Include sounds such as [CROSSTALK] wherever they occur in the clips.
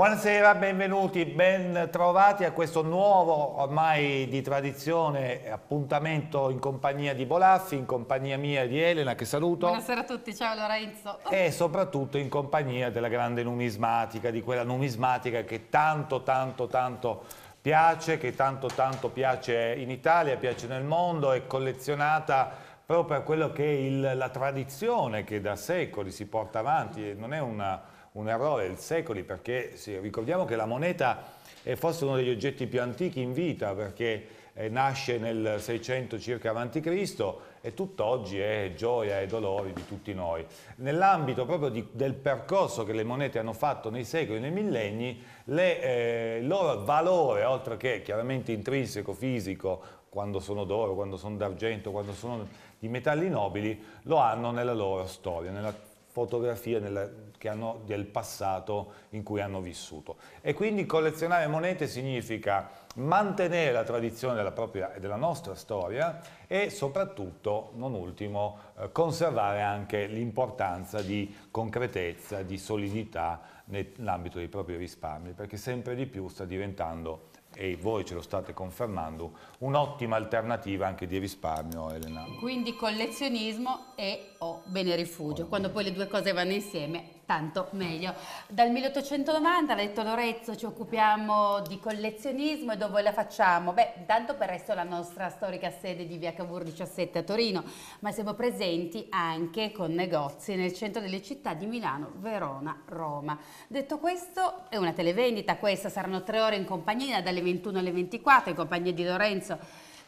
Buonasera, benvenuti, ben trovati a questo nuovo, ormai di tradizione, appuntamento in compagnia di Bolaffi, in compagnia mia di Elena, che saluto. Buonasera a tutti, ciao Lorenzo. E soprattutto in compagnia della grande numismatica, di quella numismatica che tanto, tanto, tanto piace, che tanto, tanto piace in Italia, piace nel mondo, è collezionata proprio a quello che è il, la tradizione che da secoli si porta avanti, non è una un errore del secoli perché sì, ricordiamo che la moneta è forse uno degli oggetti più antichi in vita perché eh, nasce nel 600 circa a.C. e tutt'oggi è gioia e dolore di tutti noi. Nell'ambito proprio di, del percorso che le monete hanno fatto nei secoli, nei millenni, le, eh, il loro valore, oltre che chiaramente intrinseco, fisico, quando sono d'oro, quando sono d'argento, quando sono di metalli nobili, lo hanno nella loro storia, nella fotografia, nella, hanno, del passato in cui hanno vissuto. E quindi collezionare monete significa mantenere la tradizione della propria e della nostra storia e soprattutto, non ultimo, eh, conservare anche l'importanza di concretezza, di solidità nell'ambito dei propri risparmi, perché sempre di più sta diventando e voi ce lo state confermando, un'ottima alternativa anche di risparmio, Elena. Quindi collezionismo e o oh, bene rifugio, quando poi le due cose vanno insieme tanto meglio. Dal 1890, ha detto Lorenzo, ci occupiamo di collezionismo e dove la facciamo? Beh, intanto per resto la nostra storica sede di via Cavour 17 a Torino, ma siamo presenti anche con negozi nel centro delle città di Milano, Verona, Roma. Detto questo, è una televendita questa, saranno tre ore in compagnia dalle 21 alle 24 in compagnia di Lorenzo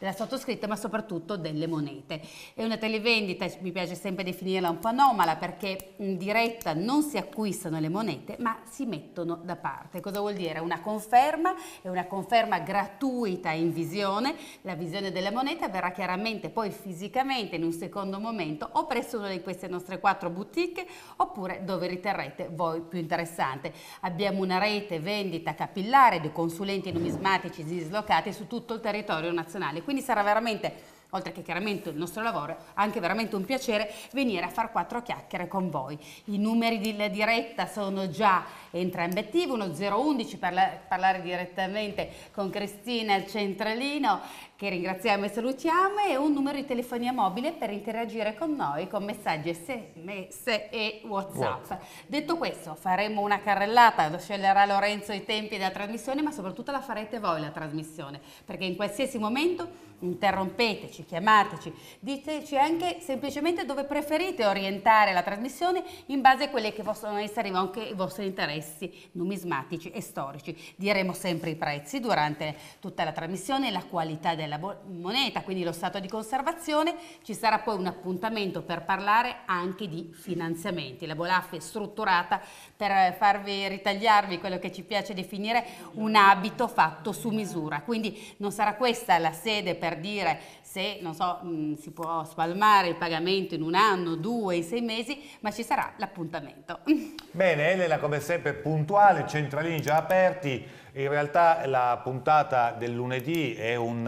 della sottoscritta, ma soprattutto delle monete. È una televendita, mi piace sempre definirla un po' anomala, perché in diretta non si acquistano le monete, ma si mettono da parte. Cosa vuol dire? Una conferma, è una conferma gratuita in visione, la visione della moneta verrà chiaramente poi fisicamente in un secondo momento o presso una di queste nostre quattro boutique oppure dove riterrete voi più interessante. Abbiamo una rete vendita capillare di consulenti numismatici dislocati su tutto il territorio nazionale, Quindi quindi sarà veramente oltre che chiaramente il nostro lavoro, anche veramente un piacere venire a far quattro chiacchiere con voi. I numeri della diretta sono già entrambi attivi, uno 011 per parlare direttamente con Cristina al centralino che ringraziamo e salutiamo, e un numero di telefonia mobile per interagire con noi con messaggi sms e whatsapp. Wow. Detto questo, faremo una carrellata, sceglierà Lorenzo i tempi della trasmissione, ma soprattutto la farete voi la trasmissione, perché in qualsiasi momento interrompeteci, chiamateci, diteci anche semplicemente dove preferite orientare la trasmissione in base a quelli che possono essere anche i vostri interessi numismatici e storici. Diremo sempre i prezzi durante tutta la trasmissione, la qualità della della moneta, quindi lo stato di conservazione, ci sarà poi un appuntamento per parlare anche di finanziamenti. La Bolaf è strutturata per farvi ritagliarvi quello che ci piace definire un abito fatto su misura, quindi non sarà questa la sede per dire se so, si può spalmare il pagamento in un anno, due, in sei mesi, ma ci sarà l'appuntamento. [LAUGHS] Bene, Elena come sempre puntuale, centralini già aperti, in realtà la puntata del lunedì è un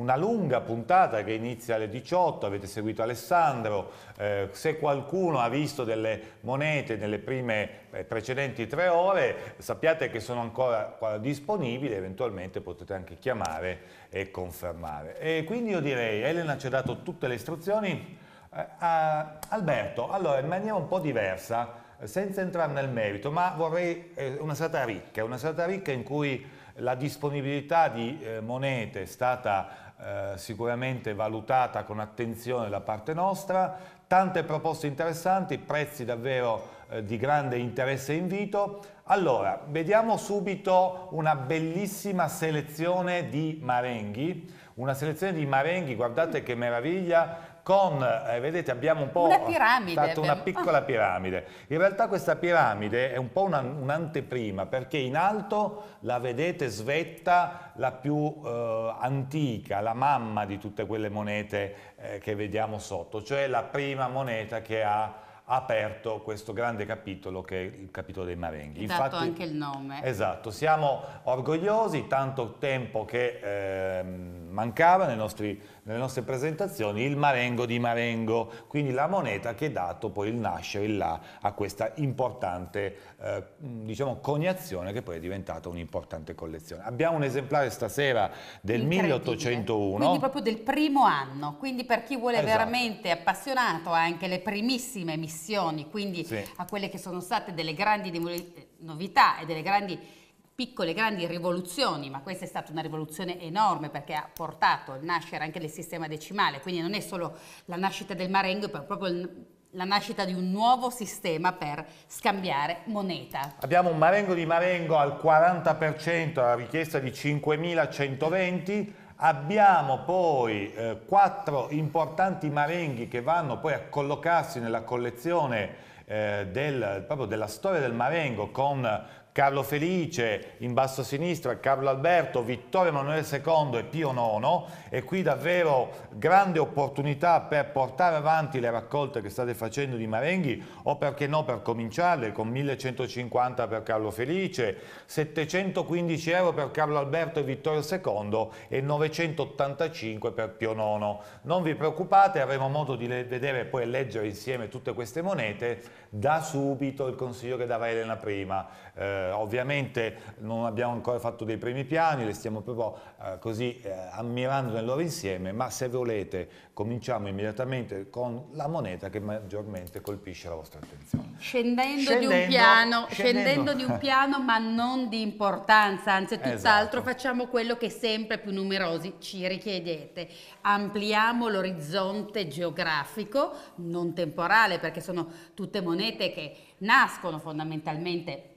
una lunga puntata che inizia alle 18, avete seguito Alessandro, eh, se qualcuno ha visto delle monete nelle prime eh, precedenti tre ore sappiate che sono ancora disponibili, eventualmente potete anche chiamare e confermare. E quindi io direi, Elena ci ha dato tutte le istruzioni, eh, Alberto, allora in maniera un po' diversa, senza entrare nel merito, ma vorrei eh, una serata ricca, una serata ricca in cui la disponibilità di eh, monete è stata eh, sicuramente valutata con attenzione da parte nostra, tante proposte interessanti, prezzi davvero eh, di grande interesse e invito. Allora, vediamo subito una bellissima selezione di marenghi, una selezione di marenghi, guardate che meraviglia, con, eh, vedete, abbiamo un po' una piramide, fatto abbiamo... una piccola ah. piramide. In realtà questa piramide è un po' un'anteprima un perché in alto la vedete svetta la più eh, antica, la mamma di tutte quelle monete eh, che vediamo sotto, cioè la prima moneta che ha aperto questo grande capitolo che è il capitolo dei Marenghi. Dato anche il nome. Esatto, siamo orgogliosi, tanto tempo che... Ehm, mancava nostri, nelle nostre presentazioni il marengo di Marengo, quindi la moneta che ha dato poi il nascere là a questa importante eh, diciamo, coniazione che poi è diventata un'importante collezione. Abbiamo un esemplare stasera del 1801. Quindi proprio del primo anno, quindi per chi vuole esatto. veramente appassionato anche alle primissime missioni, quindi sì. a quelle che sono state delle grandi novità e delle grandi piccole grandi rivoluzioni, ma questa è stata una rivoluzione enorme perché ha portato al nascere anche del sistema decimale, quindi non è solo la nascita del Marengo, ma proprio la nascita di un nuovo sistema per scambiare moneta. Abbiamo un Marengo di Marengo al 40% alla richiesta di 5.120, abbiamo poi eh, quattro importanti marenghi che vanno poi a collocarsi nella collezione eh, del, proprio della storia del Marengo con Carlo Felice, in basso a sinistra Carlo Alberto, Vittorio Emanuele II e Pio IX e qui davvero grande opportunità per portare avanti le raccolte che state facendo di Marenghi o perché no per cominciarle con 1150 per Carlo Felice, 715 euro per Carlo Alberto e Vittorio II e 985 per Pio IX. Non vi preoccupate, avremo modo di vedere e poi leggere insieme tutte queste monete da subito il consiglio che dava Elena prima eh, ovviamente non abbiamo ancora fatto dei primi piani, li stiamo proprio eh, così eh, ammirando nel loro insieme, ma se volete cominciamo immediatamente con la moneta che maggiormente colpisce la vostra attenzione. Scendendo, scendendo, di, un piano, scendendo. scendendo di un piano, ma non di importanza, anzi esatto. tutt'altro esatto. facciamo quello che sempre più numerosi ci richiedete, ampliamo l'orizzonte geografico, non temporale, perché sono tutte monete che nascono fondamentalmente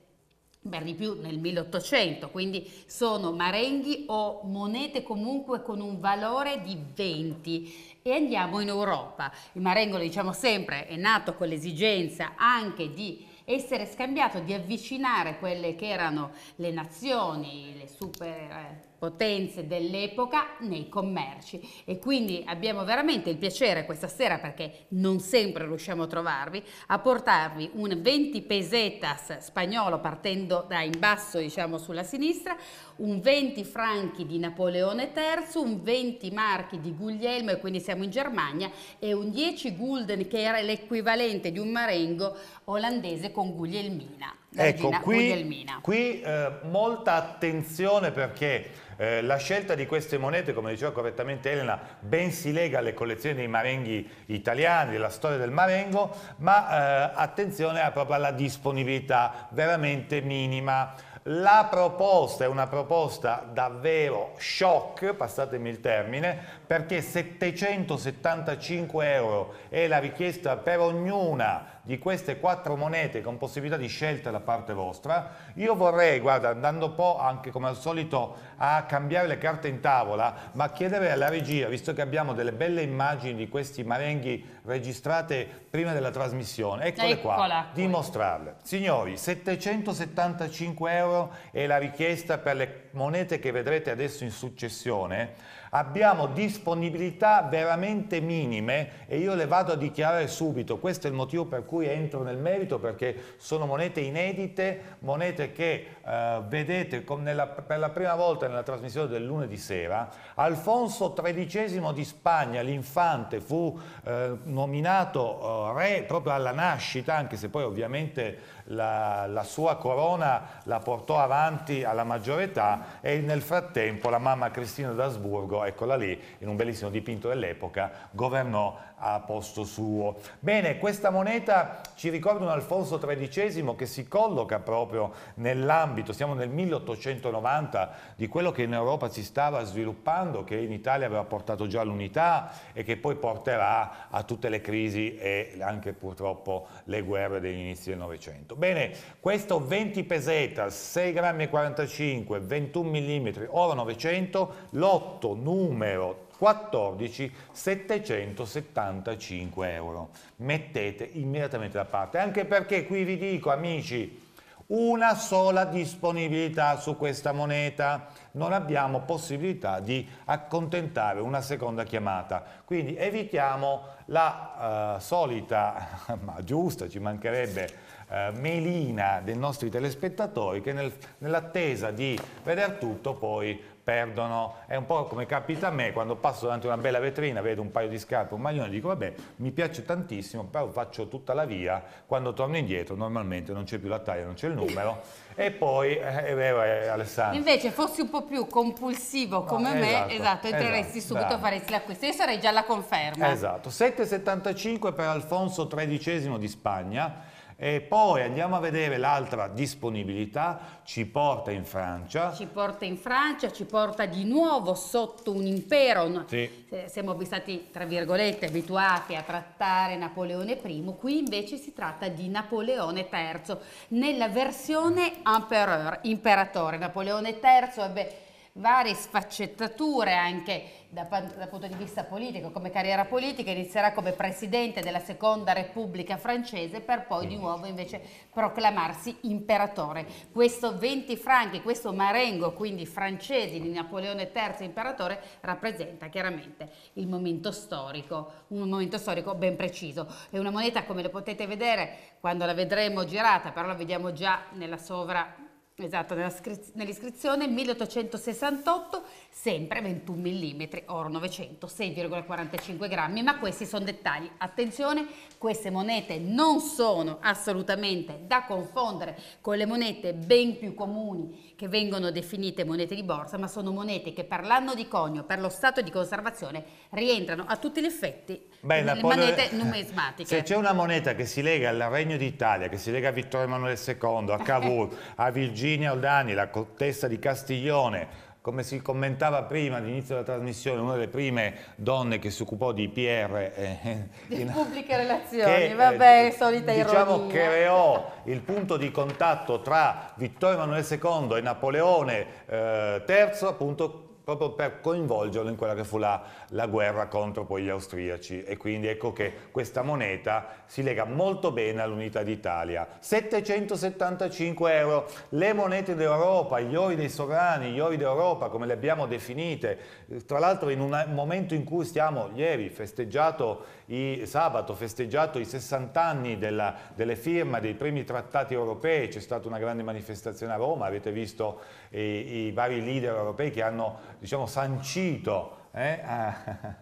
per di più nel 1800, quindi sono marenghi o monete comunque con un valore di 20 e andiamo in Europa. Il marengo, lo diciamo sempre, è nato con l'esigenza anche di essere scambiato, di avvicinare quelle che erano le nazioni, le super eh, potenze dell'epoca nei commerci e quindi abbiamo veramente il piacere questa sera perché non sempre riusciamo a trovarvi a portarvi un 20 pesetas spagnolo partendo da in basso diciamo sulla sinistra un 20 franchi di Napoleone III, un 20 marchi di Guglielmo e quindi siamo in Germania e un 10 gulden che era l'equivalente di un marengo olandese con Guglielmina. Ecco, qui, qui eh, molta attenzione perché eh, la scelta di queste monete, come diceva correttamente Elena, ben si lega alle collezioni dei marenghi italiani, della storia del marengo, ma eh, attenzione proprio alla disponibilità veramente minima. La proposta è una proposta davvero shock, passatemi il termine, perché 775 euro è la richiesta per ognuna di queste quattro monete con possibilità di scelta da parte vostra. Io vorrei, guarda, andando un po' anche come al solito a cambiare le carte in tavola, ma chiedere alla regia, visto che abbiamo delle belle immagini di questi marenghi registrate prima della trasmissione, eccole Eccola qua, qui. dimostrarle. Signori, 775 euro è la richiesta per le monete che vedrete adesso in successione abbiamo disponibilità veramente minime e io le vado a dichiarare subito, questo è il motivo per cui entro nel merito perché sono monete inedite, monete che eh, vedete nella, per la prima volta nella trasmissione del lunedì sera, Alfonso XIII di Spagna, l'infante, fu eh, nominato eh, re proprio alla nascita, anche se poi ovviamente la, la, sua corona la portò avanti alla maggiore età e nel frattempo la mamma Cristina d'Asburgo, eccola lì, in un bellissimo dipinto dell'epoca, governò a posto suo. Bene, questa moneta ci ricorda un Alfonso XIII che si colloca proprio nell'ambito, siamo nel 1890, di quello che in Europa si stava sviluppando, che in Italia aveva portato già all'unità e che poi porterà a tutte le crisi e anche purtroppo le guerre degli inizi del Novecento. Bene, questo 20 peseta, 6,45 grammi, 21 mm, oro 900, lotto numero 14 775 euro. Mettete immediatamente da parte, anche perché qui vi dico amici, una sola disponibilità su questa moneta, non abbiamo possibilità di accontentare una seconda chiamata, quindi evitiamo la uh, solita, [LAUGHS] ma giusta ci mancherebbe, uh, melina dei nostri telespettatori che nel, nell'attesa di vedere tutto poi perdono, è un po' come capita a me, quando passo davanti a una bella vetrina, vedo un paio di scarpe, un maglione, dico vabbè, mi piace tantissimo, però faccio tutta la via, quando torno indietro normalmente non c'è più la taglia, non c'è il numero, [LAUGHS] e poi, eh, è vero eh, Alessandro. Invece fossi un po' più compulsivo come ah, me, esatto, esatto entreresti esatto, subito, bravo. faresti l'acquisto, io sarei già la conferma. Esatto, 7,75 per Alfonso XIII di Spagna, e poi andiamo a vedere l'altra disponibilità, ci porta in Francia. Ci porta in Francia, ci porta di nuovo sotto un impero. Sì. Eh, siamo stati, tra virgolette, abituati a trattare Napoleone I, qui invece si tratta di Napoleone III, nella versione empereur, imperatore. Napoleone III ebbe varie sfaccettature anche dal da punto di vista politico, come carriera politica, inizierà come presidente della seconda Repubblica francese per poi di nuovo invece proclamarsi imperatore. Questo 20 franchi, questo marengo quindi francese di Napoleone III imperatore rappresenta chiaramente il momento storico, un momento storico ben preciso. È una moneta come le potete vedere quando la vedremo girata, però la vediamo già nella sovra Esatto, nell'iscrizione 1868, sempre 21 mm, oro 900, 6,45 grammi, ma questi sono dettagli. Attenzione, queste monete non sono assolutamente da confondere con le monete ben più comuni che vengono definite monete di borsa, ma sono monete che per l'anno di conio, per lo stato di conservazione, rientrano a tutti gli effetti Beh, nelle polo... monete [LAUGHS] numismatiche. Se c'è una moneta che si lega al Regno d'Italia, che si lega a Vittorio Emanuele II, a Cavour, a Virginia Oldani, la contessa di Castiglione, come si commentava prima all'inizio della trasmissione, una delle prime donne che si occupò di PR eh, di in, pubbliche [LAUGHS] relazioni, che, eh, vabbè, eh, solita diciamo ironia. creò il punto di contatto tra Vittorio Emanuele II e Napoleone eh, III, appunto proprio per coinvolgerlo in quella che fu la la guerra contro poi gli austriaci e quindi ecco che questa moneta si lega molto bene all'unità d'Italia. 775 euro, le monete d'Europa, gli ori dei sovrani, gli ori d'Europa come le abbiamo definite, tra l'altro in un momento in cui stiamo ieri festeggiato i, sabato festeggiato i 60 anni della, delle firme dei primi trattati europei, c'è stata una grande manifestazione a Roma, avete visto i, eh, i vari leader europei che hanno diciamo, sancito eh, ha ah.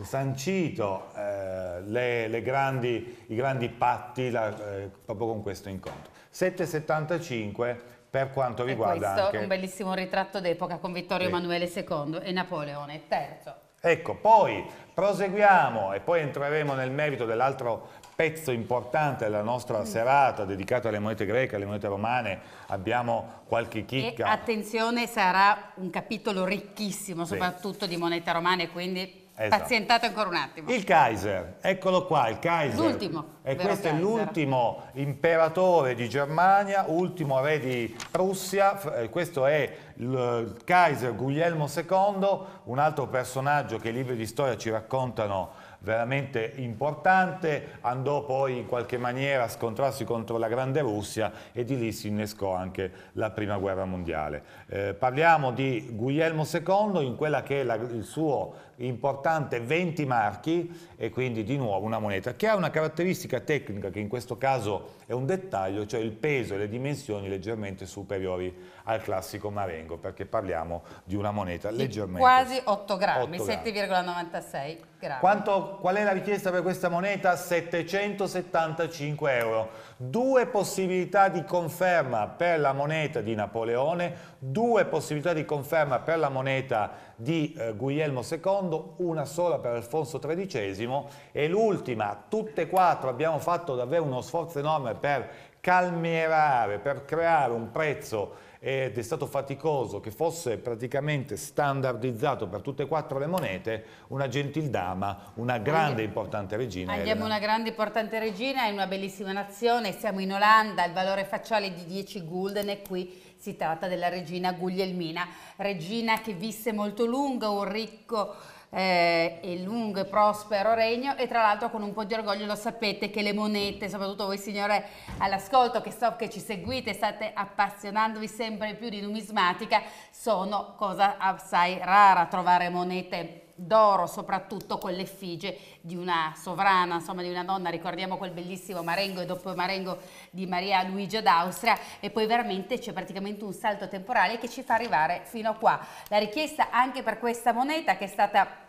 [LAUGHS] sancito eh, le, le grandi, i grandi patti la, eh, proprio con questo incontro. 7,75 per quanto riguarda e questo, anche... un bellissimo ritratto d'epoca con Vittorio sì. Emanuele II e Napoleone III. Ecco, poi proseguiamo e poi entreremo nel merito dell'altro pezzo importante della nostra mm. serata dedicato alle monete greche, alle monete romane, abbiamo qualche chicca. E attenzione, sarà un capitolo ricchissimo, soprattutto sì. di monete romane, quindi Esatto. Pazientate ancora un attimo. Il Kaiser, eccolo qua, il Kaiser. L'ultimo. E questo Kaiser. è l'ultimo imperatore di Germania, ultimo re di Prussia, eh, questo è il Kaiser Guglielmo II, un altro personaggio che i libri di storia ci raccontano veramente importante, andò poi in qualche maniera a scontrarsi contro la grande Russia e di lì si innescò anche la prima guerra mondiale. Eh, parliamo di Guglielmo II in quella che è la, il suo importante 20 marchi e quindi di nuovo una moneta che ha una caratteristica tecnica che in questo caso è un dettaglio, cioè il peso e le dimensioni leggermente superiori al classico marengo perché parliamo di una moneta leggermente... Quasi 8 grammi, 7,96 grammi. Quanto, qual è la richiesta per questa moneta? 775 euro due possibilità di conferma per la moneta di Napoleone, due possibilità di conferma per la moneta di eh, Guglielmo II, una sola per Alfonso XIII e l'ultima, tutte e quattro abbiamo fatto davvero uno sforzo enorme per calmerare, per creare un prezzo ed è stato faticoso che fosse praticamente standardizzato per tutte e quattro le monete una gentildama, una grande e importante regina. Abbiamo una grande e importante regina, è una bellissima nazione, siamo in Olanda, il valore facciale di 10 gulden è qui si tratta della regina Guglielmina, regina che visse molto lunga, un ricco eh, e lungo e prospero regno e tra l'altro con un po' di orgoglio lo sapete che le monete, soprattutto voi signore all'ascolto che so che ci seguite, state appassionandovi sempre più di numismatica, sono cosa assai rara trovare monete d'oro, soprattutto con l'effigie di una sovrana, insomma di una donna, ricordiamo quel bellissimo Marengo e dopo Marengo di Maria Luigia d'Austria e poi veramente c'è praticamente un salto temporale che ci fa arrivare fino a qua. La richiesta anche per questa moneta che è stata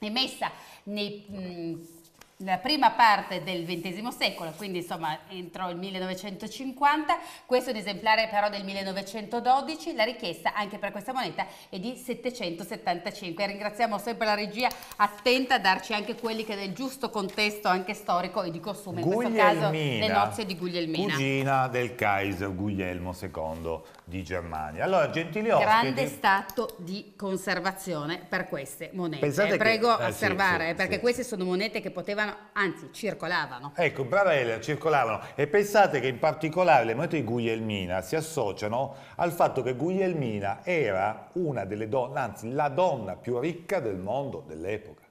emessa nei mh, la prima parte del XX secolo, quindi insomma entro il 1950, questo è un esemplare però del 1912, la richiesta anche per questa moneta è di 775. Ringraziamo sempre la regia attenta a darci anche quelli che nel giusto contesto anche storico e di costume, in questo caso le nozze di Guglielmina. Cugina del Kaiser Guglielmo II di Germania. Allora, gentili ospiti. Grande stato di conservazione per queste monete. Pensate Prego che... Eh, osservare, sì, sì, eh, perché sì. queste sono monete che potevano circolano, anzi circolavano. Ecco, brava Elena, circolavano. E pensate che in particolare le monete di Guglielmina si associano al fatto che Guglielmina era una delle donne, anzi la donna più ricca del mondo dell'epoca.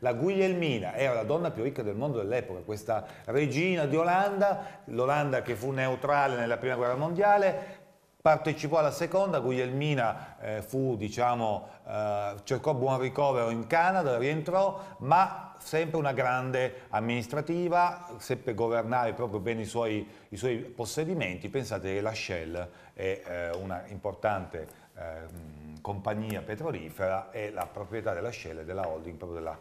La Guglielmina era la donna più ricca del mondo dell'epoca, questa regina di Olanda, l'Olanda che fu neutrale nella prima guerra mondiale, Partecipò alla seconda, Guglielmina eh, fu, diciamo, eh, cercò buon ricovero in Canada, rientrò, ma sempre una grande amministrativa, seppe governare proprio bene i suoi, i suoi possedimenti. Pensate che la Shell è eh, una importante eh, compagnia petrolifera e la proprietà della Shell e della holding proprio della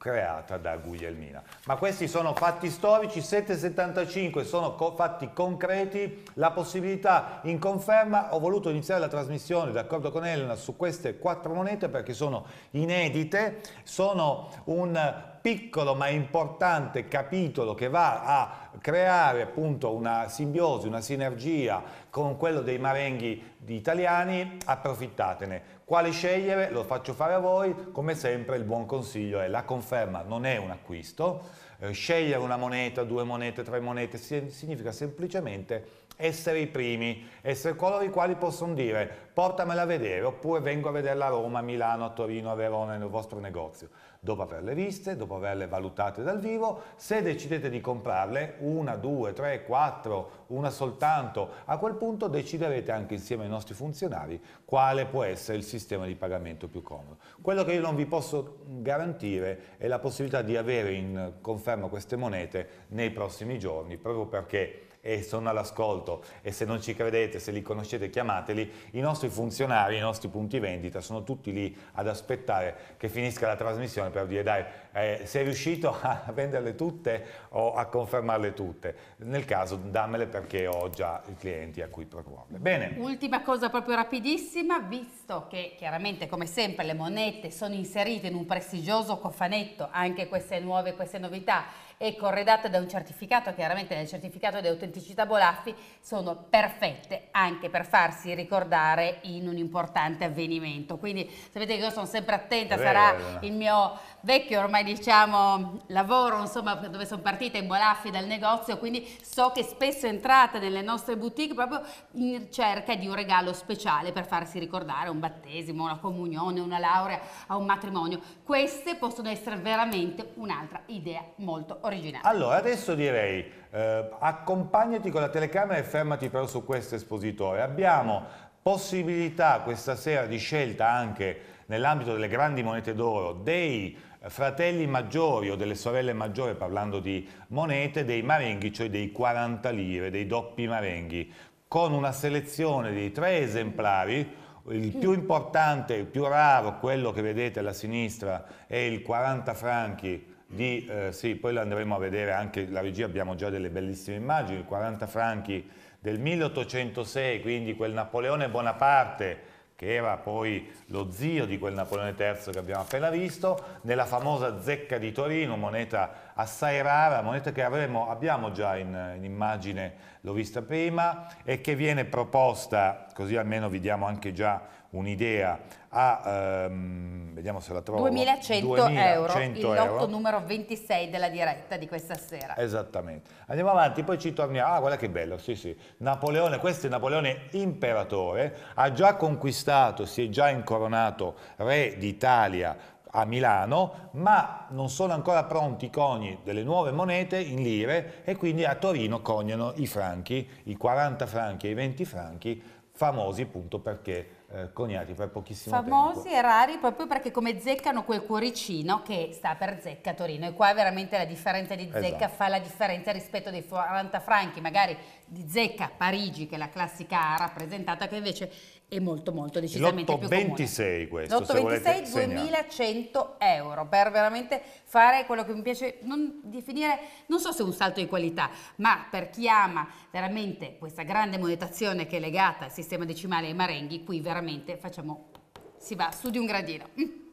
creata da Guglielmina. Ma questi sono fatti storici, 775 sono co fatti concreti, la possibilità in conferma, ho voluto iniziare la trasmissione d'accordo con Elena su queste quattro monete perché sono inedite, sono un piccolo ma importante capitolo che va a creare appunto una simbiosi, una sinergia con quello dei marenghi italiani, approfittatene. Quale scegliere? Lo faccio fare a voi, come sempre il buon consiglio è la conferma non è un acquisto, eh, scegliere una moneta, due monete, tre monete significa semplicemente essere i primi, essere coloro i quali possono dire portamela a vedere oppure vengo a vederla a Roma, a Milano, a Torino, a Verona nel vostro negozio dopo averle viste, dopo averle valutate dal vivo, se decidete di comprarle, una, due, tre, quattro, una soltanto, a quel punto deciderete anche insieme ai nostri funzionari quale può essere il sistema di pagamento più comodo. Quello che io non vi posso garantire è la possibilità di avere in conferma queste monete nei prossimi giorni, proprio perché e sono all'ascolto e se non ci credete, se li conoscete chiamateli, i nostri funzionari, i nostri punti vendita sono tutti lì ad aspettare che finisca la trasmissione per dire dai eh, sei riuscito [LAUGHS] a venderle tutte o a confermarle tutte, nel caso dammele perché ho già i clienti a cui proporle. Bene. Ultima cosa proprio rapidissima, visto che chiaramente come sempre le monete sono inserite in un prestigioso cofanetto, anche queste nuove, queste novità, e corredate da un certificato, chiaramente nel certificato di autenticità Bolaffi, sono perfette anche per farsi ricordare in un importante avvenimento. Quindi sapete che io sono sempre attenta, Beh, sarà il mio vecchio ormai diciamo lavoro, insomma, dove sono partita in Bolaffi dal negozio, quindi so che spesso entrate nelle nostre boutique proprio in cerca di un regalo speciale per farsi ricordare un battesimo, una comunione, una laurea, a un matrimonio queste possono essere veramente un'altra idea molto originale. Allora, adesso direi, eh, accompagnati con la telecamera e fermati però su questo espositore. Abbiamo possibilità questa sera di scelta anche nell'ambito delle grandi monete d'oro dei fratelli maggiori o delle sorelle maggiori, parlando di monete, dei marenghi, cioè dei 40 lire, dei doppi marenghi, con una selezione di tre esemplari il più importante, il più raro, quello che vedete alla sinistra, è il 40 franchi di, eh, sì, poi lo andremo a vedere anche, la regia abbiamo già delle bellissime immagini, il 40 franchi del 1806, quindi quel Napoleone Bonaparte che era poi lo zio di quel Napoleone III che abbiamo appena visto, nella famosa zecca di Torino, moneta assai rara, moneta che avremo, abbiamo già in, in immagine, l'ho vista prima, e che viene proposta, così almeno vi diamo anche già un'idea, a, ehm, vediamo se la trovo, 2100, 2100 euro, il lotto numero 26 della diretta di questa sera. Esattamente. Andiamo avanti, poi ci torniamo. Ah, guarda che bello, sì sì. Napoleone, questo è Napoleone imperatore, ha già conquistato, si è già incoronato re d'Italia a Milano, ma non sono ancora pronti i coni delle nuove monete in lire e quindi a Torino coniano i franchi, i 40 franchi e i 20 franchi, famosi appunto perché eh, cognati per pochissimo Famosi tempo. e rari proprio perché come zecca hanno quel cuoricino che sta per zecca Torino e qua veramente la differenza di zecca esatto. fa la differenza rispetto ai 40 franchi magari di zecca Parigi che è la classica rappresentata che invece è molto molto decisamente più comune. 26 questo, L'826 2100 euro per veramente fare quello che mi piace non definire, non so se è un salto di qualità, ma per chi ama veramente questa grande monetazione che è legata al sistema decimale e ai marenghi, qui veramente facciamo si va su di un gradino.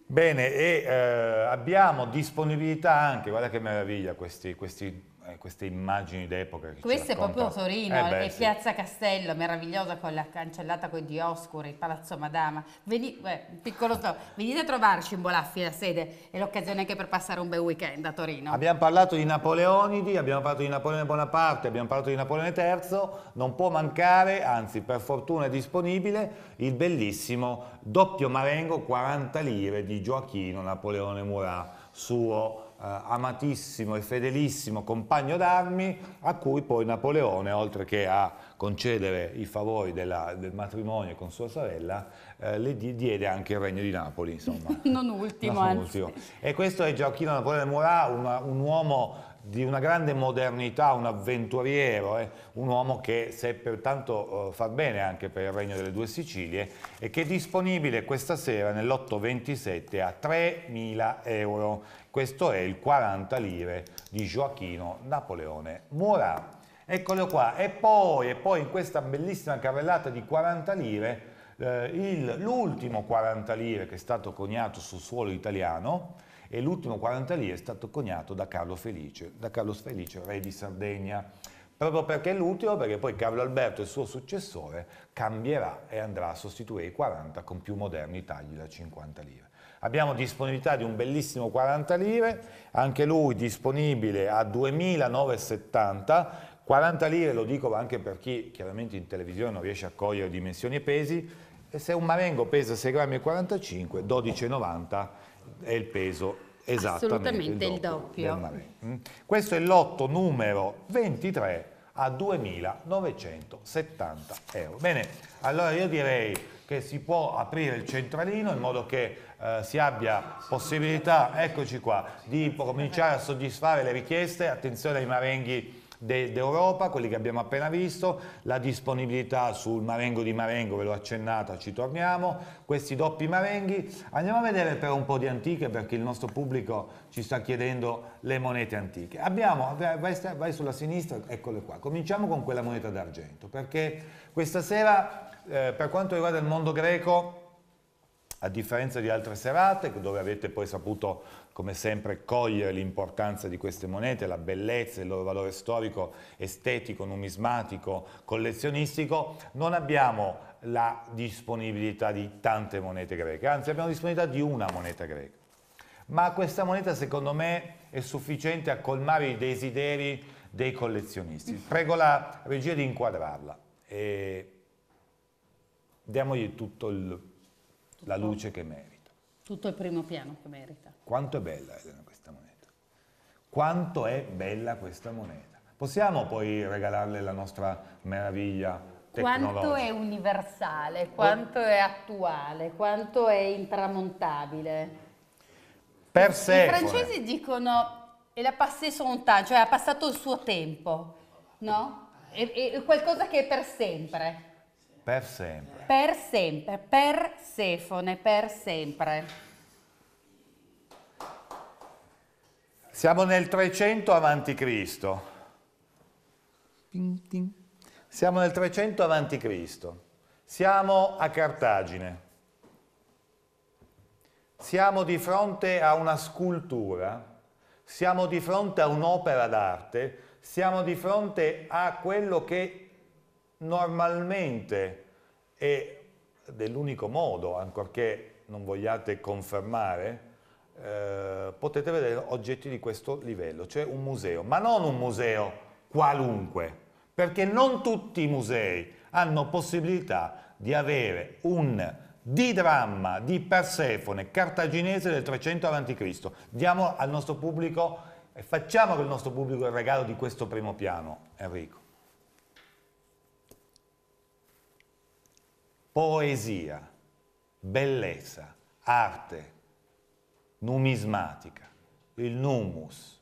Bene, e eh, abbiamo disponibilità anche, guarda che meraviglia questi, questi eh, queste immagini d'epoca. Questo è proprio Torino, eh beh, è eh, sì. Piazza Castello, meravigliosa con la cancellata con di Oscuri, il Palazzo Madama. Veni, beh, sto, venite a trovarci in Bolaffi la sede, è l'occasione anche per passare un bel weekend a Torino. Abbiamo parlato di Napoleonidi, abbiamo parlato di Napoleone Bonaparte, abbiamo parlato di Napoleone III, non può mancare, anzi per fortuna è disponibile, il bellissimo doppio marengo 40 lire di Gioachino Napoleone Murat, suo eh, amatissimo e fedelissimo compagno d'armi a cui poi Napoleone, oltre che a concedere i favori della, del matrimonio con sua sorella, eh, le diede anche il regno di Napoli. Insomma. [LAUGHS] non ultimo, non Ultimo. E questo è Gioacchino Napoleone Murat, una, un uomo di una grande modernità, un avventuriero, eh? un uomo che seppe tanto uh, far bene anche per il Regno delle Due Sicilie e che è disponibile questa sera nell'8.27 a 3.000 euro. Questo è il 40 lire di Gioachino Napoleone Mora. Eccolo qua. E poi, e poi in questa bellissima carrellata di 40 lire, eh, l'ultimo 40 lire che è stato coniato sul suolo italiano, e l'ultimo 40 lire è stato coniato da Carlo Felice, da Carlo Felice, re di Sardegna. Proprio perché è l'ultimo, perché poi Carlo Alberto, il suo successore, cambierà e andrà a sostituire i 40 con più moderni tagli da 50 lire. Abbiamo disponibilità di un bellissimo 40 lire, anche lui disponibile a 2.970, 40 lire lo dico anche per chi chiaramente in televisione non riesce a cogliere dimensioni e pesi, e se un marengo pesa 6,45 grammi, 12,90 è il peso esattamente il doppio. Il doppio. Mm. Questo è il lotto numero 23 a 2.970 euro. Bene, allora io direi che si può aprire il centralino in modo che eh, si abbia possibilità, eccoci qua, di cominciare a soddisfare le richieste, attenzione ai marenghi d'Europa, quelli che abbiamo appena visto, la disponibilità sul marengo di Marengo, ve l'ho accennata, ci torniamo, questi doppi marenghi, andiamo a vedere però un po' di antiche perché il nostro pubblico ci sta chiedendo le monete antiche. Abbiamo, vai, vai sulla sinistra, eccole qua, cominciamo con quella moneta d'argento perché questa sera eh, per quanto riguarda il mondo greco, a differenza di altre serate, dove avete poi saputo, come sempre, cogliere l'importanza di queste monete, la bellezza, il loro valore storico, estetico, numismatico, collezionistico, non abbiamo la disponibilità di tante monete greche, anzi abbiamo disponibilità di una moneta greca. Ma questa moneta, secondo me, è sufficiente a colmare i desideri dei collezionisti. Prego la regia di inquadrarla. E diamogli tutto il, tutto, la luce che merita. Tutto il primo piano che merita. Quanto è bella Elena questa moneta? Quanto è bella questa moneta? Possiamo poi regalarle la nostra meraviglia quanto è universale, quanto è attuale, quanto è intramontabile. Per sé. I francesi dicono è la passé son temps, cioè ha passato il suo tempo, no? È, è qualcosa che è per sempre. Per sempre. Per sempre, Persefone, per sempre. Siamo nel 300 avanti Cristo. Siamo nel 300 avanti Cristo. Siamo a Cartagine. Siamo di fronte a una scultura, siamo di fronte a un'opera d'arte, siamo di fronte a quello che normalmente è dell'unico modo, ancorché non vogliate confermare, eh, potete vedere oggetti di questo livello, cioè un museo, ma non un museo qualunque, perché non tutti i musei hanno possibilità di avere un di dramma di Persefone cartaginese del 300 a.C. Diamo al nostro pubblico facciamo che il nostro pubblico il regalo di questo primo piano, Enrico. poesia, bellezza, arte, numismatica, il numus,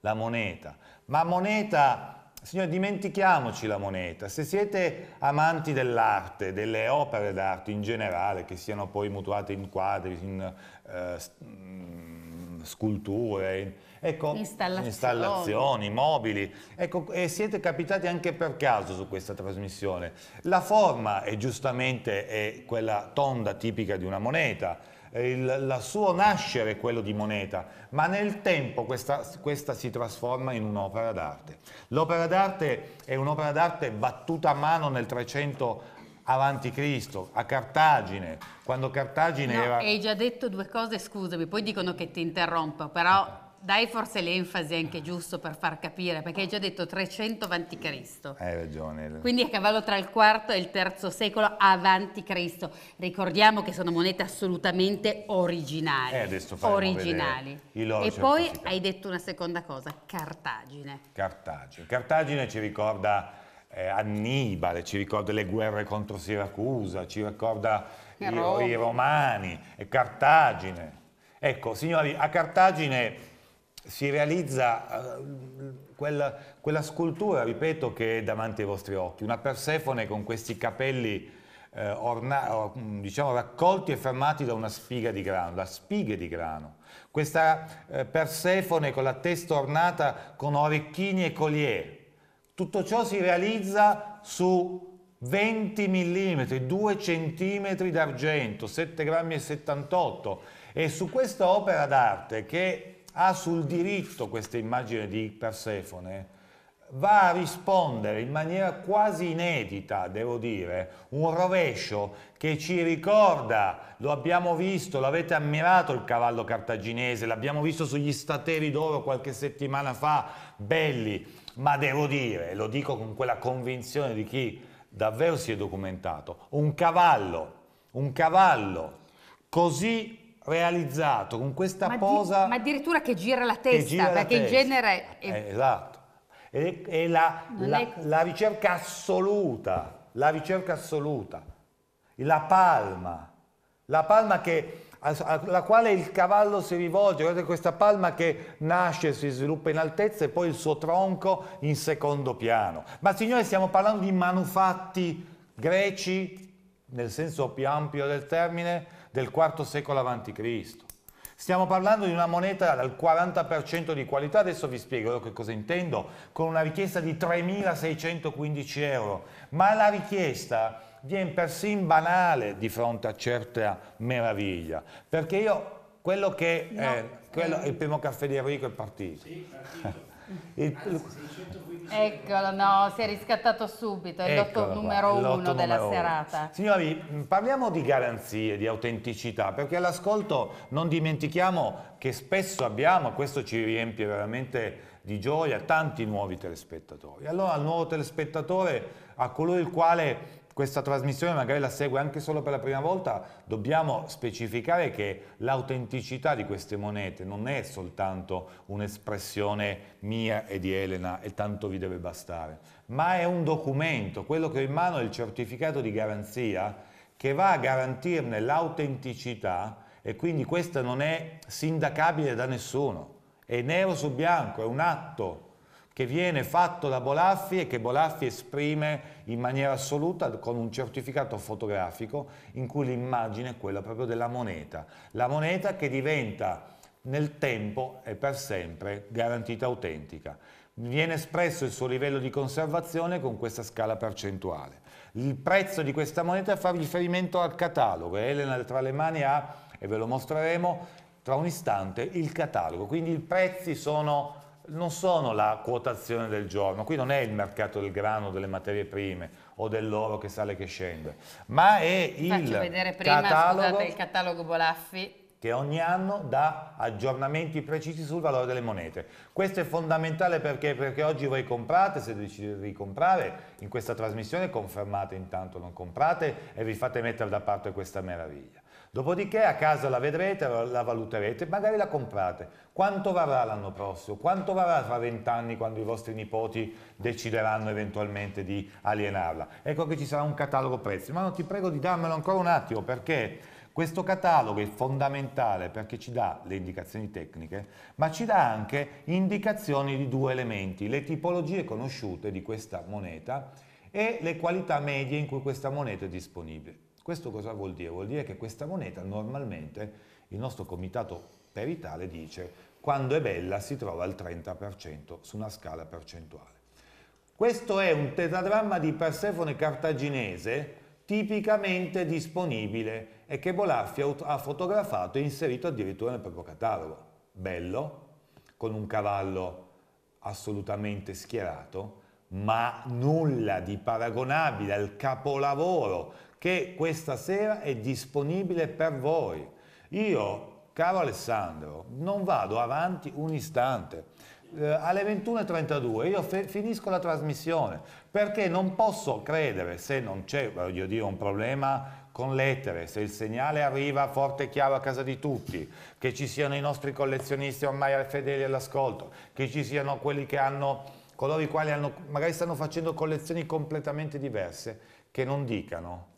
la moneta. Ma moneta, signore, dimentichiamoci la moneta. Se siete amanti dell'arte, delle opere d'arte in generale, che siano poi mutuate in quadri, in eh, mm, sculture, in, Ecco, installazioni. installazioni, mobili. Ecco, e siete capitati anche per caso su questa trasmissione. La forma è giustamente è quella tonda tipica di una moneta, il, la suo nascere è quello di moneta, ma nel tempo questa, questa si trasforma in un'opera d'arte. L'opera d'arte è un'opera d'arte battuta a mano nel 300 avanti Cristo, a Cartagine, quando Cartagine no, era... hai già detto due cose, scusami, poi dicono che ti interrompo, però ah. Dai forse l'enfasi anche giusto per far capire, perché hai già detto 300 avanti Cristo. Hai ragione. Quindi a cavallo tra il quarto e il terzo secolo avanti Cristo. Ricordiamo che sono monete assolutamente originali. Eh, adesso originali. E poi hai detto una seconda cosa, Cartagine. Cartagine. Cartagine ci ricorda eh, Annibale, ci ricorda le guerre contro Siracusa, ci ricorda i, i romani, Cartagine. Ecco, signori, a Cartagine si realizza eh, quella, quella, scultura, ripeto, che è davanti ai vostri occhi, una Persefone con questi capelli eh, orna, mm, diciamo, raccolti e fermati da una spiga di grano, da spighe di grano. Questa eh, Persefone con la testa ornata con orecchini e collier. Tutto ciò si realizza su 20 mm, 2 cm d'argento, 7,78 grammi e su questa opera d'arte che ha sul diritto questa immagine di Persefone va a rispondere in maniera quasi inedita, devo dire, un rovescio che ci ricorda, lo abbiamo visto, l'avete ammirato il cavallo cartaginese, l'abbiamo visto sugli stateri d'oro qualche settimana fa, belli, ma devo dire, lo dico con quella convinzione di chi davvero si è documentato, un cavallo, un cavallo così realizzato con questa ma posa... Di, ma addirittura che gira la testa, gira perché la testa. in genere... È... Eh, esatto, è, è, la, la, è... la ricerca assoluta, la ricerca assoluta, la palma, la palma che alla quale il cavallo si rivolge, guardate questa palma che nasce, si sviluppa in altezza e poi il suo tronco in secondo piano. Ma signore stiamo parlando di manufatti greci, nel senso più ampio del termine, del IV secolo a.C. Stiamo parlando di una moneta dal 40% di qualità, adesso vi spiego che cosa intendo, con una richiesta di 3.615 euro, ma la richiesta viene persino banale di fronte a certa meraviglia, perché io quello che... No. È, eh, quello, il primo caffè di Enrico è partito. Sì, partito. [LAUGHS] il, Anzi, Eccolo, no, si è riscattato subito, è Eccolo l'otto numero qua, uno della numero serata. Uno. Signori, mm, parliamo di garanzie, di autenticità, perché all'ascolto non dimentichiamo che spesso abbiamo, questo ci riempie veramente di gioia, tanti nuovi telespettatori. Allora al nuovo telespettatore, a colui il quale questa trasmissione magari la segue anche solo per la prima volta, dobbiamo specificare che l'autenticità di queste monete non è soltanto un'espressione mia e di Elena e tanto vi deve bastare, ma è un documento, quello che ho in mano è il certificato di garanzia che va a garantirne l'autenticità e quindi questa non è sindacabile da nessuno, è nero su bianco, è un atto che viene fatto da Bolaffi e che Bolaffi esprime in maniera assoluta con un certificato fotografico in cui l'immagine è quella proprio della moneta, la moneta che diventa nel tempo e per sempre garantita autentica. Viene espresso il suo livello di conservazione con questa scala percentuale. Il prezzo di questa moneta fa riferimento al catalogo, Elena tra le mani ha, e ve lo mostreremo tra un istante, il catalogo, quindi i prezzi sono non sono la quotazione del giorno, qui non è il mercato del grano, delle materie prime o dell'oro che sale e che scende, ma è il Faccio vedere prima, catalogo, scusate, il catalogo Bolaffi che ogni anno dà aggiornamenti precisi sul valore delle monete. Questo è fondamentale perché, perché oggi voi comprate, se decidete di comprare, in questa trasmissione confermate intanto non comprate e vi fate mettere da parte questa meraviglia. Dopodiché a casa la vedrete, la valuterete, magari la comprate. Quanto varrà l'anno prossimo? Quanto varrà fra vent'anni quando i vostri nipoti decideranno eventualmente di alienarla? Ecco che ci sarà un catalogo prezzi, ma non ti prego di darmelo ancora un attimo perché... Questo catalogo è fondamentale perché ci dà le indicazioni tecniche, ma ci dà anche indicazioni di due elementi, le tipologie conosciute di questa moneta e le qualità medie in cui questa moneta è disponibile. Questo cosa vuol dire? Vuol dire che questa moneta normalmente il nostro comitato peritale dice quando è bella si trova al 30% su una scala percentuale. Questo è un tetagramma di Persefone cartaginese tipicamente disponibile e che Bolaffi ha fotografato e inserito addirittura nel proprio catalogo. Bello, con un cavallo assolutamente schierato, ma nulla di paragonabile al capolavoro che questa sera è disponibile per voi. Io, caro Alessandro, non vado avanti un istante. Eh, alle 21.32 io finisco la trasmissione perché non posso credere se non c'è, voglio dire, un problema con l'etere, se il segnale arriva forte e chiaro a casa di tutti, che ci siano i nostri collezionisti ormai fedeli all'ascolto, che ci siano quelli che hanno, coloro i quali hanno, magari stanno facendo collezioni completamente diverse, che non dicano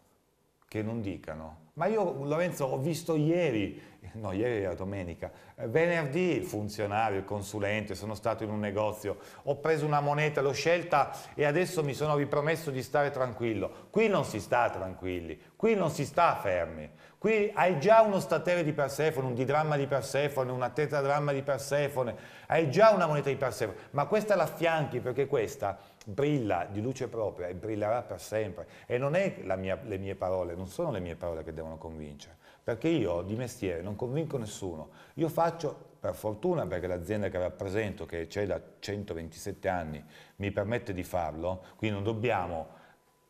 che non dicano, ma io Lorenzo ho visto ieri, no ieri era domenica, eh, venerdì il funzionario, il consulente, sono stato in un negozio, ho preso una moneta, l'ho scelta e adesso mi sono ripromesso di stare tranquillo. Qui non si sta tranquilli, qui non si sta fermi, qui hai già uno statere di Persefone, un didramma di Persefone, una tetradramma di Persefone, hai già una moneta di Persefone, ma questa la l'affianchi perché questa brilla di luce propria e brillerà per sempre. E non è mia, le mie parole, non sono le mie parole che devono convincere, perché io di mestiere non convinco nessuno. Io faccio, per fortuna, perché l'azienda che rappresento, che c'è da 127 anni, mi permette di farlo, quindi non dobbiamo,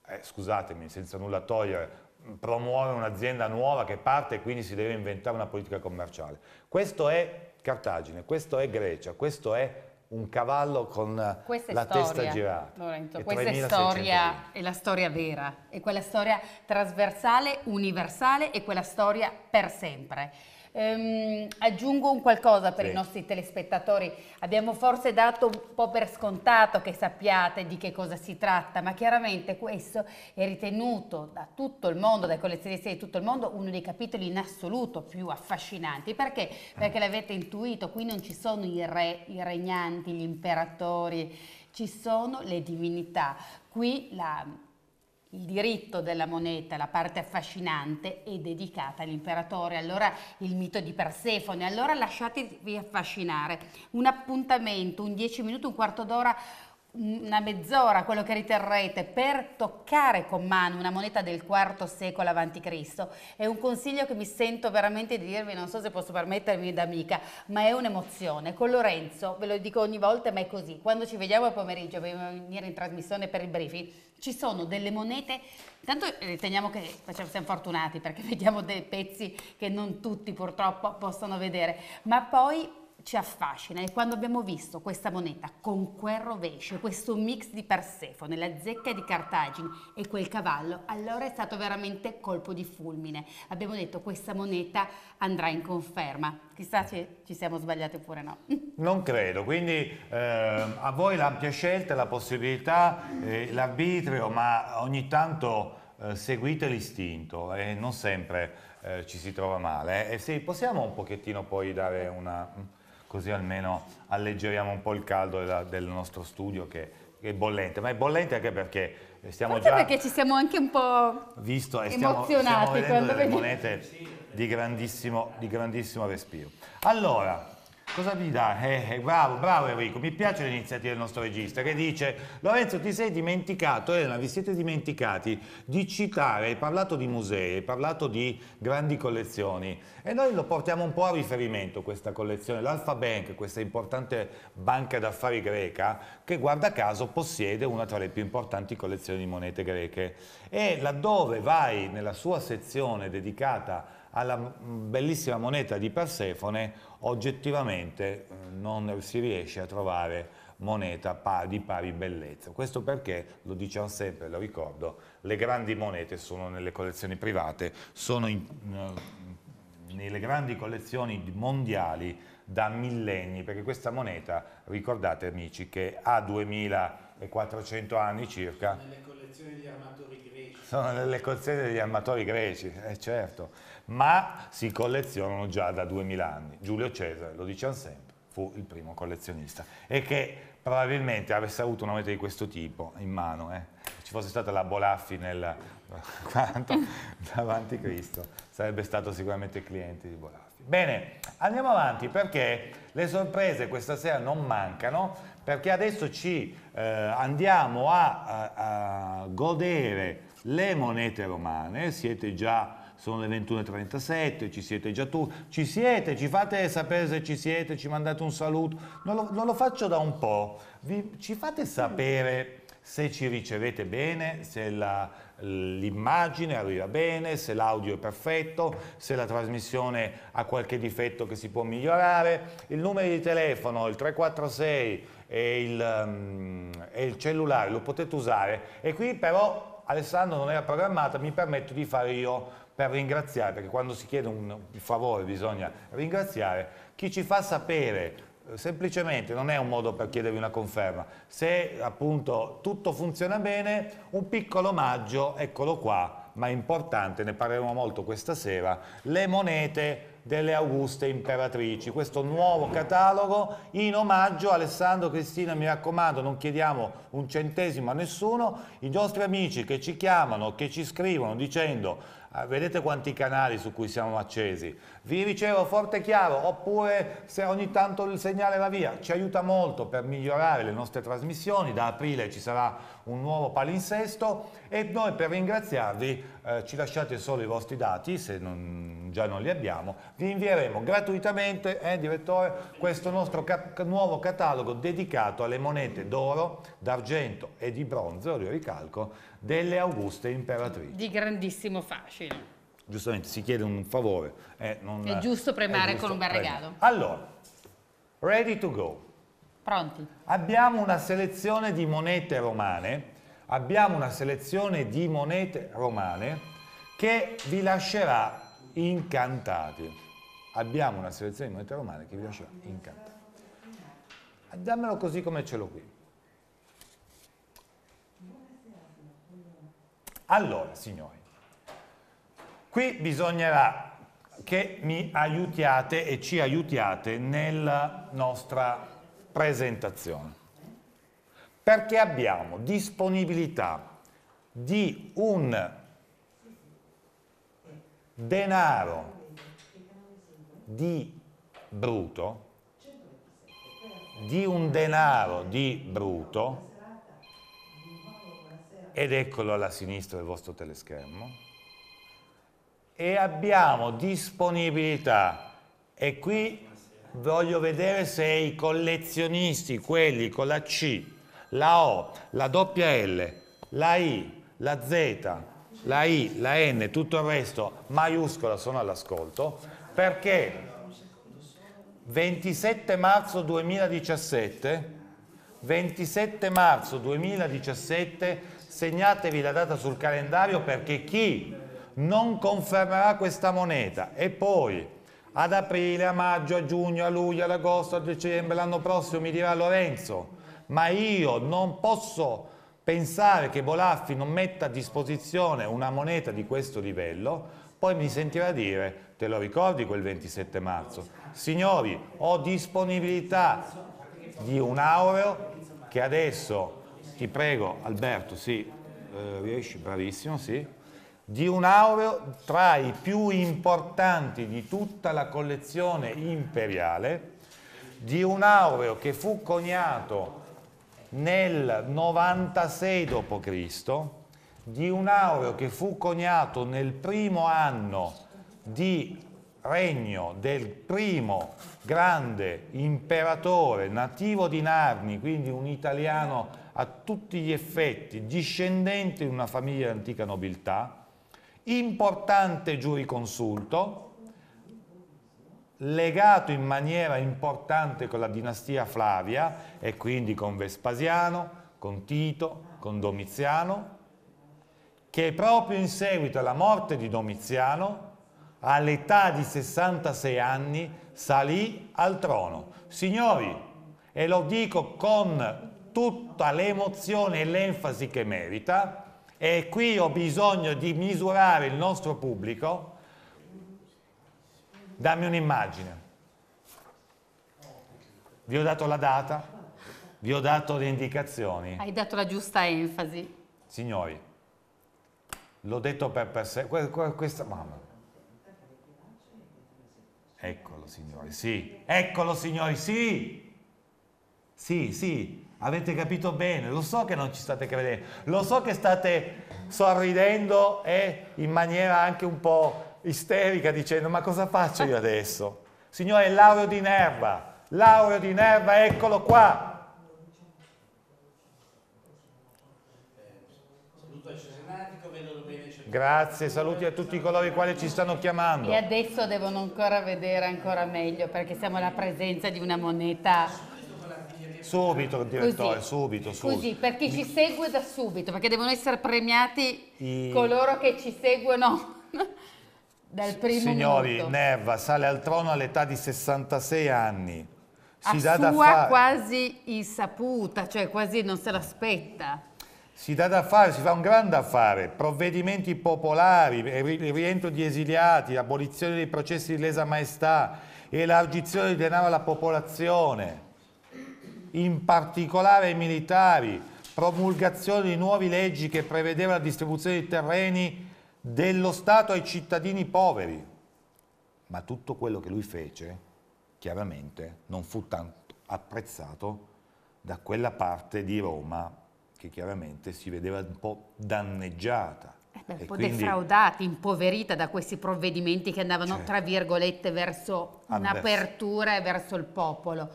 eh, scusatemi, senza nulla togliere, promuovere un'azienda nuova che parte e quindi si deve inventare una politica commerciale. Questo è Cartagine, questo è Grecia, questo è un cavallo con questa la storia, testa girata. Lorenzo, questa è storia, è la storia vera, è quella storia trasversale, universale, e quella storia per sempre. Ehm, aggiungo un qualcosa per sì. i nostri telespettatori. Abbiamo forse dato un po' per scontato che sappiate di che cosa si tratta, ma chiaramente questo è ritenuto da tutto il mondo, dai collezionisti di tutto il mondo, uno dei capitoli in assoluto più affascinanti. Perché? Perché ah. l'avete intuito, qui non ci sono i re, i regnanti, gli imperatori, ci sono le divinità. Qui la il diritto della moneta, la parte affascinante, è dedicata all'imperatore, allora il mito di Persefone, allora lasciatevi affascinare. Un appuntamento, un 10 minuti, un quarto d'ora una mezz'ora, quello che riterrete, per toccare con mano una moneta del IV secolo a.C. È un consiglio che mi sento veramente di dirvi, non so se posso permettermi da amica, ma è un'emozione. Con Lorenzo, ve lo dico ogni volta, ma è così. Quando ci vediamo al pomeriggio, per venire in trasmissione per il briefing, ci sono delle monete, tanto riteniamo eh, che facciamo, siamo fortunati perché [LAUGHS] vediamo dei pezzi che non tutti purtroppo possono vedere, ma poi ci affascina e quando abbiamo visto questa moneta con quel rovescio, questo mix di Persefone, la zecca di Cartagine e quel cavallo, allora è stato veramente colpo di fulmine. Abbiamo detto questa moneta andrà in conferma. Chissà se ci siamo sbagliati oppure no. [LAUGHS] Non credo, quindi eh, a voi l'ampia scelta, la possibilità, eh, l'arbitrio, ma ogni tanto eh, seguite l'istinto e non sempre eh, ci si trova male. E se possiamo un pochettino poi dare una mm, così almeno alleggeriamo un po' il caldo della, del nostro studio che è bollente, ma è bollente anche perché eh, stiamo Forse già... perché ci siamo anche un po' visto, e stiamo, emozionati stiamo vedendo delle monete di grandissimo, di grandissimo respiro. Allora, Cosa vi dà? Eh, eh, bravo, bravo Enrico, mi piace l'iniziativa del nostro regista che dice Lorenzo ti sei dimenticato, Elena, vi siete dimenticati di citare, hai parlato di musei, hai parlato di grandi collezioni e noi lo portiamo un po' a riferimento questa collezione, l'Alfa Bank, questa importante banca d'affari greca che guarda caso possiede una tra le più importanti collezioni di monete greche e laddove vai nella sua sezione dedicata a alla bellissima moneta di Persefone oggettivamente eh, non si riesce a trovare moneta di pari bellezza. Questo perché, lo diciamo sempre, lo ricordo, le grandi monete sono nelle collezioni private, sono in, eh, nelle grandi collezioni mondiali da millenni, perché questa moneta, ricordate amici, che ha 2400 anni circa... Nelle collezioni degli armatori greci. Sono nelle collezioni degli armatori greci, eh, certo ma si collezionano già da 2000 anni. Giulio Cesare, lo diciamo sempre, fu il primo collezionista e che probabilmente avesse avuto una moneta di questo tipo in mano, eh, ci fosse stata la Bolaffi nel [LAUGHS] quanto davanti Cristo, sarebbe stato sicuramente cliente di Bolaffi. Bene, andiamo avanti perché le sorprese questa sera non mancano, perché adesso ci eh, andiamo a, a, a godere le monete romane, siete già sono le 21.37, ci siete già tu, ci siete, ci fate sapere se ci siete, ci mandate un saluto, non lo, non lo faccio da un po', Vi, ci fate sapere se ci ricevete bene, se l'immagine arriva bene, se l'audio è perfetto, se la trasmissione ha qualche difetto che si può migliorare. Il numero di telefono, il 346 e il, um, e il cellulare lo potete usare e qui però Alessandro non era programmata, mi permetto di fare io per ringraziare, perché quando si chiede un favore bisogna ringraziare, chi ci fa sapere eh, semplicemente non è un modo per chiedervi una conferma se appunto tutto funziona bene un piccolo omaggio eccolo qua ma importante ne parleremo molto questa sera le monete delle Auguste Imperatrici, questo nuovo catalogo in omaggio Alessandro Cristina, mi raccomando, non chiediamo un centesimo a nessuno, i nostri amici che ci chiamano, che ci scrivono dicendo Ah, vedete quanti canali su cui siamo accesi, vi ricevo forte e chiaro, oppure se ogni tanto il segnale va via, ci aiuta molto per migliorare le nostre trasmissioni, da aprile ci sarà un nuovo palinsesto e noi per ringraziarvi eh, ci lasciate solo i vostri dati, se non, già non li abbiamo, vi invieremo gratuitamente, eh, direttore, questo nostro ca nuovo catalogo dedicato alle monete d'oro, d'argento e di bronzo, lo ricalco, delle Auguste Imperatrici. Di grandissimo fascino. Giustamente, si chiede un favore. Eh, non, è giusto premiare è giusto con un bel regalo. Allora, ready to go. Pronti. Abbiamo una selezione di monete romane, abbiamo una selezione di monete romane che vi lascerà incantati. Abbiamo una selezione di monete romane che vi lascerà incantati. Dammelo così come ce l'ho qui. Allora, signori, qui bisognerà che mi aiutiate e ci aiutiate nella nostra presentazione. Perché abbiamo disponibilità di un denaro di bruto, di un denaro di bruto ed eccolo alla sinistra del vostro teleschermo, e abbiamo disponibilità e qui voglio vedere se i collezionisti, quelli con la C, la O, la doppia L, la I, la Z, la I, la N, tutto il resto maiuscola sono all'ascolto, perché 27 marzo 2017, 27 marzo 2017 segnatevi la data sul calendario perché chi non confermerà questa moneta e poi ad aprile, a maggio, a giugno, a luglio, ad agosto, a dicembre, l'anno prossimo mi dirà Lorenzo, ma io non posso pensare che Bolaffi non metta a disposizione una moneta di questo livello, poi mi sentirà dire, te lo ricordi quel 27 marzo? Signori, ho disponibilità di un aureo che adesso ti prego Alberto, sì, eh, riesci, bravissimo, sì, di un aureo tra i più importanti di tutta la collezione imperiale, di un aureo che fu coniato nel 96 d.C., di un aureo che fu coniato nel primo anno di regno del primo grande imperatore nativo di Narni, quindi un italiano a tutti gli effetti discendente di una famiglia di antica nobiltà, importante giuriconsulto, legato in maniera importante con la dinastia Flavia e quindi con Vespasiano, con Tito, con Domiziano, che proprio in seguito alla morte di Domiziano, all'età di 66 anni, salì al trono. Signori, e lo dico con tutta l'emozione e l'enfasi che merita e qui ho bisogno di misurare il nostro pubblico. Dammi un'immagine. Vi ho dato la data, vi ho dato le indicazioni. Hai dato la giusta enfasi. Signori, l'ho detto per, per sé, questa mamma. Eccolo signori, sì, eccolo signori, sì, sì, sì, Avete capito bene, lo so che non ci state credendo, lo so che state sorridendo e in maniera anche un po' isterica dicendo ma cosa faccio io adesso? Signore, Laureo di Nerva, Laureo di Nerva, eccolo qua, Grazie, saluti a tutti coloro i quali ci stanno chiamando. E adesso devono ancora vedere ancora meglio perché siamo alla presenza di una moneta Subito, direttore, Così. subito, subito. Così, per chi ci segue da subito, perché devono essere premiati I... coloro che ci seguono [LAUGHS] dal primo Signori, minuto. Nerva sale al trono all'età di 66 anni. Si A dà da fare. quasi insaputa, cioè quasi non se l'aspetta. Si dà da fare, si fa un grande affare, provvedimenti popolari, il rientro di esiliati, l'abolizione dei processi di lesa maestà, elargizione di denaro alla popolazione in particolare ai militari, promulgazione di nuove leggi che prevedeva la distribuzione di terreni dello Stato ai cittadini poveri. Ma tutto quello che lui fece, chiaramente, non fu tanto apprezzato da quella parte di Roma che chiaramente si vedeva un po' danneggiata. Eh, un po' quindi, defraudata, impoverita da questi provvedimenti che andavano, certo, tra virgolette, verso un'apertura e verso il popolo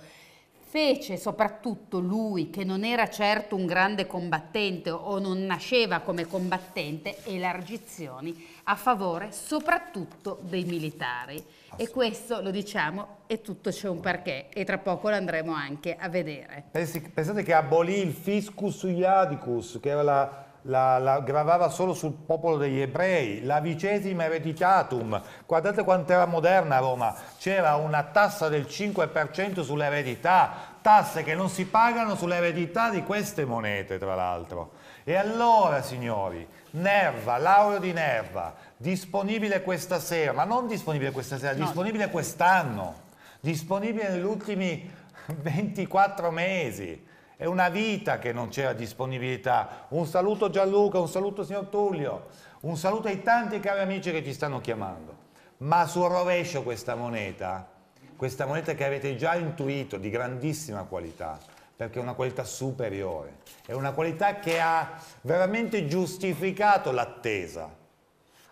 fece soprattutto lui, che non era certo un grande combattente o non nasceva come combattente, elargizioni a favore soprattutto dei militari. E questo, lo diciamo, è tutto c'è un perché e tra poco lo andremo anche a vedere. Pensi, pensate che abolì il fiscus iadicus, che era la la, la gravava solo sul popolo degli ebrei, la vicesima ereditatum, guardate quanto era moderna Roma, c'era una tassa del 5% sull'eredità, tasse che non si pagano sull'eredità di queste monete tra l'altro. E allora signori, Nerva, laureo di Nerva, disponibile questa sera, ma non disponibile questa sera, no. disponibile quest'anno, disponibile negli ultimi 24 mesi. È una vita che non c'è c'era disponibilità. Un saluto Gianluca, un saluto signor Tullio, un saluto ai tanti cari amici che ci stanno chiamando. Ma sul rovescio questa moneta, questa moneta che avete già intuito di grandissima qualità, perché è una qualità superiore, è una qualità che ha veramente giustificato l'attesa.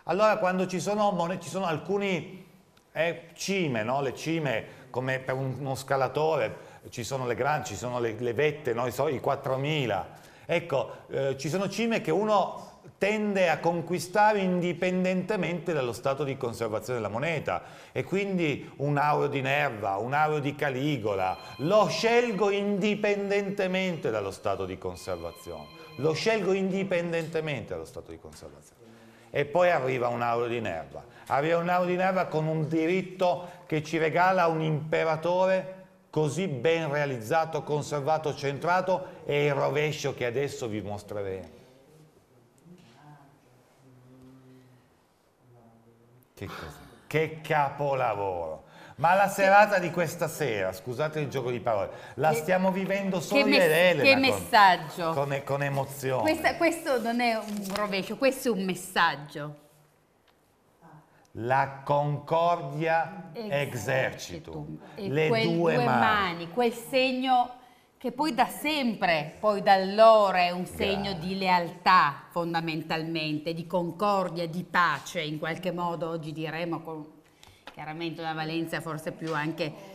Allora quando ci sono, monete, ci sono alcune eh, cime, no? le cime come per uno scalatore, ci sono le grandi, ci sono le, le vette, no? i 4.000. Ecco, eh, ci sono cime che uno tende a conquistare indipendentemente dallo stato di conservazione della moneta e quindi un aureo di Nerva, un aureo di Caligola, lo scelgo indipendentemente dallo stato di conservazione, lo scelgo indipendentemente dallo stato di conservazione. E poi arriva un aureo di Nerva, arriva un aureo di Nerva con un diritto che ci regala un imperatore così ben realizzato, conservato, centrato è il rovescio che adesso vi mostreremo. Che, che capolavoro! Ma la serata di questa sera, scusate il gioco di parole, la che, stiamo vivendo solo io ed Elena. Che messaggio! Con, con, con emozione. Questa, questo non è un rovescio, questo è un messaggio la concordia exercitum, le due, due mani. mani. quel segno che poi da sempre, poi da allora è un segno Grazie. di lealtà fondamentalmente, di concordia, di pace, in qualche modo oggi diremo con chiaramente una valenza forse più anche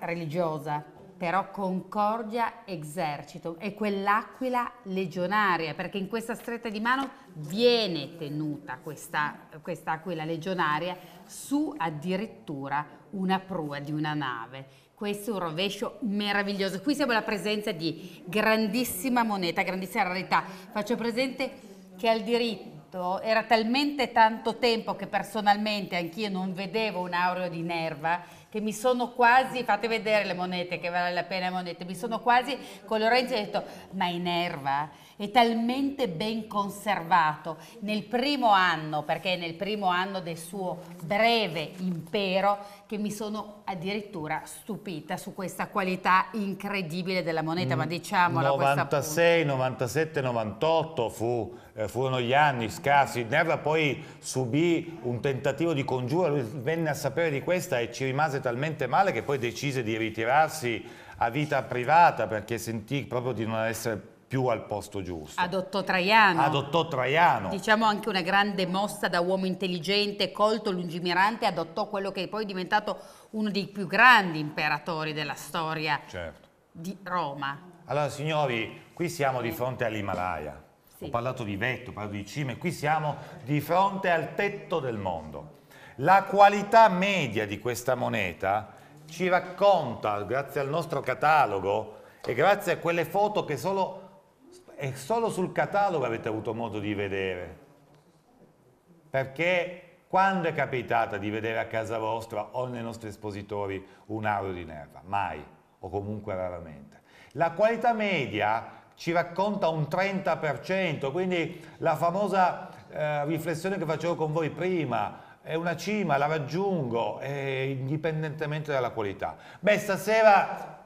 religiosa però Concordia Exercito è quell'aquila legionaria, perché in questa stretta di mano viene tenuta questa, aquila legionaria su addirittura una prua di una nave. Questo è un rovescio meraviglioso. Qui siamo alla presenza di grandissima moneta, grandissima rarità. Faccio presente che al diritto era talmente tanto tempo che personalmente anch'io non vedevo un aureo di Nerva che mi sono quasi, fate vedere le monete che vale la pena le monete, mi sono quasi con Lorenzo ho detto ma Inerva è talmente ben conservato nel primo anno, perché è nel primo anno del suo breve impero, che mi sono addirittura stupita su questa qualità incredibile della moneta, mm, ma diciamola 96, 97, 98 fu eh, furono gli anni scarsi, Nerva poi subì un tentativo di congiura, lui venne a sapere di questa e ci rimase talmente male che poi decise di ritirarsi a vita privata perché sentì proprio di non essere più al posto giusto. Adottò Traiano. Adottò Traiano. Diciamo anche una grande mossa da uomo intelligente, colto, lungimirante, adottò quello che è poi diventato uno dei più grandi imperatori della storia certo. di Roma. Allora signori, qui siamo di fronte all'Himalaya. Sì. Ho parlato di vetto, ho parlato di cime, qui siamo di fronte al tetto del mondo. La qualità media di questa moneta ci racconta, grazie al nostro catalogo e grazie a quelle foto che solo e solo sul catalogo avete avuto modo di vedere. Perché quando è capitata di vedere a casa vostra o nei nostri espositori un aureo di Nerva? Mai, o comunque raramente. La qualità media ci racconta un 30%, quindi la famosa eh, riflessione che facevo con voi prima, è una cima, la raggiungo, eh, indipendentemente dalla qualità. Beh, stasera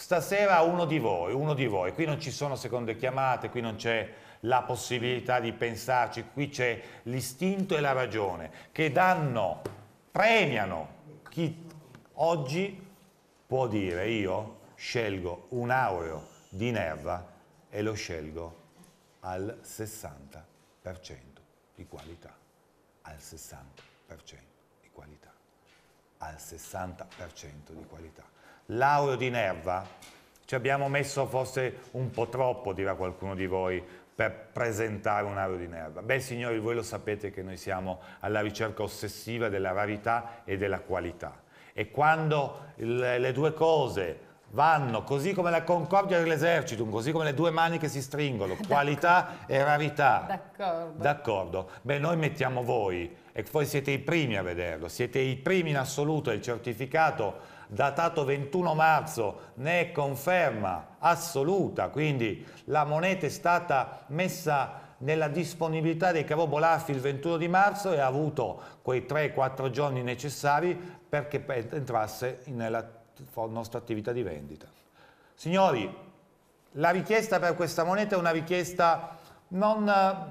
Stasera uno di voi, uno di voi, qui non ci sono seconde chiamate, qui non c'è la possibilità di pensarci, qui c'è l'istinto e la ragione che danno, premiano chi oggi può dire io scelgo un aureo di Nerva e lo scelgo al 60% di qualità, al 60% di qualità, al 60% di qualità l'aureo di Nerva ci abbiamo messo forse un po' troppo, dirà qualcuno di voi, per presentare un aureo di Nerva. Beh signori, voi lo sapete che noi siamo alla ricerca ossessiva della rarità e della qualità. E quando le due cose vanno così come la concordia dell'esercito, così come le due mani che si stringono, [LAUGHS] qualità e rarità. D'accordo. Beh, noi mettiamo voi e voi siete i primi a vederlo, siete i primi in assoluto, il certificato datato 21 marzo, ne è conferma assoluta, quindi la moneta è stata messa nella disponibilità dei carobolaffi il 21 di marzo e ha avuto quei 3-4 giorni necessari perché entrasse nella nostra attività di vendita. Signori, la richiesta per questa moneta è una richiesta non,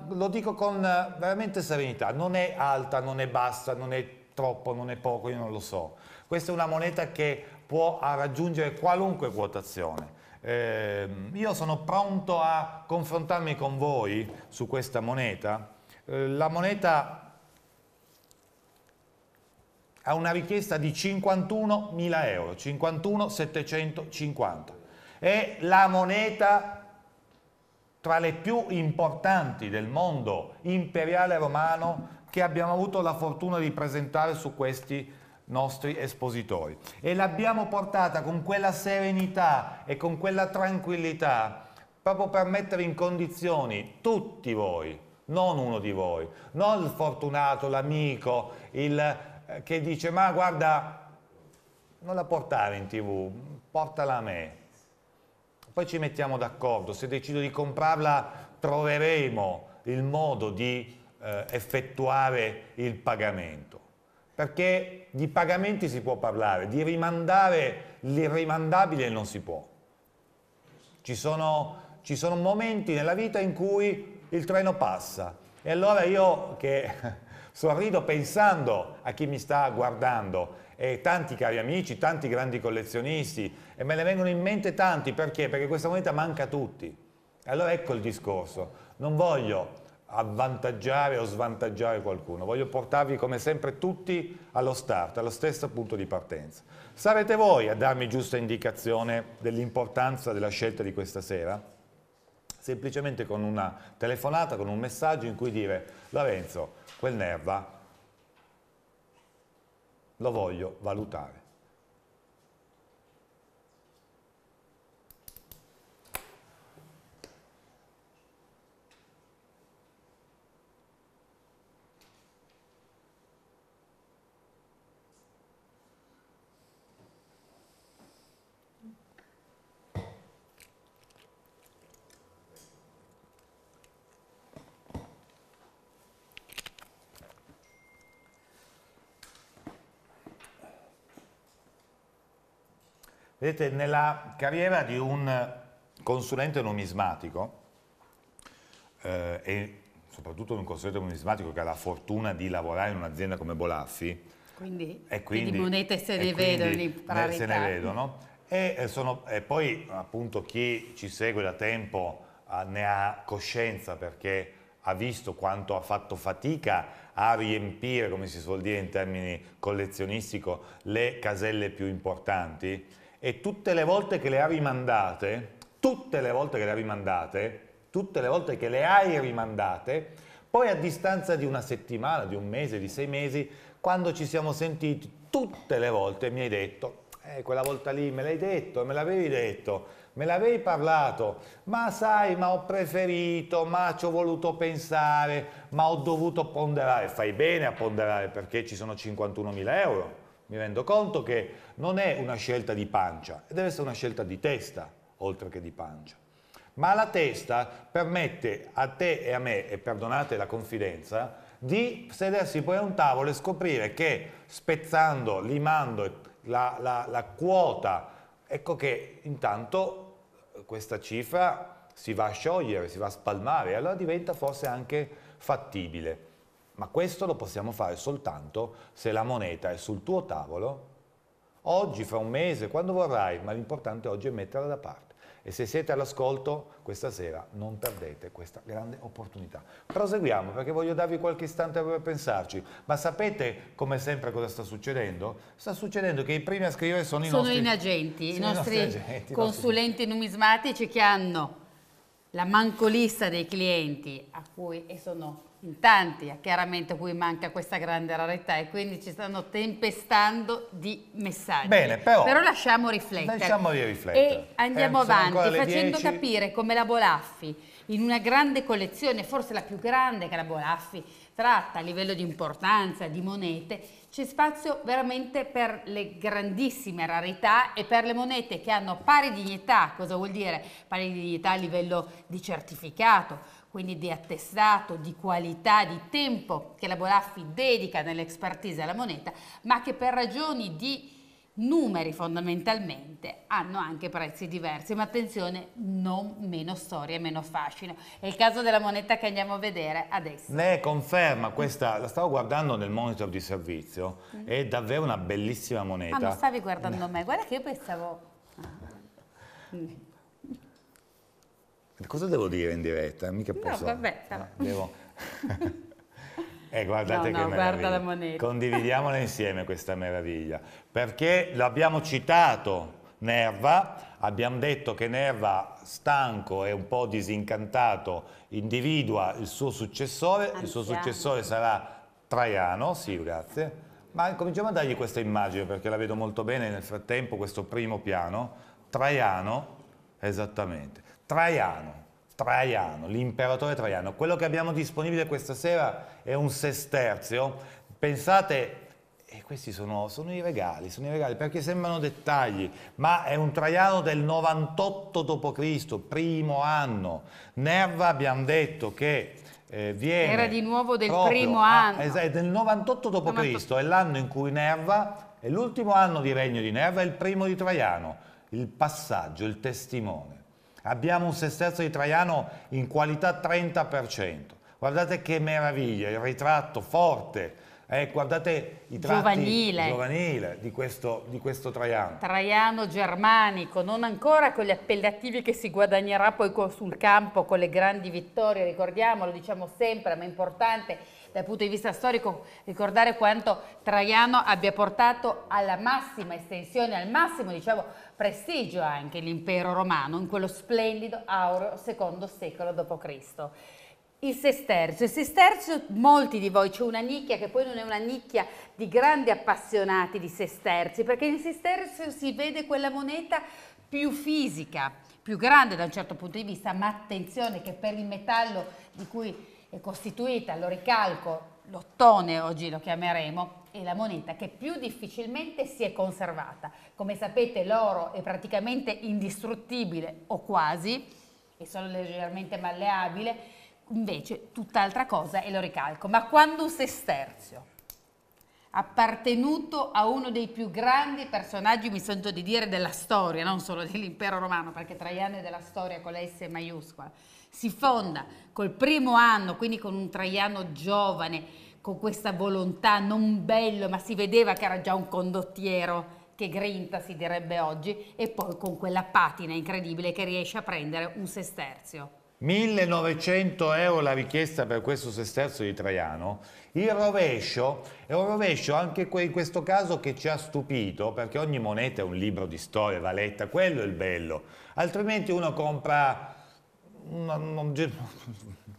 lo dico con veramente serenità, non è alta, non è bassa, non è troppo, non è poco, io non lo so. Questa è una moneta che può raggiungere qualunque quotazione. Eh, io sono pronto a confrontarmi con voi su questa moneta. Eh, la moneta ha una richiesta di 51.000 euro, 51.750. È la moneta tra le più importanti del mondo imperiale romano che abbiamo avuto la fortuna di presentare su questi nostri espositori e l'abbiamo portata con quella serenità e con quella tranquillità proprio per mettere in condizioni tutti voi, non uno di voi, non il fortunato, l'amico, il eh, che dice ma guarda non la portare in tv, portala a me. Poi ci mettiamo d'accordo, se decido di comprarla troveremo il modo di eh, effettuare il pagamento. Perché di pagamenti si può parlare, di rimandare l'irrimandabile non si può. Ci sono, ci sono momenti nella vita in cui il treno passa e allora io che [LAUGHS] sorrido pensando a chi mi sta guardando e tanti cari amici, tanti grandi collezionisti e me ne vengono in mente tanti perché? Perché questa moneta manca a tutti. Allora ecco il discorso, non voglio avvantaggiare o svantaggiare qualcuno, voglio portarvi come sempre tutti allo start, allo stesso punto di partenza. Sarete voi a darmi giusta indicazione dell'importanza della scelta di questa sera? Semplicemente con una telefonata, con un messaggio in cui dire Lorenzo, quel Nerva lo voglio valutare. Vedete, nella carriera di un consulente numismatico eh, e soprattutto di un consulente numismatico che ha la fortuna di lavorare in un'azienda come Bolaffi, quindi, e quindi, quindi monete se ne vedono, se ne vedono. E, eh, sono, e poi appunto chi ci segue da tempo eh, ne ha coscienza perché ha visto quanto ha fatto fatica a riempire, come si suol dire in termini collezionistico, le caselle più importanti e tutte le volte che le ha rimandate, tutte le volte che le ha rimandate, tutte le volte che le hai rimandate, poi a distanza di una settimana, di un mese, di sei mesi, quando ci siamo sentiti, tutte le volte mi hai detto, eh, quella volta lì me l'hai detto, me l'avevi detto, me l'avevi parlato, ma sai, ma ho preferito, ma ci ho voluto pensare, ma ho dovuto ponderare. Fai bene a ponderare perché ci sono 51.000 euro mi rendo conto che non è una scelta di pancia, deve essere una scelta di testa, oltre che di pancia. Ma la testa permette a te e a me, e perdonate la confidenza, di sedersi poi a un tavolo e scoprire che spezzando, limando la, la, la quota, ecco che intanto eh, questa cifra si va a sciogliere, si va a spalmare, e allora diventa forse anche fattibile. Ma questo lo possiamo fare soltanto se la moneta è sul tuo tavolo, oggi, fra un mese, quando vorrai, ma l'importante oggi è metterla da parte. E se siete all'ascolto questa sera non perdete questa grande opportunità. Proseguiamo perché voglio darvi qualche istante per pensarci, ma sapete come sempre cosa sta succedendo? Sta succedendo che i primi a scrivere sono, sono i nostri... agenti, sì, i nostri, nostri agenti, consulenti nostri... numismatici che hanno la mancolista dei clienti a cui e sono in tanti, eh, chiaramente a cui manca questa grande rarità e quindi ci stanno tempestando di messaggi. Bene, però, però lasciamo riflettere. Lasciamo riflettere. E andiamo eh, avanti facendo 10. capire come la Bolaffi, in una grande collezione, forse la più grande che la Bolaffi tratta a livello di importanza, di monete, c'è spazio veramente per le grandissime rarità e per le monete che hanno pari dignità, cosa vuol dire? Pari dignità a livello di certificato, quindi di attestato, di qualità, di tempo che la Bolaffi dedica nell'expertise alla moneta, ma che per ragioni di numeri fondamentalmente hanno anche prezzi diversi, ma attenzione, non meno storia e meno fascino. È il caso della moneta che andiamo a vedere adesso. Ne conferma, questa la stavo guardando nel monitor di servizio, è davvero una bellissima moneta. Ah, non stavi guardando me, guarda che io pensavo... Ah. [LAUGHS] Cosa devo dire in diretta? Mica no, posso... vabbè. No, devo... [LAUGHS] eh, guardate no, no, che guarda meraviglia. Condividiamola [LAUGHS] insieme questa meraviglia. Perché l'abbiamo citato, Nerva, abbiamo detto che Nerva, stanco e un po' disincantato, individua il suo successore. Anziano. Il suo successore sarà Traiano, sì, grazie. Ma cominciamo a dargli questa immagine perché la vedo molto bene nel frattempo, questo primo piano. Traiano, esattamente. Traiano, Traiano, l'imperatore Traiano. Quello che abbiamo disponibile questa sera è un sesterzio. Pensate, e questi sono, sono, i regali, sono i regali perché sembrano dettagli, ma è un Traiano del 98 d.C., primo anno. Nerva abbiamo detto che eh, viene... Era di nuovo del primo anno. esatto, è del 98 d.C., è l'anno in cui Nerva, è l'ultimo anno di regno di Nerva, è il primo di Traiano, il passaggio, il testimone abbiamo un sestezzo di Traiano in qualità 30%. Guardate che meraviglia, il ritratto forte, eh, guardate i tratti giovanile, giovanile di, questo, di, questo, Traiano. Traiano germanico, non ancora con gli appellativi che si guadagnerà poi sul campo con le grandi vittorie, ricordiamolo, diciamo sempre, ma è importante dal punto di vista storico ricordare quanto Traiano abbia portato alla massima estensione, al massimo diciamo, prestigio anche l'impero romano in quello splendido aureo secondo secolo d.C. Il sesterzo, il sesterzo, molti di voi, c'è una nicchia che poi non è una nicchia di grandi appassionati di sesterzi, perché in sesterzo si vede quella moneta più fisica, più grande da un certo punto di vista, ma attenzione che per il metallo di cui è costituita, lo ricalco, l'ottone oggi lo chiameremo, è la moneta che più difficilmente si è conservata. Come sapete l'oro è praticamente indistruttibile o quasi, è solo leggermente malleabile, invece tutt'altra cosa e lo ricalco. Ma quando un sesterzio appartenuto a uno dei più grandi personaggi, mi sento di dire, della storia, non solo dell'impero romano, perché Traiano è della storia con la S maiuscola, si fonda col primo anno, quindi con un Traiano giovane, con questa volontà non bello, ma si vedeva che era già un condottiero che grinta si direbbe oggi, e poi con quella patina incredibile che riesce a prendere un sesterzio. 1900 euro la richiesta per questo sesterzo di Traiano. Il rovescio è un rovescio anche in questo caso che ci ha stupito perché ogni moneta è un libro di storia, va letta, quello è il bello. Altrimenti uno compra non, non, non, [LAUGHS]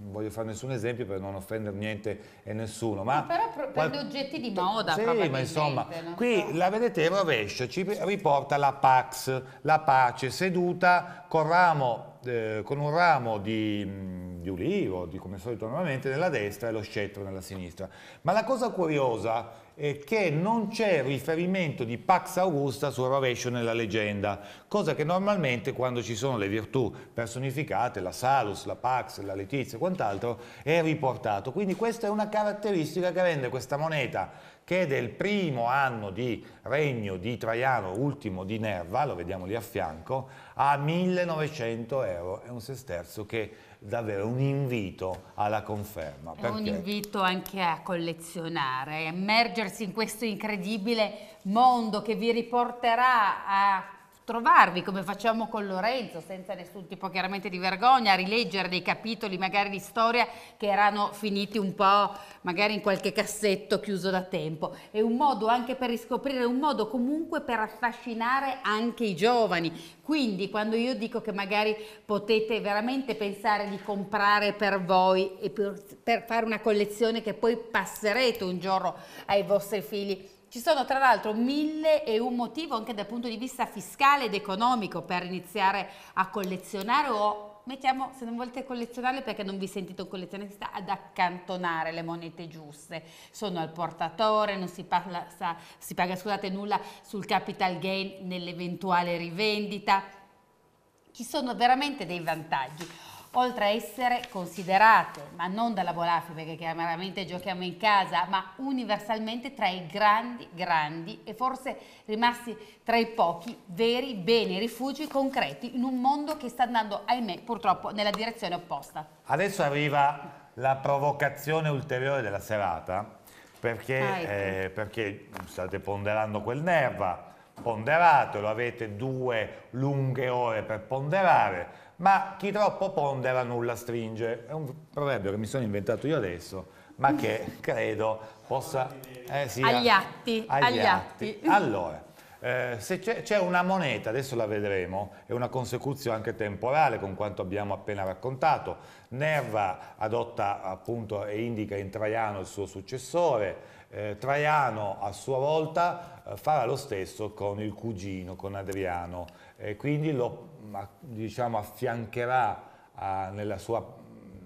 voglio fare nessun esempio per non offendere niente e nessuno. Ma Però per, per gli oggetti di moda, sì, ma insomma, qui so. la vedete in rovescio, ci riporta la Pax, la pace, seduta con, ramo, eh, con un ramo di mm, di ulivo, di, come al solito normalmente, nella destra e lo scettro nella sinistra. Ma la cosa curiosa è che non c'è riferimento di Pax Augusta sul rovescio nella leggenda, cosa che normalmente quando ci sono le virtù personificate, la Salus, la Pax, la Letizia e quant'altro, è riportato. Quindi questa è una caratteristica che rende questa moneta che è del primo anno di regno di Traiano, ultimo di Nerva, lo vediamo lì a fianco, a 1900 euro, è un sesterzo che davvero un invito alla conferma. Perché? È un invito anche a collezionare, a immergersi in questo incredibile mondo che vi riporterà a trovarvi come facciamo con Lorenzo, senza nessun tipo chiaramente di vergogna, a rileggere dei capitoli magari di storia che erano finiti un po' magari in qualche cassetto chiuso da tempo. È un modo anche per riscoprire, un modo comunque per affascinare anche i giovani. Quindi quando io dico che magari potete veramente pensare di comprare per voi e per, per fare una collezione che poi passerete un giorno ai vostri figli, ci sono tra l'altro mille e un motivo anche dal punto di vista fiscale ed economico per iniziare a collezionare o mettiamo, se non volete collezionare perché non vi sentite un collezionista, ad accantonare le monete giuste. Sono al portatore, non si, parla, sa, si paga scusate, nulla sul capital gain nell'eventuale rivendita. Ci sono veramente dei vantaggi oltre a essere considerate, ma non dalla Bolafi perché chiaramente giochiamo in casa, ma universalmente tra i grandi, grandi e forse rimasti tra i pochi veri beni rifugi concreti in un mondo che sta andando, ahimè, purtroppo nella direzione opposta. Adesso arriva la provocazione ulteriore della serata perché, ah, ecco. eh, perché state ponderando quel nerva, ponderatelo, avete due lunghe ore per ponderare, ma chi troppo pondera nulla stringe. È un proverbio che mi sono inventato io adesso, ma [LAUGHS] che credo possa... Eh, sia, agli atti. Agli, agli atti. atti. [LAUGHS] Allora, eh, se c'è una moneta, adesso la vedremo, è una consecuzione anche temporale con quanto abbiamo appena raccontato. Nerva adotta appunto e indica in Traiano il suo successore, eh, Traiano a sua volta eh, farà lo stesso con il cugino, con Adriano, quindi lo diciamo, affiancherà a, nella, sua,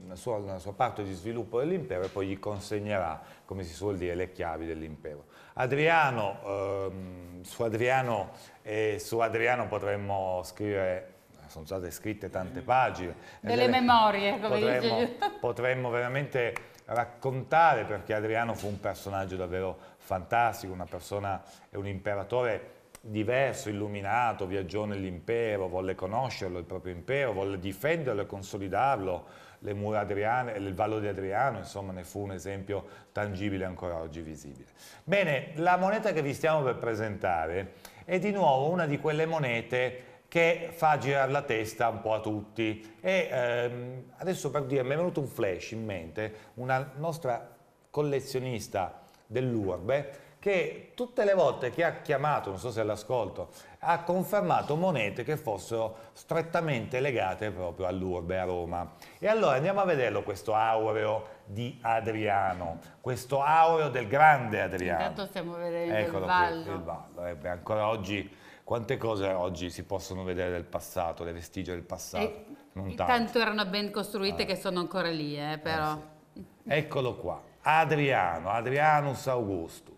nella, sua, nella, sua, parte di sviluppo dell'impero e poi gli consegnerà, come si suol dire, le chiavi dell'impero. Adriano, ehm, su Adriano eh, su Adriano potremmo scrivere sono state scritte tante mm. pagine. Delle, delle memorie, come potremmo, dice [LAUGHS] Potremmo veramente raccontare perché Adriano fu un personaggio davvero fantastico, una persona un imperatore diverso, illuminato, viaggiò nell'impero, volle conoscerlo, il proprio impero, volle difenderlo e consolidarlo, le mura adriane, il vallo di Adriano, insomma, ne fu un esempio tangibile ancora oggi visibile. Bene, la moneta che vi stiamo per presentare è di nuovo una di quelle monete che fa girare la testa un po' a tutti. E ehm, adesso per dire, mi è venuto un flash in mente, una nostra collezionista dell'Urbe, che tutte le volte che ha chiamato, non so se l'ascolto, ha confermato monete che fossero strettamente legate proprio all'urbe a Roma. E allora andiamo a vederlo questo aureo di Adriano, questo aureo del grande Adriano. Intanto stiamo vedendo Eccolo il ballo. Qui, il ballo. Eh beh, ancora oggi, quante cose oggi si possono vedere del passato, le vestigia del passato. E, non tanto. tanto. erano ben costruite ah. che sono ancora lì, eh, però. Eh sì. Eccolo qua, Adriano, Adrianus Augustus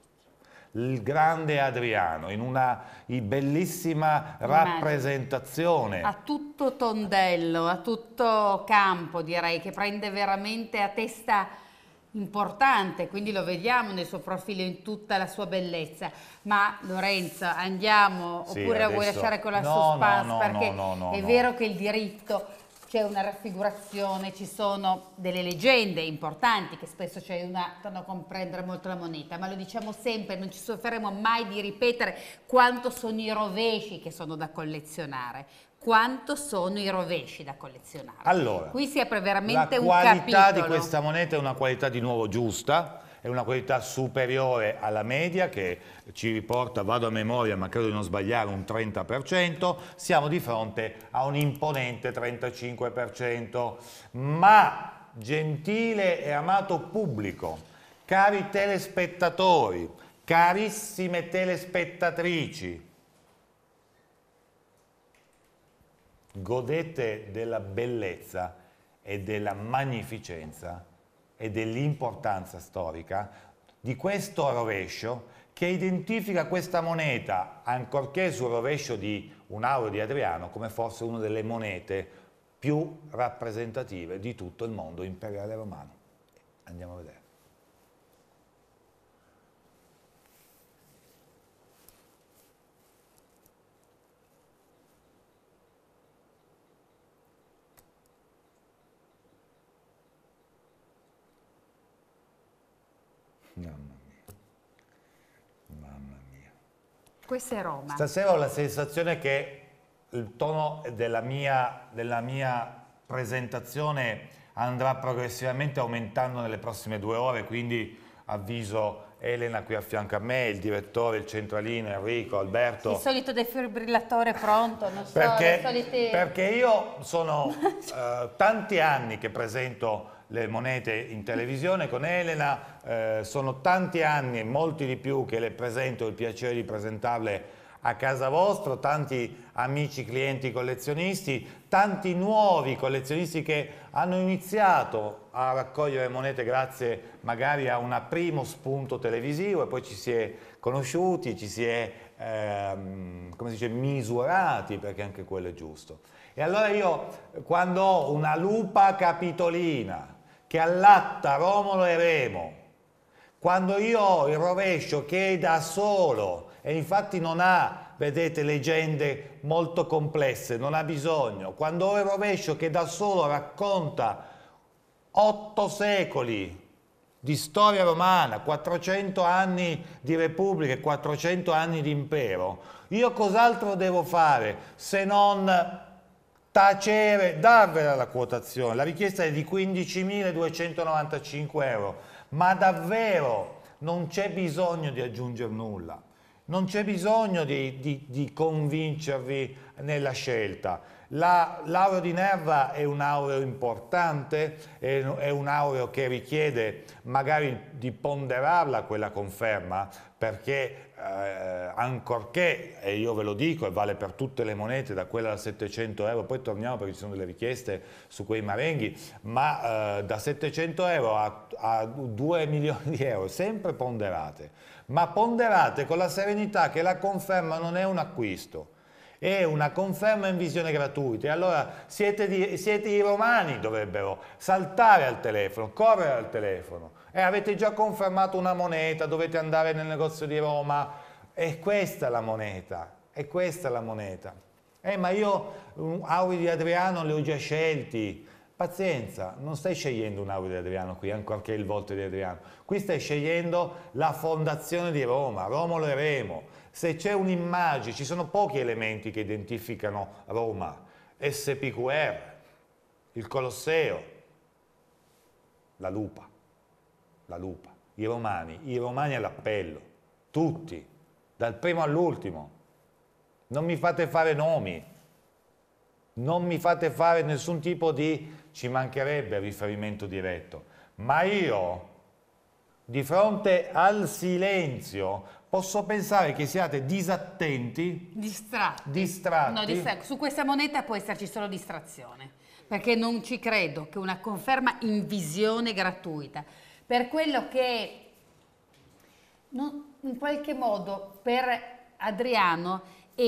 il grande Adriano in una bellissima rappresentazione. A tutto tondello, a tutto campo direi, che prende veramente a testa importante, quindi lo vediamo nel suo profilo in tutta la sua bellezza. Ma Lorenzo, andiamo, sì, oppure la vuoi lasciare con la no, suspense? No, no, perché è vero che il diritto c'è una raffigurazione, ci sono delle leggende importanti che spesso ci aiutano a comprendere molto la moneta, ma lo diciamo sempre, non ci sofferemo mai di ripetere quanto sono i rovesci che sono da collezionare. Quanto sono i rovesci da collezionare? Allora, qui si apre veramente un capitolo. La qualità di questa moneta è una qualità di nuovo giusta, è una qualità superiore alla media che ci riporta, vado a memoria ma credo di non sbagliare, un 30%, siamo di fronte a un imponente 35%, ma gentile e amato pubblico, cari telespettatori, carissime telespettatrici, godete della bellezza e della magnificenza e dell'importanza storica di questo rovescio che identifica questa moneta, ancorché sul rovescio di un auro di Adriano, come forse una delle monete più rappresentative di tutto il mondo imperiale romano. Andiamo a vedere. Mamma mia. Mamma mia. Questa è Roma. Stasera ho la sensazione che il tono della mia, della mia presentazione andrà progressivamente aumentando nelle prossime due ore, quindi avviso Elena qui a fianco a me, il direttore, il centralino, Enrico, Alberto. Il solito defibrillatore pronto, non so, perché, solite... perché io sono [LAUGHS] eh, tanti anni che presento le monete in televisione con Elena, eh, sono tanti anni e molti di più che le presento, ho il piacere di presentarle a casa vostra, tanti amici, clienti, collezionisti, tanti nuovi collezionisti che hanno iniziato a raccogliere monete grazie magari a un primo spunto televisivo e poi ci si è conosciuti, ci si è ehm, come si dice, misurati perché anche quello è giusto. E allora io quando ho una lupa capitolina che allatta Romolo e Remo, quando io ho il rovescio che da solo e infatti non ha, vedete, leggende molto complesse, non ha bisogno. Quando è Rovescio che da solo racconta otto secoli di storia romana, 400 anni di repubblica e 400 anni di impero, io cos'altro devo fare se non tacere, darvela la quotazione, la richiesta è di 15.295 euro, ma davvero non c'è bisogno di aggiungere nulla non c'è bisogno di, di, di, convincervi nella scelta. l'aureo di Nerva è un aureo importante, è, è un aureo che richiede magari di ponderarla quella conferma, perché eh, ancorché, e io ve lo dico, e vale per tutte le monete, da quella da 700 euro, poi torniamo perché ci sono delle richieste su quei marenghi, ma eh, da 700 euro a, a 2 milioni di euro, sempre ponderate ma ponderate con la serenità che la conferma non è un acquisto, è una conferma in visione gratuita. E allora siete, di, siete i romani dovrebbero saltare al telefono, correre al telefono. E eh, avete già confermato una moneta, dovete andare nel negozio di Roma. È questa la moneta, è questa la moneta. Eh, ma io mm, auri di Adriano li ho già scelti, Pazienza, non stai scegliendo un'aula di Adriano qui, anche il volto di Adriano. Qui stai scegliendo la fondazione di Roma, Romolo e Remo. Se c'è un'immagine, ci sono pochi elementi che identificano Roma. SPQR, il Colosseo, la lupa, la lupa, i romani, i romani all'appello, tutti, dal primo all'ultimo. Non mi fate fare nomi, non mi fate fare nessun tipo di ci mancherebbe riferimento diretto, ma io di fronte al silenzio posso pensare che siate disattenti, distratti. distratti. No, distra su questa moneta può esserci solo distrazione, perché non ci credo che una conferma in visione gratuita, per quello che non, in qualche modo per Adriano è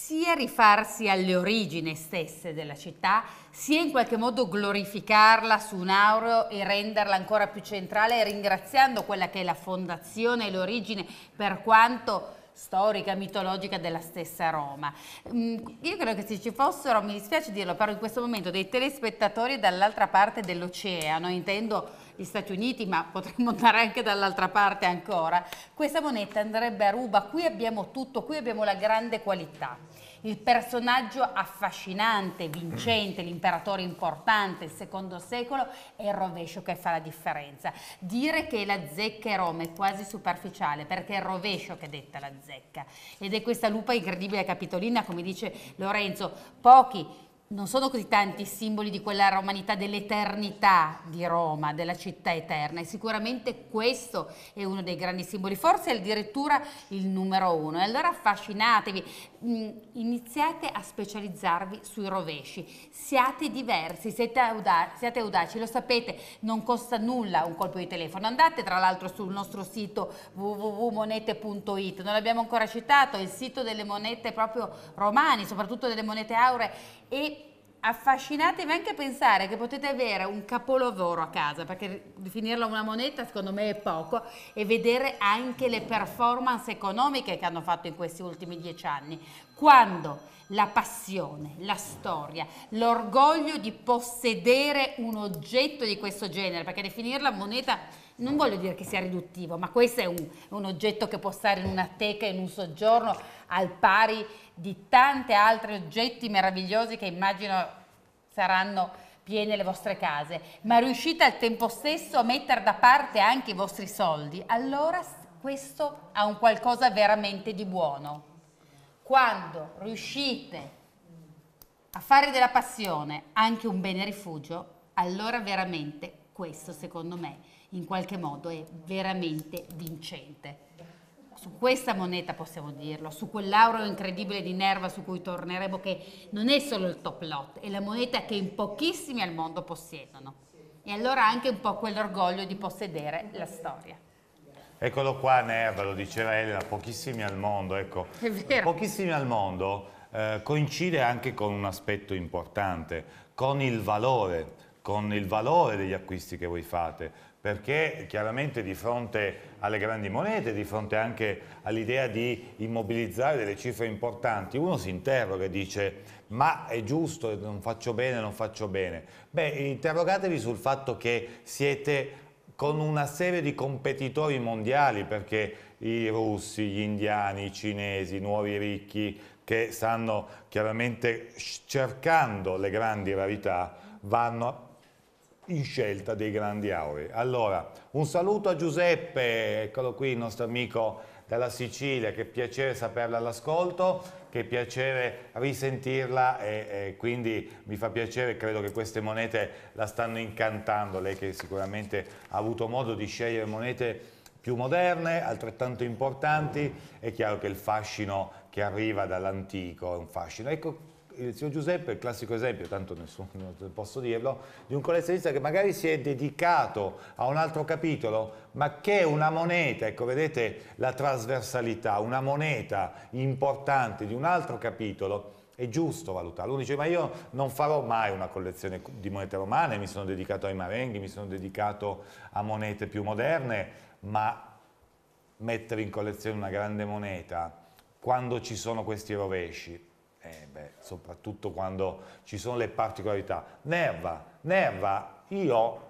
sia rifarsi alle origini stesse della città, sia in qualche modo glorificarla su un aureo e renderla ancora più centrale, ringraziando quella che è la fondazione e l'origine per quanto storica, mitologica della stessa Roma. Mm, io credo che se ci fossero, mi dispiace dirlo, però in questo momento dei telespettatori dall'altra parte dell'oceano, intendo gli Stati Uniti, ma potremmo andare anche dall'altra parte ancora, questa moneta andrebbe a Ruba, qui abbiamo tutto, qui abbiamo la grande qualità. Il personaggio affascinante, vincente, l'imperatore importante, il secondo secolo, è il rovescio che fa la differenza. Dire che la zecca è Roma è quasi superficiale, perché è il rovescio che detta la zecca. Ed è questa lupa incredibile capitolina, come dice Lorenzo, pochi non sono così tanti i simboli di quella romanità dell'eternità di Roma, della città eterna e sicuramente questo è uno dei grandi simboli, forse addirittura il numero uno. E allora affascinatevi, mm, iniziate a specializzarvi sui rovesci, siate diversi, siate, audaci, siate audaci lo sapete, non costa nulla un colpo di telefono. Andate tra l'altro sul nostro sito www.monete.it, non l'abbiamo ancora citato, è il sito delle monete proprio romane, soprattutto delle monete auree e affascinatevi anche a pensare che potete avere un capolavoro a casa, perché definirla una moneta secondo me è poco, e vedere anche le performance economiche che hanno fatto in questi ultimi dieci anni, quando la passione, la storia, l'orgoglio di possedere un oggetto di questo genere, perché definirla moneta non voglio dire che sia riduttivo, ma questo è un, un oggetto che può stare in una teca, in un soggiorno, al pari di tanti altri oggetti meravigliosi che immagino saranno piene le vostre case, ma riuscite al tempo stesso a mettere da parte anche i vostri soldi, allora questo ha un qualcosa veramente di buono. Quando riuscite a fare della passione anche un bene rifugio, allora veramente questo secondo me in qualche modo è veramente vincente su questa moneta possiamo dirlo, su quell'auro incredibile di Nerva su cui torneremo che non è solo il top lot, è la moneta che in pochissimi al mondo possiedono. E allora anche un po' quell'orgoglio di possedere la storia. Eccolo qua Nerva, lo diceva Elena, pochissimi al mondo, ecco. È vero. Pochissimi al mondo eh, coincide anche con un aspetto importante, con il valore, con il valore degli acquisti che voi fate, perché chiaramente di fronte alle grandi monete, di fronte anche all'idea di immobilizzare delle cifre importanti, uno si interroga e dice ma è giusto, non faccio bene, non faccio bene. Beh, interrogatevi sul fatto che siete con una serie di competitori mondiali perché i russi, gli indiani, i cinesi, i nuovi ricchi che stanno chiaramente cercando le grandi rarità vanno in scelta dei grandi auri. Allora, un saluto a Giuseppe, eccolo qui il nostro amico dalla Sicilia, che piacere saperla all'ascolto, che piacere risentirla e, e, quindi mi fa piacere, credo che queste monete la stanno incantando, lei che sicuramente ha avuto modo di scegliere monete più moderne, altrettanto importanti, è chiaro che il fascino che arriva dall'antico è un fascino. Ecco, il signor Giuseppe è il classico esempio, tanto nessuno [LAUGHS] posso dirlo, di un collezionista che magari si è dedicato a un altro capitolo, ma che è una moneta, ecco vedete la trasversalità, una moneta importante di un altro capitolo, è giusto valutarlo. Uno dice ma io non farò mai una collezione di monete romane, mi sono dedicato ai marenghi, mi sono dedicato a monete più moderne, ma mettere in collezione una grande moneta quando ci sono questi rovesci eh beh, soprattutto quando ci sono le particolarità. Nerva, Nerva, io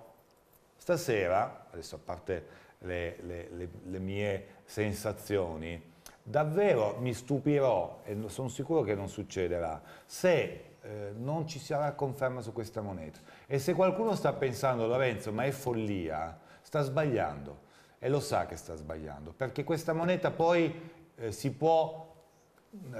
stasera, adesso a parte le, le, le, le mie sensazioni, davvero mi stupirò, e sono sicuro che non succederà, se eh, non ci sarà conferma su questa moneta. E se qualcuno sta pensando, Lorenzo, ma è follia, sta sbagliando. E lo sa che sta sbagliando, perché questa moneta poi eh, si può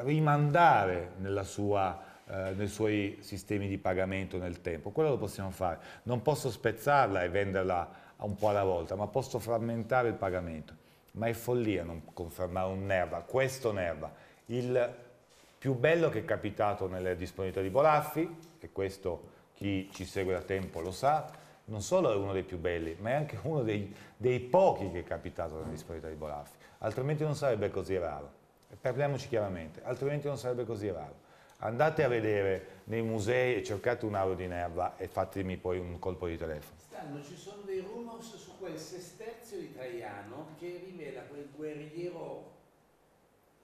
rimandare sua, eh, nei suoi sistemi di pagamento nel tempo, quello lo possiamo fare. Non posso spezzarla e venderla un po' alla volta, ma posso frammentare il pagamento. Ma è follia non confermare un Nerva, questo Nerva. Il più bello che è capitato nelle disponibilità di Bolaffi, e questo chi ci segue da tempo lo sa, non solo è uno dei più belli, ma è anche uno dei, dei pochi che è capitato nelle disponibilità di Bolaffi, altrimenti non sarebbe così raro. Parliamoci chiaramente, altrimenti non sarebbe così raro. Andate a vedere nei musei e cercate un aro di Nerva e fatemi poi un colpo di telefono. Stanno, ci sono dei rumors su quel sesterzio di Traiano che rivela quel guerriero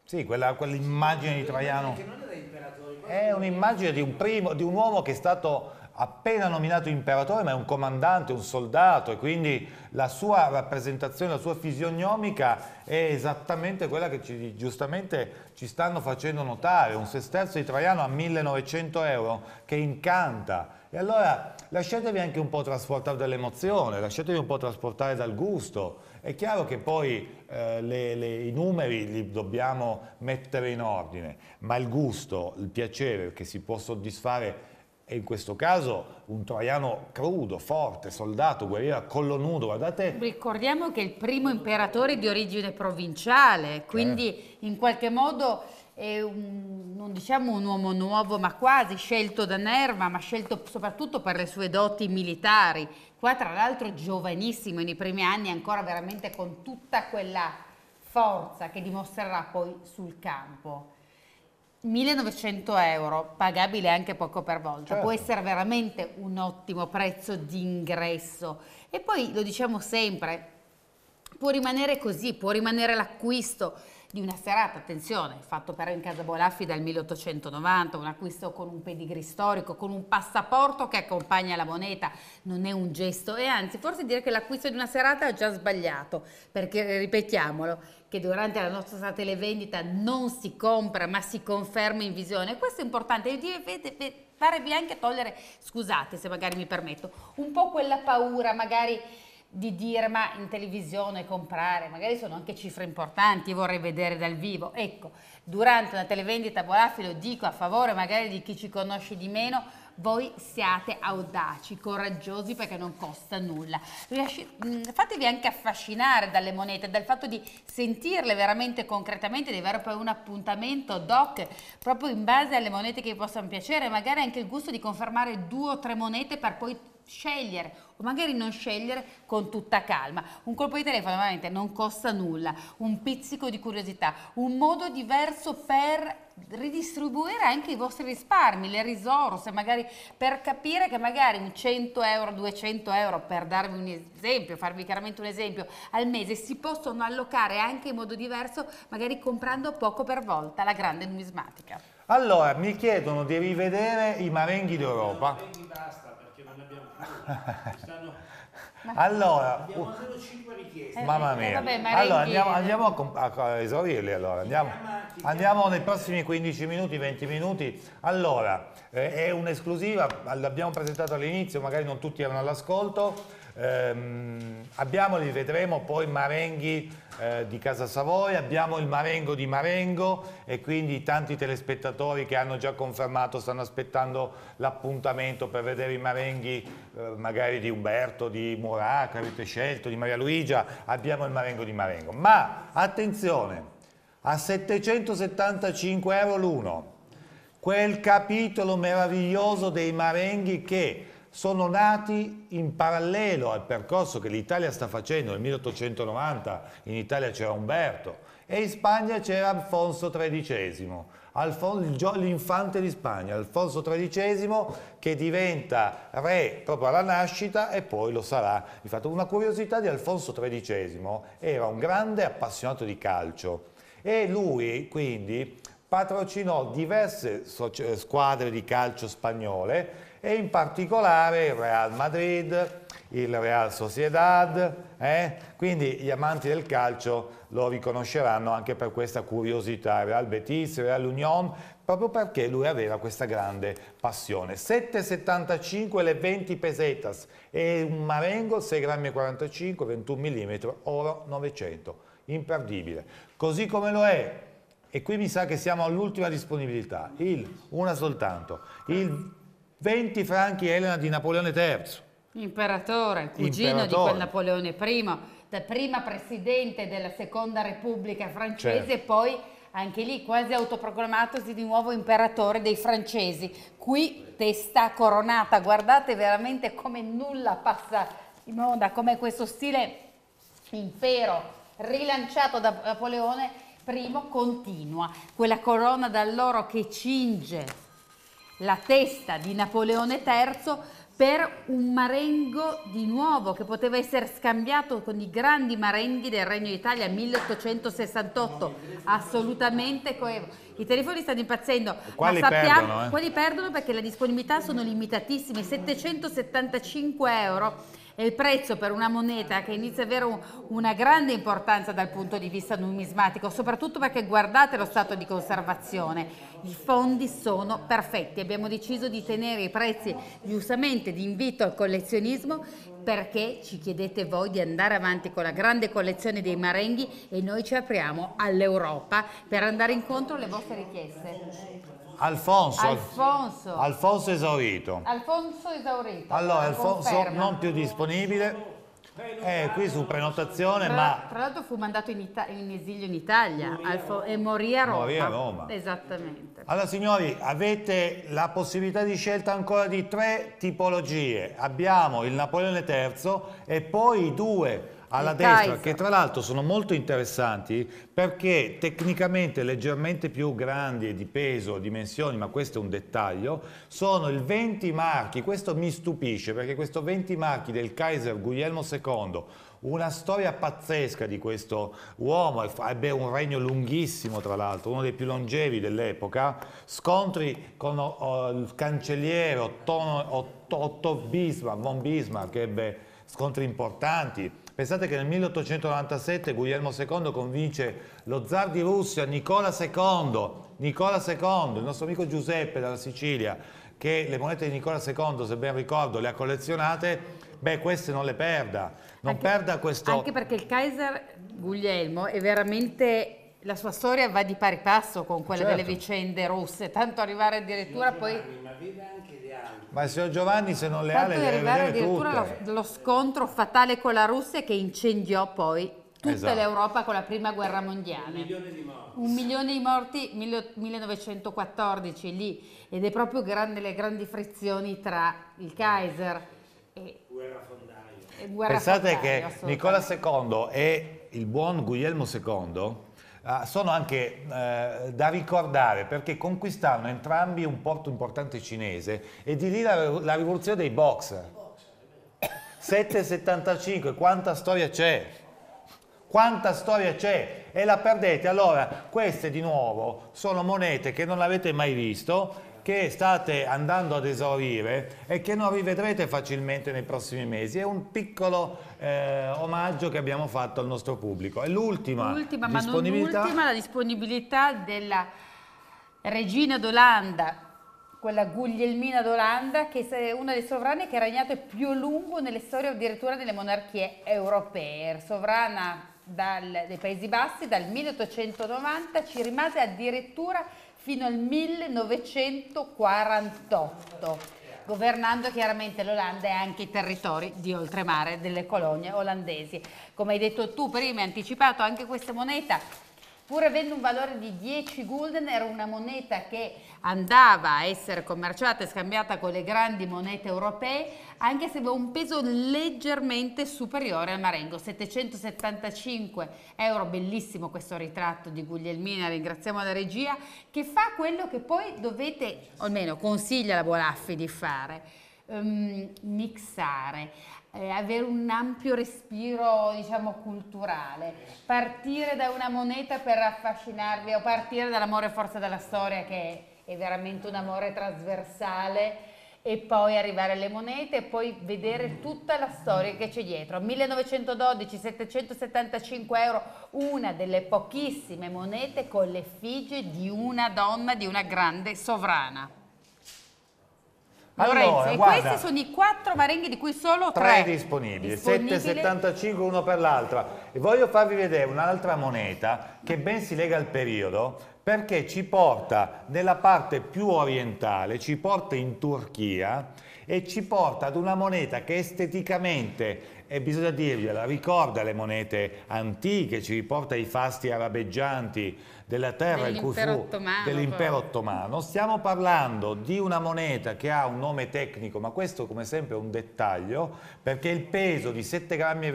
sì, quell'immagine di Traiano. Che non era imperatore. È un'immagine di, un di un uomo che è stato appena nominato imperatore, ma è un comandante, un soldato, e quindi la sua rappresentazione, la sua fisionomica è esattamente quella che ci, giustamente ci stanno facendo notare, un sesterzo di Traiano a 1900 euro che incanta. E allora lasciatevi anche un po' trasportare dall'emozione, lasciatevi un po' trasportare dal gusto. È chiaro che poi eh, le, le, i numeri li dobbiamo mettere in ordine, ma il gusto, il piacere che si può soddisfare e in questo caso un troiano crudo, forte, soldato, guerriero a collo nudo, guardate. Ricordiamo che è il primo imperatore di origine provinciale, quindi eh. in qualche modo è un, non diciamo un uomo nuovo, ma quasi scelto da Nerva, ma scelto soprattutto per le sue doti militari. Qua tra l'altro giovanissimo, nei primi anni ancora veramente con tutta quella forza che dimostrerà poi sul campo. 1900 euro, pagabile anche poco per volta, certo. può essere veramente un ottimo prezzo di ingresso. E poi lo diciamo sempre, può rimanere così, può rimanere l'acquisto di una serata, attenzione, fatto però in Casa Bolaffi dal 1890, un acquisto con un pedigree storico, con un passaporto che accompagna la moneta, non è un gesto e anzi forse dire che l'acquisto di una serata è già sbagliato, perché eh, ripetiamolo, che durante la nostra televendita non si compra ma si conferma in visione, questo è importante, io direi farevi anche togliere, scusate se magari mi permetto, un po' quella paura magari di Dirma in televisione comprare, magari sono anche cifre importanti, vorrei vedere dal vivo. Ecco, durante una televendita Bolaffi lo dico a favore magari di chi ci conosce di meno, voi siate audaci, coraggiosi perché non costa nulla. Riasci mm, fatevi anche affascinare dalle monete, dal fatto di sentirle veramente concretamente, di avere poi un appuntamento doc proprio in base alle monete che vi possano piacere, magari anche il gusto di confermare due o tre monete per poi scegliere o magari non scegliere con tutta calma. Un colpo di telefono veramente non costa nulla, un pizzico di curiosità, un modo diverso per ridistribuire anche i vostri risparmi, le risorse, magari per capire che magari un 100 euro, 200 euro, per darvi un esempio, farvi chiaramente un esempio, al mese si possono allocare anche in modo diverso, magari comprando poco per volta la grande numismatica. Allora, mi chiedono di rivedere i marenghi d'Europa allora, uh, abbiamo solo 5 richieste. Eh, mamma eh, mia. Eh, vabbè, allora andiamo, andiamo, a, a esaurirli allora. Andiamo, andiamo, nei prossimi 15 minuti, 20 minuti. Allora, eh, è un'esclusiva, l'abbiamo presentata all'inizio, magari non tutti erano all'ascolto. Ehm, abbiamo, li vedremo poi Marenghi eh, di Casa Savoia, abbiamo il Marengo di Marengo e quindi tanti telespettatori che hanno già confermato, stanno aspettando l'appuntamento per vedere i Marenghi eh, magari di Umberto, di Murat avete scelto, di Maria Luigia, abbiamo il Marengo di Marengo. Ma attenzione, a 775 euro l'uno, quel capitolo meraviglioso dei Marenghi che sono nati in parallelo al percorso che l'Italia sta facendo. Nel 1890 in Italia c'era Umberto e in Spagna c'era Alfonso XIII, l'infante di Spagna, Alfonso XIII che diventa re proprio alla nascita e poi lo sarà. Infatti una curiosità di Alfonso XIII era un grande appassionato di calcio e lui quindi patrocinò diverse squadre di calcio spagnole e in particolare il Real Madrid, il Real Sociedad, eh? quindi gli amanti del calcio lo riconosceranno anche per questa curiosità, Real Betis, Real Union, proprio perché lui aveva questa grande passione. 7,75 le 20 pesetas e un marengo 6,45 grammi 21 mm, oro 900, imperdibile. Così come lo è, e qui mi sa che siamo all'ultima disponibilità, il una soltanto, il 20 franchi Elena di Napoleone III. Imperatore, cugino Imperatore. di quel Napoleone I, da prima presidente della seconda repubblica francese certo. e poi anche lì quasi autoproclamatosi di nuovo imperatore dei francesi. Qui testa coronata, guardate veramente come nulla passa in moda, come questo stile impero rilanciato da Napoleone I continua, quella corona d'alloro che cinge la testa di Napoleone III per un marengo di nuovo che poteva essere scambiato con i grandi marenghi del Regno d'Italia 1868, assolutamente coevo. I telefoni stanno impazzendo, quelli ma sappiamo, perdono, eh? quelli perdono perché le disponibilità sono limitatissime, 775 euro è il prezzo per una moneta che inizia ad avere un, una grande importanza dal punto di vista numismatico, soprattutto perché guardate lo stato di conservazione i fondi sono perfetti. Abbiamo deciso di tenere i prezzi giustamente di invito al collezionismo perché ci chiedete voi di andare avanti con la grande collezione dei marenghi e noi ci apriamo all'Europa per andare incontro alle vostre richieste. Alfonso, Alfonso. Alfonso esaurito. Alfonso esaurito. Allora, Alfonso conferma. non più disponibile. Eh, qui su prenotazione, tra, ma... Tra l'altro fu mandato in, in, esilio in Italia morì e morì a Roma. Morì a Roma. Esattamente. Allora signori, avete la possibilità di scelta ancora di tre tipologie. Abbiamo il Napoleone III e poi i due alla il destra, Kaiser. che tra l'altro sono molto interessanti perché tecnicamente leggermente più grandi di peso, dimensioni, ma questo è un dettaglio, sono il 20 marchi, questo mi stupisce perché questo 20 marchi del Kaiser Guglielmo II, una storia pazzesca di questo uomo, ebbe un regno lunghissimo tra l'altro, uno dei più longevi dell'epoca, scontri con oh, il cancelliere Otto, Otto, Bismarck, von Bismarck, ebbe scontri importanti, Pensate che nel 1897 Guglielmo II convince lo zar di Russia, Nicola II, Nicola II, il nostro amico Giuseppe dalla Sicilia, che le monete di Nicola II, se ben ricordo, le ha collezionate, beh, queste non le perda. Non anche, perda questo... Anche perché il Kaiser Guglielmo è veramente la sua storia va di pari passo con quella certo. delle vicende russe, tanto arrivare addirittura poi... Ma il signor Giovanni, se non le ha, le deve arrivare addirittura lo, lo, scontro fatale con la Russia che incendiò poi tutta esatto. l'Europa con la Prima Guerra Mondiale. Un milione di morti. Un milione di morti, 1914, lì. Ed è proprio grande, le grandi frizioni tra il Kaiser e... Guerra fondaio. E guerra Pensate fondaio, che Nicola II e il buon Guglielmo II Ah, sono anche eh, da ricordare perché conquistarono entrambi un porto importante cinese e di lì la, la rivoluzione dei boxer. 775, quanta storia c'è? Quanta storia c'è? E la perdete. Allora, queste di nuovo sono monete che non avete mai visto che state andando ad esaurire e che non rivedrete facilmente nei prossimi mesi. È un piccolo eh, omaggio che abbiamo fatto al nostro pubblico. È l'ultima disponibilità. l'ultima, la disponibilità della regina d'Olanda quella Guglielmina d'Olanda, che è una dei sovrani che ha regnato più a lungo nelle storie addirittura delle monarchie europee. Sovrana dal, dei Paesi Bassi dal 1890 ci rimase addirittura fino al 1948 governando chiaramente l'Olanda e anche i territori di oltremare delle colonie olandesi. Come hai detto tu prima, hai anticipato anche questa moneta pur avendo un valore di 10 gulden era una moneta che andava a essere commerciata e scambiata con le grandi monete europee anche se aveva un peso leggermente superiore al marengo 775 euro bellissimo questo ritratto di Guglielmina ringraziamo la regia che fa quello che poi dovete o almeno consiglia la Bolaffi di fare um, mixare eh, avere un ampio respiro diciamo culturale, partire da una moneta per affascinarvi o partire dall'amore forza della storia che è, è veramente un amore trasversale e poi arrivare alle monete e poi vedere tutta la storia che c'è dietro. 1912, 775 euro, una delle pochissime monete con l'effigie di una donna, di una grande sovrana. Allora, Lorenzo, e guarda, questi sono i quattro marenghi di cui solo tre, tre disponibili, disponibili. 7,75 uno per l'altra. E voglio farvi vedere un'altra moneta che ben si lega al periodo perché ci porta nella parte più orientale, ci porta in Turchia e ci porta ad una moneta che esteticamente e bisogna dirgliela, ricorda le monete antiche, ci riporta i fasti arabeggianti della terra in cui fu dell'impero ottomano. Stiamo parlando di una moneta che ha un nome tecnico, ma questo come sempre è un dettaglio, perché il peso di 7,21 grammi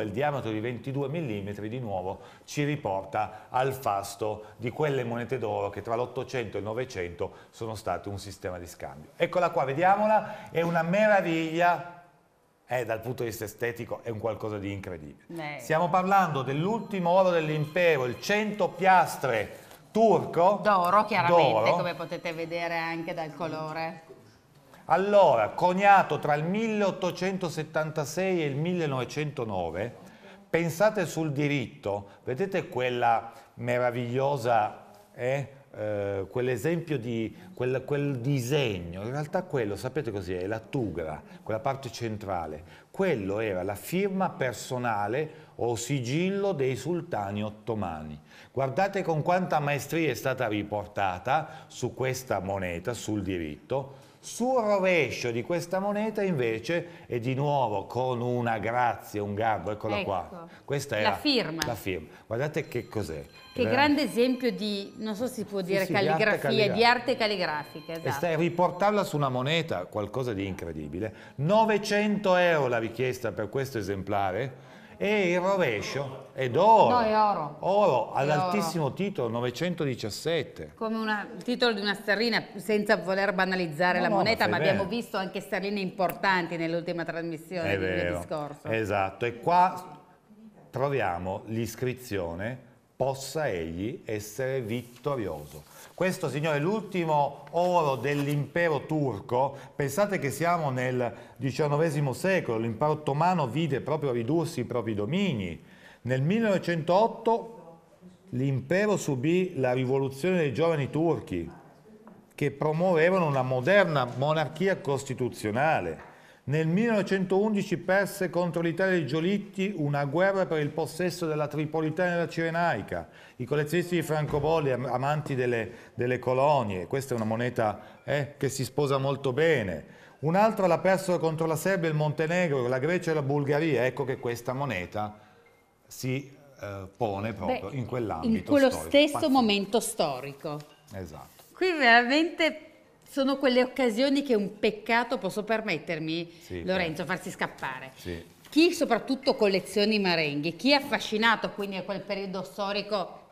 e il diametro di 22 mm di nuovo ci riporta al fasto di quelle monete d'oro che tra l'800 e il 900 sono state un sistema di scambio. Eccola qua, vediamola, è una meraviglia eh, dal punto di vista estetico è un qualcosa di incredibile. Beh. Stiamo parlando dell'ultimo oro dell'impero, il 100 piastre turco. D'oro chiaramente, come potete vedere anche dal colore. Allora, coniato tra il 1876 e il 1909, pensate sul diritto, vedete quella meravigliosa... Eh, eh, quell'esempio di quel, quel, disegno, in realtà quello, sapete così, È la tugra, quella parte centrale. Quello era la firma personale o sigillo dei sultani ottomani. Guardate con quanta maestria è stata riportata su questa moneta, sul diritto, sul rovescio di questa moneta invece è di nuovo con una grazia, un garbo, eccola ecco. qua. Questa è la, firma. la firma. Guardate che cos'è. Che Veramente. grande esempio di, non so se si può dire sì, sì, calligrafia, di arte, calligrafica. Di arte calligrafica esatto. E stai, riportarla su una moneta, qualcosa di incredibile. 900 euro la richiesta per questo esemplare e il rovescio ed oro. No, è oro. Oro all'altissimo oro. titolo, 917. Come una, il titolo di una sterlina, senza voler banalizzare no, la no, moneta, ma, ma abbiamo visto anche sterline importanti nell'ultima trasmissione è del discorso. Esatto, e qua troviamo l'iscrizione possa egli essere vittorioso. Questo, signore, è l'ultimo oro dell'impero turco. Pensate che siamo nel XIX secolo, l'impero ottomano vide proprio ridursi i propri domini. Nel 1908 l'impero subì la rivoluzione dei giovani turchi che promuovevano una moderna monarchia costituzionale. Nel 1911 perse contro l'Italia di Giolitti una guerra per il possesso della Tripolitania e della Cirenaica. I collezionisti di francobolli, amanti delle, delle, colonie, questa è una moneta eh, che si sposa molto bene. Un'altra la persero contro la Serbia, il Montenegro, la Grecia e la Bulgaria. Ecco che questa moneta si eh, pone proprio Beh, in quell'ambito. In quello storico. stesso Pazzino. momento storico. Esatto. Qui veramente sono quelle occasioni che un peccato posso permettermi, sì, certo. Lorenzo, farsi scappare. Sì. Chi soprattutto collezioni i marenghi, chi è affascinato quindi a quel periodo storico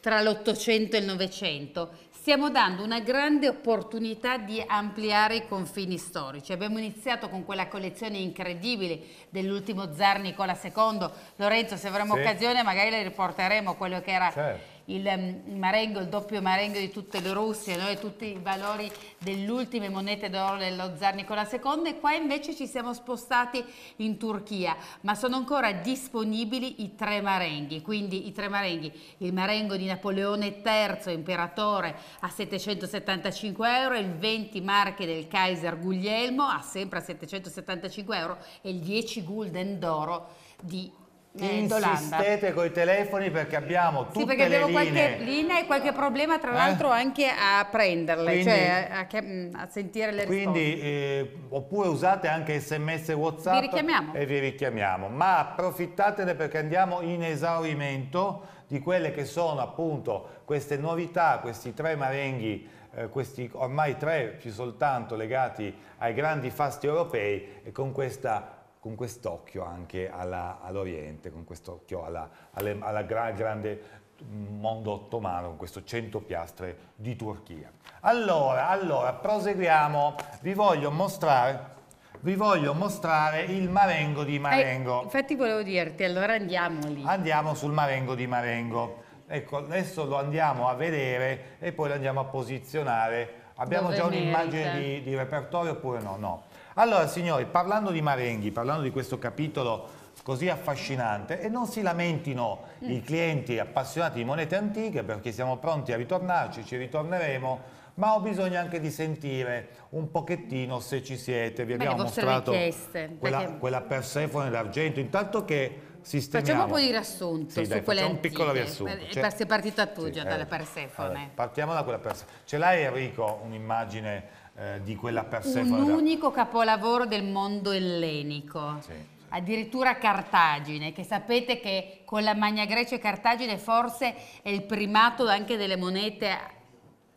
tra l'Ottocento e il Novecento, stiamo dando una grande opportunità di ampliare i confini storici. Abbiamo iniziato con quella collezione incredibile dell'ultimo zar Nicola II. Lorenzo, se avremo sì. occasione, magari le riporteremo quello che era certo. Mm, il marengo, il doppio marengo di tutte le Russie, no? tutti i valori delle ultime monete d'oro dello zar Nicola II e qua invece ci siamo spostati in Turchia, ma sono ancora disponibili i tre marenghi, quindi i tre marenghi, il marengo di Napoleone III, imperatore, a 775 euro, il 20 marche del Kaiser Guglielmo, a sempre a 775 euro e il 10 gulden d'oro di eh, insistete con i telefoni perché abbiamo tutte sì, perché abbiamo le linee. qualche linea e qualche problema tra l'altro eh? anche a prenderle, quindi, cioè a, a, mm, a, sentire le quindi, Eh, oppure usate anche sms e whatsapp vi e vi richiamiamo, ma approfittatene perché andiamo in esaurimento di quelle che sono appunto queste novità, questi tre marenghi eh, questi ormai tre più soltanto legati ai grandi fasti europei e con questa con quest'occhio anche all'Oriente, con quest'occhio alla, alla, alla gran, grande mm, mondo ottomano, con questo cento piastre di Turchia. Allora, allora, proseguiamo, vi voglio mostrare vi voglio mostrare il Marengo di eh, Marengo. Eh, infatti volevo dirti, allora andiamo lì. Andiamo sul Marengo di Marengo. Ecco, adesso lo andiamo a vedere e poi lo andiamo a posizionare. Abbiamo Dove già un'immagine di, di repertorio oppure no? No. Allora signori, parlando di Marenghi, parlando di questo capitolo così affascinante e non si lamentino mm. i clienti appassionati di monete antiche perché siamo pronti a ritornarci, ci ritorneremo ma ho bisogno anche di sentire un pochettino se ci siete vi abbiamo mostrato quella, perché... quella Persefone d'argento intanto che sistemiamo facciamo un po' di riassunto sì, su dai, quelle un piccolo riassunto cioè... sei partito a tu sì, dalla eh, Persephone allora, partiamo da quella Persephone ce l'hai Enrico un'immagine eh, di quella Persefone. Un unico capolavoro del mondo ellenico. Sì addirittura Cartagine, che sapete che con la Magna Grecia e Cartagine forse è il primato anche delle monete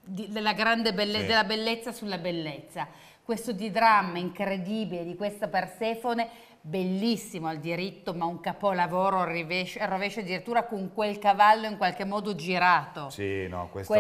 di, della, belle, sì. della bellezza sulla bellezza. Questo di dramma incredibile di questa Persefone bellissimo al diritto, ma un capolavoro al rovescio, al rovescio addirittura con quel cavallo in qualche modo girato. Sì, no, questo...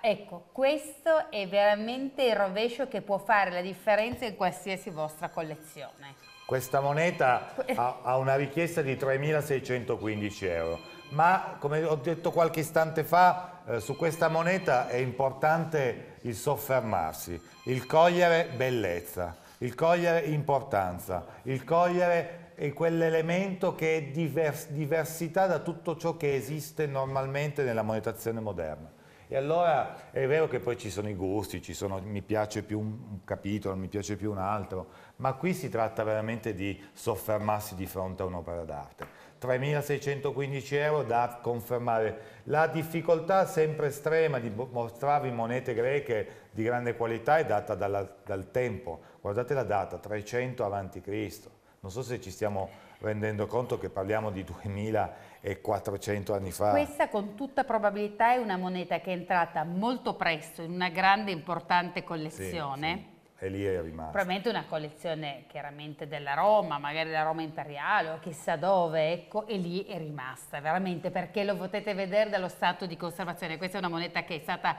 ecco, questo è veramente il rovescio che può fare la differenza in qualsiasi vostra collezione. Questa moneta ha, ha una richiesta di 3.615 euro, ma come ho detto qualche istante fa, eh, su questa moneta è importante il soffermarsi, il cogliere bellezza il cogliere importanza, il cogliere quell'elemento che è divers diversità da tutto ciò che esiste normalmente nella monetazione moderna. E allora è vero che poi ci sono i gusti, ci sono, mi piace più un capitolo, mi piace più un altro, ma qui si tratta veramente di soffermarsi di fronte a un'opera d'arte. 3.615 euro da confermare. La difficoltà sempre estrema di mostrarvi monete greche di grande qualità è data dalla, dal tempo, guardate la data, 300 avanti Cristo. non so se ci stiamo rendendo conto che parliamo di 2400 anni fa. Questa con tutta probabilità è una moneta che è entrata molto presto in una grande importante collezione. Sì, sì. E lì è rimasta. Probabilmente una collezione chiaramente della Roma, magari della Roma imperiale o chissà dove, ecco, e lì è rimasta veramente perché lo potete vedere dallo stato di conservazione. Questa è una moneta che è stata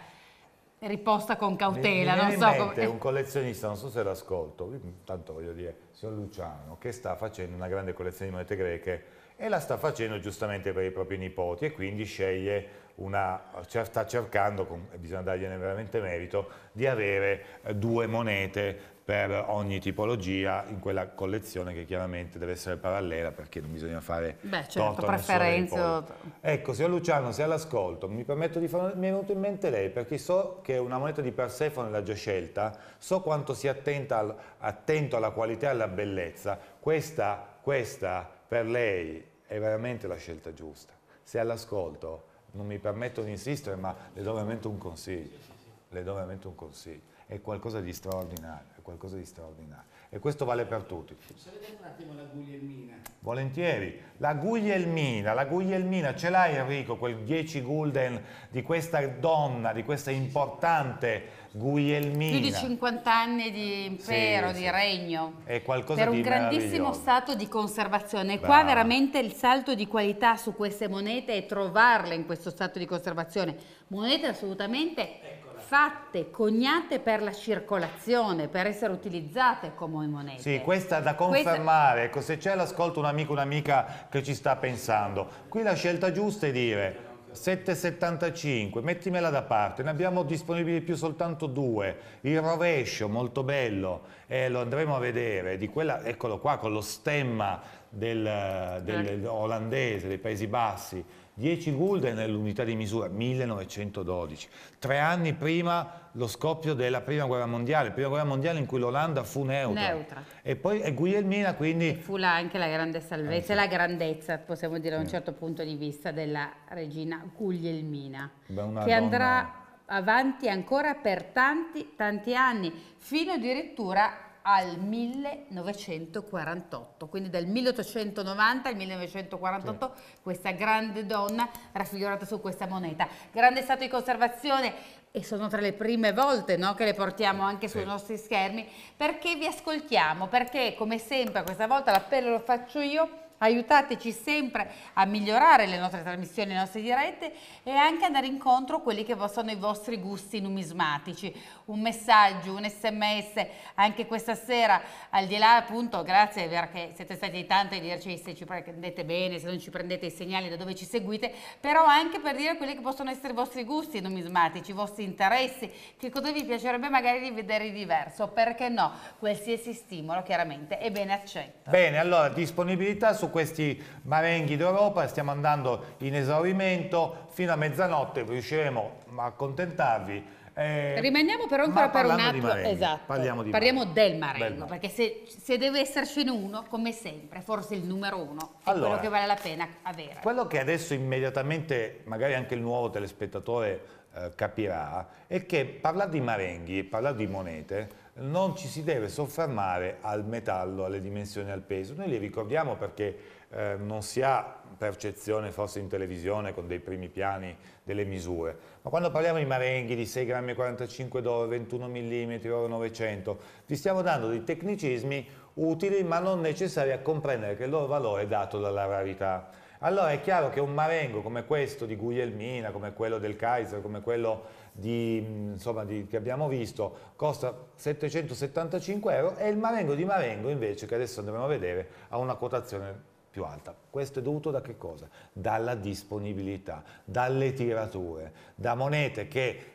riposta con cautela. Mi, mi non so come... [LAUGHS] un collezionista, non so se l'ascolto, tanto voglio dire, signor Luciano, che sta facendo una grande collezione di monete greche e la sta facendo giustamente per i propri nipoti e quindi sceglie una, sta cercando, bisogna dargliene veramente merito, di avere eh, due monete per ogni tipologia in quella collezione che chiaramente deve essere parallela perché non bisogna fare Beh, certo, preferenza. Ecco, signor Luciano, se all'ascolto mi permetto di fare, mi è venuto in mente lei perché so che una moneta di Persephone l'ha già scelta, so quanto sia al, attento alla qualità e alla bellezza. Questa, questa per lei è veramente la scelta giusta. Se all'ascolto non mi permetto di insistere, ma le do veramente un consiglio. Le do veramente un consiglio. È qualcosa di straordinario qualcosa di straordinario. E questo vale per tutti. Posso un attimo la Guglielmina? Volentieri. La Guglielmina, la Guglielmina, ce l'hai Enrico, quel 10 gulden di questa donna, di questa importante Guglielmina. Più di 50 anni di impero, sì, di regno. È qualcosa per di Per un grandissimo stato di conservazione. Brava. Qua veramente il salto di qualità su queste monete è trovarle in questo stato di conservazione. Monete assolutamente fatte, cognate per la circolazione, per essere utilizzate come monete. Sì, questa da confermare, questa... ecco, se c'è l'ascolto un amico, o un'amica che ci sta pensando. Qui la scelta giusta è dire 7,75, mettimela da parte, ne abbiamo disponibili più soltanto due, il rovescio molto bello, eh, lo andremo a vedere, di quella, eccolo qua con lo stemma del, del, ecco. olandese, dei Paesi Bassi, 10 gulden è l'unità di misura, 1912. Tre anni prima lo scoppio della Prima Guerra Mondiale, Prima Guerra Mondiale in cui l'Olanda fu neutra. neutra. E poi e Guglielmina quindi... E fu là anche la grande salvezza, eh, sì. la grandezza, possiamo dire da un certo punto di vista, della regina Guglielmina, Beh, che donna... andrà avanti ancora per tanti, tanti anni, fino addirittura al 1948, quindi dal 1890 al 1948 sì. questa grande donna raffigurata su questa moneta. Grande stato di conservazione e sono tra le prime volte no, che le portiamo anche sì. sui nostri schermi perché vi ascoltiamo, perché come sempre questa volta l'appello lo faccio io aiutateci sempre a migliorare le nostre trasmissioni, le nostre dirette e anche andare incontro a quelli che sono i vostri gusti numismatici. Un messaggio, un sms anche questa sera, al di là appunto, grazie perché siete stati tanti a dirci se ci prendete bene, se non ci prendete i segnali da dove ci seguite, però anche per dire quelli che possono essere i vostri gusti numismatici, i vostri interessi, che cosa vi piacerebbe magari di vedere diverso, perché no? Qualsiasi stimolo chiaramente è bene accetto. Bene, allora disponibilità su questi marenghi d'Europa, stiamo andando in esaurimento, fino a mezzanotte riusciremo a accontentarvi eh, Rimaniamo però ancora per un attimo, esatto. parliamo, parliamo del Marengo, perché se, se, deve essercene uno, come sempre, forse il numero uno è allora, quello che vale la pena avere. Quello che adesso immediatamente, magari anche il nuovo telespettatore eh, capirà, è che parlare di Marenghi e parlare di monete non ci si deve soffermare al metallo, alle dimensioni, al peso. Noi li ricordiamo perché eh, non si ha percezione forse in televisione con dei primi piani delle misure, ma quando parliamo di marenghi di 6 grammi 45 d'oro, 21 mm, oro 900, vi stiamo dando dei tecnicismi utili ma non necessari a comprendere che il loro valore è dato dalla rarità. Allora è chiaro che un marengo come questo di Guglielmina, come quello del Kaiser, come quello di, insomma, di, che abbiamo visto costa 775 euro e il Marengo di Marengo invece che adesso andremo a vedere ha una quotazione più alta. Questo è dovuto da che cosa? Dalla disponibilità, dalle tirature, da monete che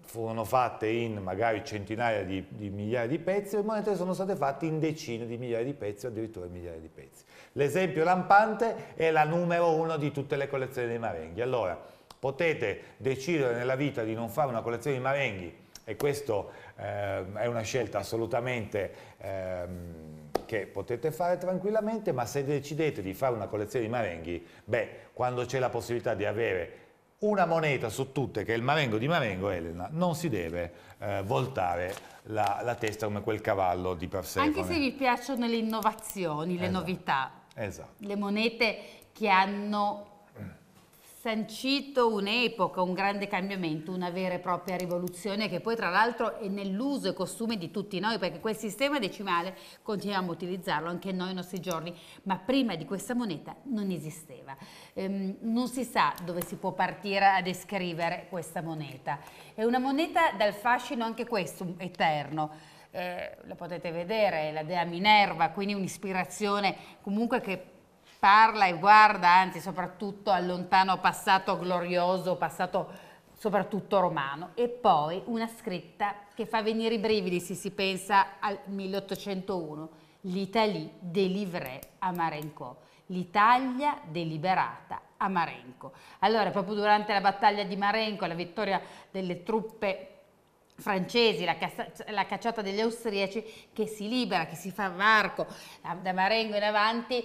furono fatte in magari centinaia di, di migliaia di pezzi e monete sono state fatte in decine di migliaia di pezzi o addirittura migliaia di pezzi. L'esempio lampante è la numero uno di tutte le collezioni dei Marenghi. Allora, potete decidere nella vita di non fare una collezione di marenghi e questa eh, è una scelta assolutamente eh, che potete fare tranquillamente, ma se decidete di fare una collezione di marenghi, beh, quando c'è la possibilità di avere una moneta su tutte che è il marengo di Marengo, Elena, non si deve eh, voltare la, la, testa come quel cavallo di Persefone. Anche se vi piacciono le innovazioni, le esatto. novità. Esatto. Le monete che hanno sancito un'epoca, un grande cambiamento, una vera e propria rivoluzione che poi tra l'altro è nell'uso e costume di tutti noi perché quel sistema decimale continuiamo a utilizzarlo anche noi nei nostri giorni, ma prima di questa moneta non esisteva. Ehm, non si sa dove si può partire a descrivere questa moneta. È una moneta dal fascino anche questo eterno. Eh, la potete vedere, la dea Minerva, quindi un'ispirazione comunque che parla e guarda, anzi soprattutto al lontano passato glorioso, passato soprattutto romano. E poi una scritta che fa venire i brividi se si pensa al 1801, l'Italie délivrée a Marenco, l'Italia deliberata a Marenco. Allora, proprio durante la battaglia di Marenco, la vittoria delle truppe francesi, la, la, cacciata degli austriaci, che si libera, che si fa varco da Marengo in avanti,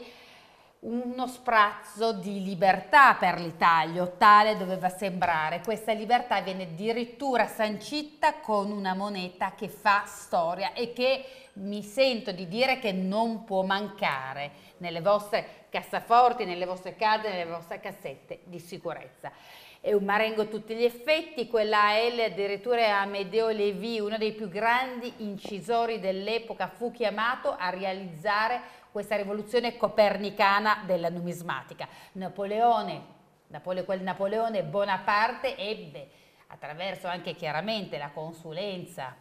uno sprazzo di libertà per l'Italia, tale doveva sembrare. Questa libertà viene addirittura sancita con una moneta che fa storia e che mi sento di dire che non può mancare nelle vostre cassaforti, nelle vostre case, nelle vostre cassette di sicurezza. È un marengo a tutti gli effetti, quella L addirittura è Amedeo Levi, uno dei più grandi incisori dell'epoca, fu chiamato a realizzare questa rivoluzione copernicana della numismatica. Napoleone, Napole, quel Napoleone Bonaparte ebbe, attraverso anche chiaramente la consulenza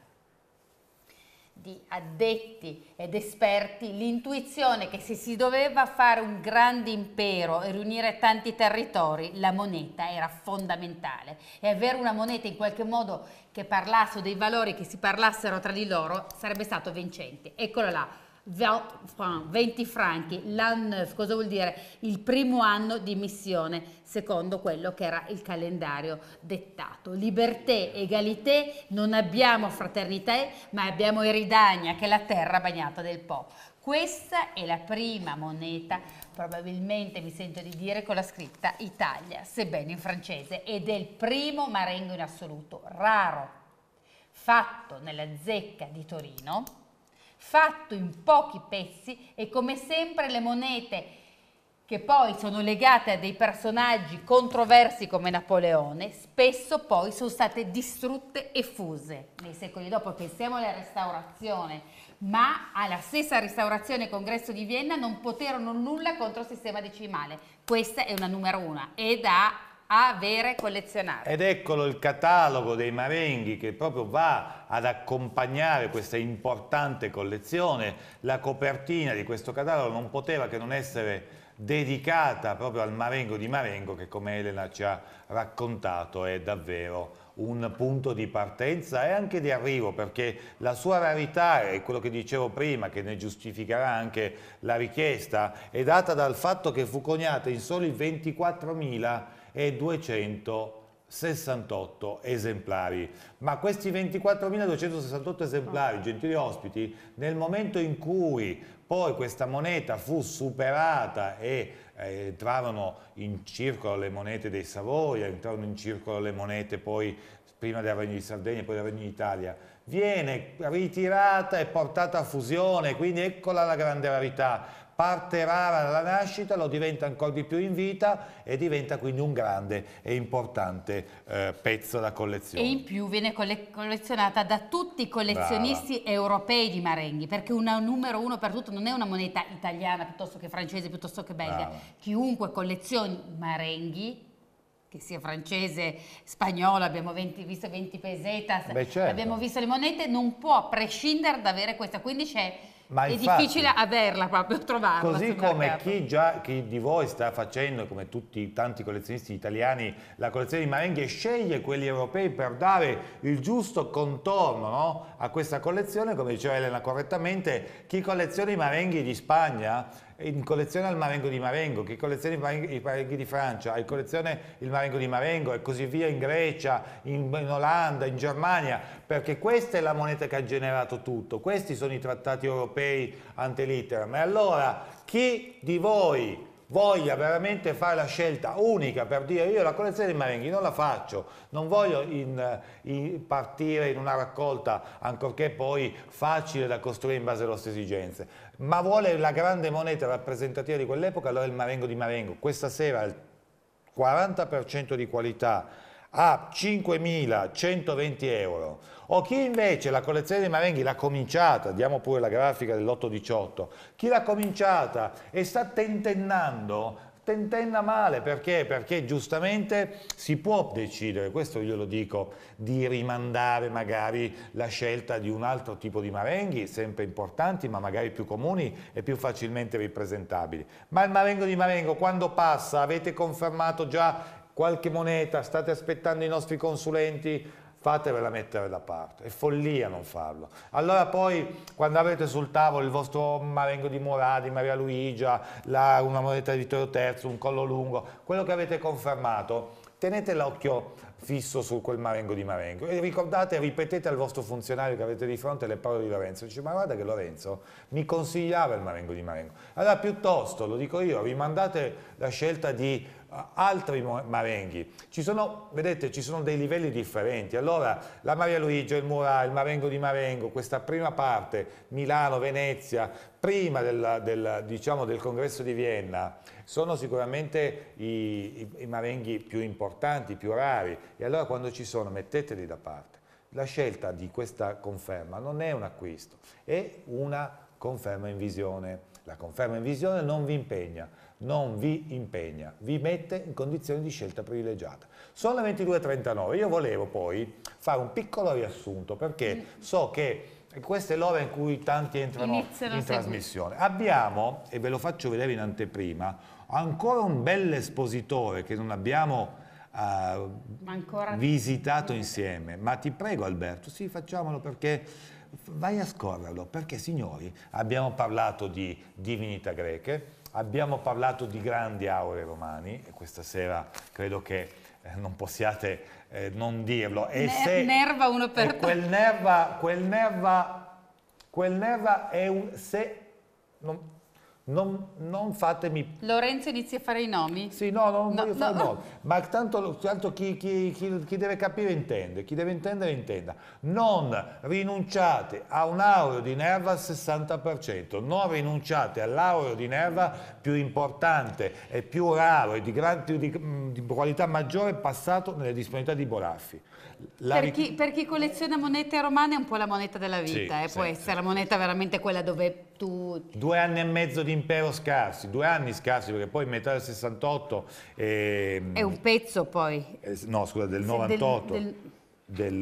di addetti ed esperti, l'intuizione che se si doveva fare un grande impero e riunire tanti territori, la moneta era fondamentale e avere una moneta in qualche modo che parlasse dei valori che si parlassero tra di loro sarebbe stato vincente. eccolo là, 20 franchi, l'anneuf, cosa vuol dire? Il primo anno di missione, secondo quello che era il calendario dettato. Liberté, égalité, non abbiamo fraternité, ma abbiamo Eridania, che è la terra bagnata del Po. Questa è la prima moneta, probabilmente mi sento di dire, con la scritta Italia, sebbene in francese, ed è il primo marengo in assoluto, raro, fatto nella zecca di Torino, fatto in pochi pezzi e come sempre le monete che poi sono legate a dei personaggi controversi come Napoleone, spesso poi sono state distrutte e fuse nei secoli dopo. Pensiamo alla Restaurazione, ma alla stessa Restaurazione e Congresso di Vienna non poterono nulla contro il sistema decimale. Questa è una numero una ed ha avere collezionato. Ed eccolo il catalogo dei Marenghi che proprio va ad accompagnare questa importante collezione. La copertina di questo catalogo non poteva che non essere dedicata proprio al Marengo di Marengo che come Elena ci ha raccontato è davvero un punto di partenza e anche di arrivo perché la sua rarità e quello che dicevo prima che ne giustificherà anche la richiesta è data dal fatto che fu coniata in soli 24.000 e 268 esemplari. Ma questi 24.268 esemplari, ah. gentili ospiti, nel momento in cui poi questa moneta fu superata e eh, entrarono in circolo le monete dei Savoia, entrarono in circolo le monete poi prima del Regno di Sardegna e poi del Regno d'Italia, viene ritirata e portata a fusione, quindi eccola la grande rarità parte rara alla nascita, lo diventa ancora di più in vita e diventa quindi un grande e importante eh, pezzo da collezione. E in più viene collezionata da tutti i collezionisti Brava. europei di Marenghi, perché una numero uno per tutto non è una moneta italiana piuttosto che francese, piuttosto che belga. Brava. Chiunque collezioni Marenghi che sia francese, spagnolo, abbiamo 20, visto 20 pesetas, Beh, certo. abbiamo visto le monete, non può prescindere da avere questa. Quindi c'è ma è infatti, difficile averla proprio, [LAUGHS] trovarla. Così come chi, già, chi di voi sta facendo, come tutti i tanti collezionisti italiani, la collezione di marenghi e sceglie quelli europei per dare il giusto contorno no? a questa collezione, come diceva Elena correttamente, chi colleziona i marenghi di Spagna in collezione al marengo di Marengo, che collezione i marenghi di Francia, ha in collezione il marengo di Marengo e così via in Grecia, in, in, Olanda, in Germania, perché questa è la moneta che ha generato tutto, questi sono i trattati europei ante litteram. E allora chi di voi voglia veramente fare la scelta unica per dire io la collezione di marenghi non la faccio, non voglio in, in partire in una raccolta ancorché poi facile da costruire in base alle nostre esigenze, ma vuole la grande moneta rappresentativa di quell'epoca, allora il marengo di marengo. Questa sera il 40% di qualità a 5.120 euro o chi invece la collezione dei marenghi l'ha cominciata, diamo pure la grafica dell'8-18, chi l'ha cominciata e sta tentennando tentenna male perché? Perché giustamente si può decidere, questo io lo dico, di rimandare magari la scelta di un altro tipo di marenghi, sempre importanti ma magari più comuni e più facilmente ripresentabili. Ma il marengo di marengo quando passa avete confermato già qualche moneta, state aspettando i nostri consulenti, fatevela mettere da parte, è follia non farlo. Allora poi quando avrete sul tavolo il vostro oh, marengo di Morà, di Maria Luigia, la, una moneta di Vittorio III, un collo lungo, quello che avete confermato, tenete l'occhio fisso su quel marengo di marengo e ricordate, ripetete al vostro funzionario che avete di fronte le parole di Lorenzo, dice ma guarda che Lorenzo mi consigliava il marengo di marengo. Allora piuttosto, lo dico io, rimandate la scelta di altri marenghi. Ci sono, vedete, ci sono dei livelli differenti. Allora, la Maria Luigia, il Murà, il Marengo di Marengo, questa prima parte, Milano, Venezia, prima del, del, diciamo, del congresso di Vienna, sono sicuramente i, i, i marenghi più importanti, più rari. E allora quando ci sono, metteteli da parte. La scelta di questa conferma non è un acquisto, è una conferma in visione. La conferma in visione non vi impegna, non vi impegna, vi mette in condizioni di scelta privilegiata. Sono le 22.39, io volevo poi fare un piccolo riassunto perché mm. so che questa è l'ora in cui tanti entrano Iniziano in trasmissione. Abbiamo, e ve lo faccio vedere in anteprima, ancora un bel espositore che non abbiamo uh, visitato insieme, ma ti prego Alberto, sì facciamolo perché vai a scorrerlo, perché signori abbiamo parlato di divinità greche, Abbiamo parlato di grandi aure romani e questa sera credo che eh, non possiate eh, non dirlo. E ne se, nerva uno per e Quel nerva, quel nerva, quel nerva è un... Se, non, non, non, fatemi... Lorenzo inizia a fare i nomi? Sì, no, non no, voglio fare no. [LAUGHS] nomi, ma tanto, tanto chi, chi, chi, chi, deve capire intende, chi deve intendere intenda. Non rinunciate a un aureo di Nerva al 60%, non rinunciate all'aureo di Nerva più importante e più raro e di, gran, di, di, di qualità maggiore passato nelle disponibilità di Boraffi per chi, per, chi, colleziona monete romane è un po' la moneta della vita, sì, eh, sì, può essere sì. la moneta veramente quella dove tu... Due anni e mezzo di impero scarsi, due anni scarsi perché poi metà del 68... Ehm... È un pezzo poi. Eh, no scusa, del 98. Del, del... Del,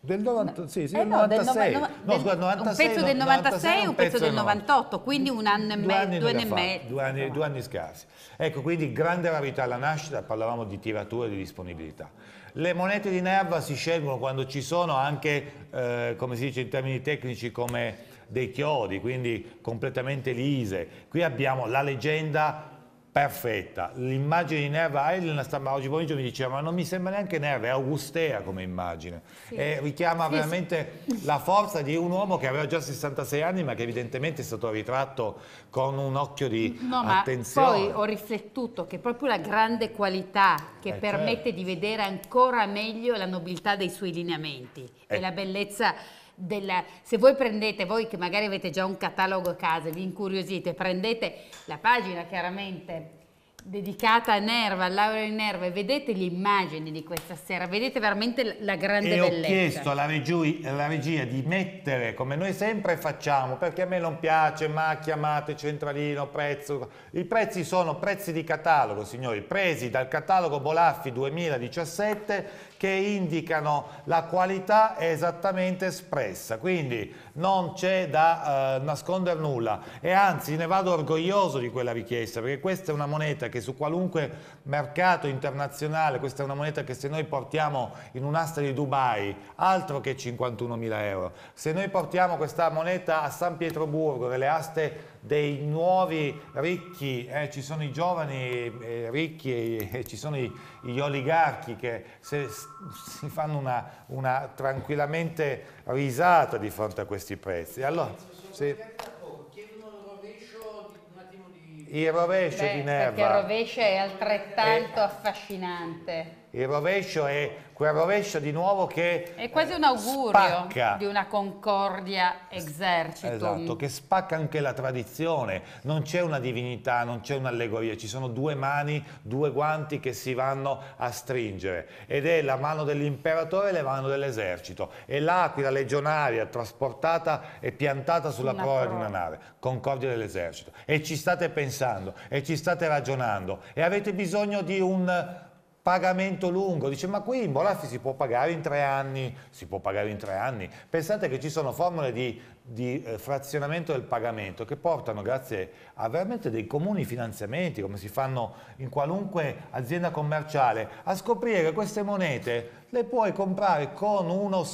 del, 90, no. sì, sì, eh no, 96. Del, no, no, scusa, 96 un pezzo del 96 e un pezzo del 98 quindi un anno e mezzo due anni, me, due anni, due anni, due scarsi ecco quindi grande rarità alla nascita parlavamo di tiratura e di disponibilità le monete di Nerva si scelgono quando ci sono anche, eh, come si dice in termini tecnici, come dei chiodi, quindi completamente lise. Qui abbiamo la leggenda perfetta. L'immagine di Nerva Island, oggi pomeriggio mi diceva, ma non mi sembra neanche Nerva, è augustea come immagine. Sì. E richiama sì, veramente sì. la forza di un uomo che aveva già 66 anni, ma che evidentemente è stato ritratto con un occhio di no, attenzione. poi ho riflettuto che proprio la grande qualità che eh, permette certo. di vedere ancora meglio la nobiltà dei suoi lineamenti eh. e la bellezza della, se voi prendete, voi che magari avete già un catalogo a casa, vi incuriosite, prendete la pagina chiaramente dedicata a Nerva, a Laura di Nerva e vedete le immagini di questa sera, vedete veramente la grande e bellezza. ho chiesto alla regia, alla regia, di mettere, come noi sempre facciamo, perché a me non piace, ma chiamate centralino, prezzo, i prezzi sono prezzi di catalogo, signori, presi dal catalogo Bolaffi 2017 che indicano la qualità esattamente espressa. Quindi non c'è da eh, nascondere nulla e anzi ne vado orgoglioso di quella richiesta perché questa è una moneta che su qualunque mercato internazionale, questa è una moneta che se noi portiamo in un'asta di Dubai, altro che 51 mila euro, se noi portiamo questa moneta a San Pietroburgo, nelle aste dei nuovi ricchi, eh, ci sono i giovani eh, ricchi e ci sono i, gli oligarchi che se si fanno una, una, tranquillamente risata di fronte a questi prezzi. Allora, sì. Il rovescio Beh, di Nerva. Perché il rovescio è altrettanto e, eh. affascinante il rovescio è quel rovescio di nuovo che È quasi un augurio spacca. di una concordia esercito. Esatto, che spacca anche la tradizione. Non c'è una divinità, non c'è un'allegoria, ci sono due mani, due guanti che si vanno a stringere. Ed è la mano dell'imperatore e la mano dell'esercito. È l'aquila legionaria trasportata e piantata sulla prova di una nave. Concordia dell'esercito. E ci state pensando, e ci state ragionando, e avete bisogno di un pagamento lungo, dice ma qui in Bolaffi si può pagare in tre anni, si può pagare in tre anni, pensate che ci sono formule di, di eh, frazionamento del pagamento che portano grazie a veramente dei comuni finanziamenti come si fanno in qualunque azienda commerciale a scoprire che queste monete le puoi comprare con uno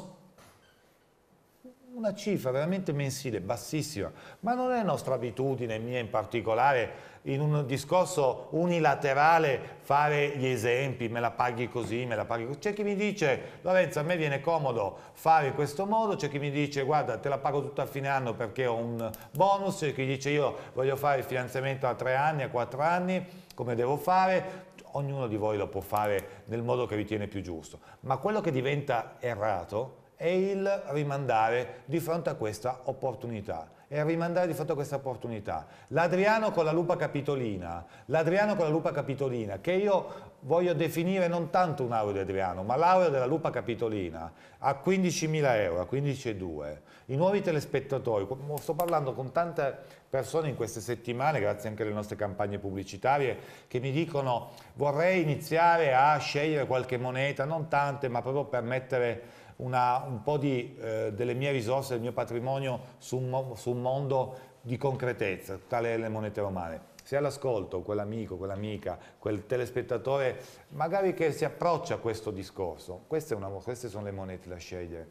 una cifra veramente mensile, bassissima, ma non è nostra abitudine, mia in particolare, in un discorso unilaterale fare gli esempi, me la paghi così, me la paghi così. C'è chi mi dice, Lorenzo, a me viene comodo fare in questo modo, c'è chi mi dice, guarda, te la pago tutta a fine anno perché ho un bonus, c'è chi dice, io voglio fare il finanziamento a tre anni, a quattro anni, come devo fare? Ognuno di voi lo può fare nel modo che ritiene più giusto. Ma quello che diventa errato è il rimandare di fronte a questa opportunità e a rimandare di fatto questa opportunità. L'Adriano con la lupa capitolina, l'Adriano con la lupa capitolina, che io voglio definire non tanto un aureo di Adriano, ma l'aureo della lupa capitolina, a 15.000 euro, a 15,2. I nuovi telespettatori, sto parlando con tante persone in queste settimane, grazie anche alle nostre campagne pubblicitarie, che mi dicono vorrei iniziare a scegliere qualche moneta, non tante, ma proprio per mettere una, un po' di, eh, delle mie risorse, del mio patrimonio su un, su un mondo di concretezza, tale le monete romane se all'ascolto quell'amico, quell'amica, quel telespettatore magari che si approccia a questo discorso, queste, una, queste, sono le monete da scegliere,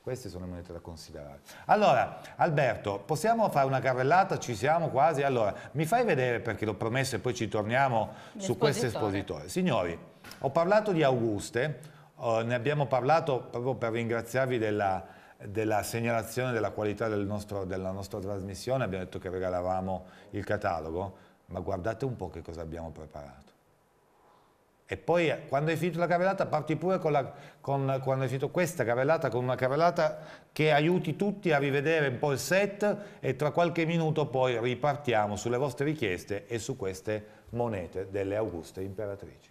queste sono le monete da considerare. Allora, Alberto, possiamo fare una carrellata? Ci siamo quasi? Allora, mi fai vedere, perché l'ho promesso e poi ci torniamo su questo espositore. Signori, ho parlato di Auguste, Oh, ne abbiamo parlato proprio per ringraziarvi della, della segnalazione della qualità del nostro, della nostra trasmissione, abbiamo detto che regalavamo il catalogo, ma guardate un po' che cosa abbiamo preparato. E poi eh, quando hai finito la cavellata parti pure con, la, con quando hai finito questa cavellata con una cavellata che aiuti tutti a rivedere un po' il set e tra qualche minuto poi ripartiamo sulle vostre richieste e su queste monete delle Auguste Imperatrici.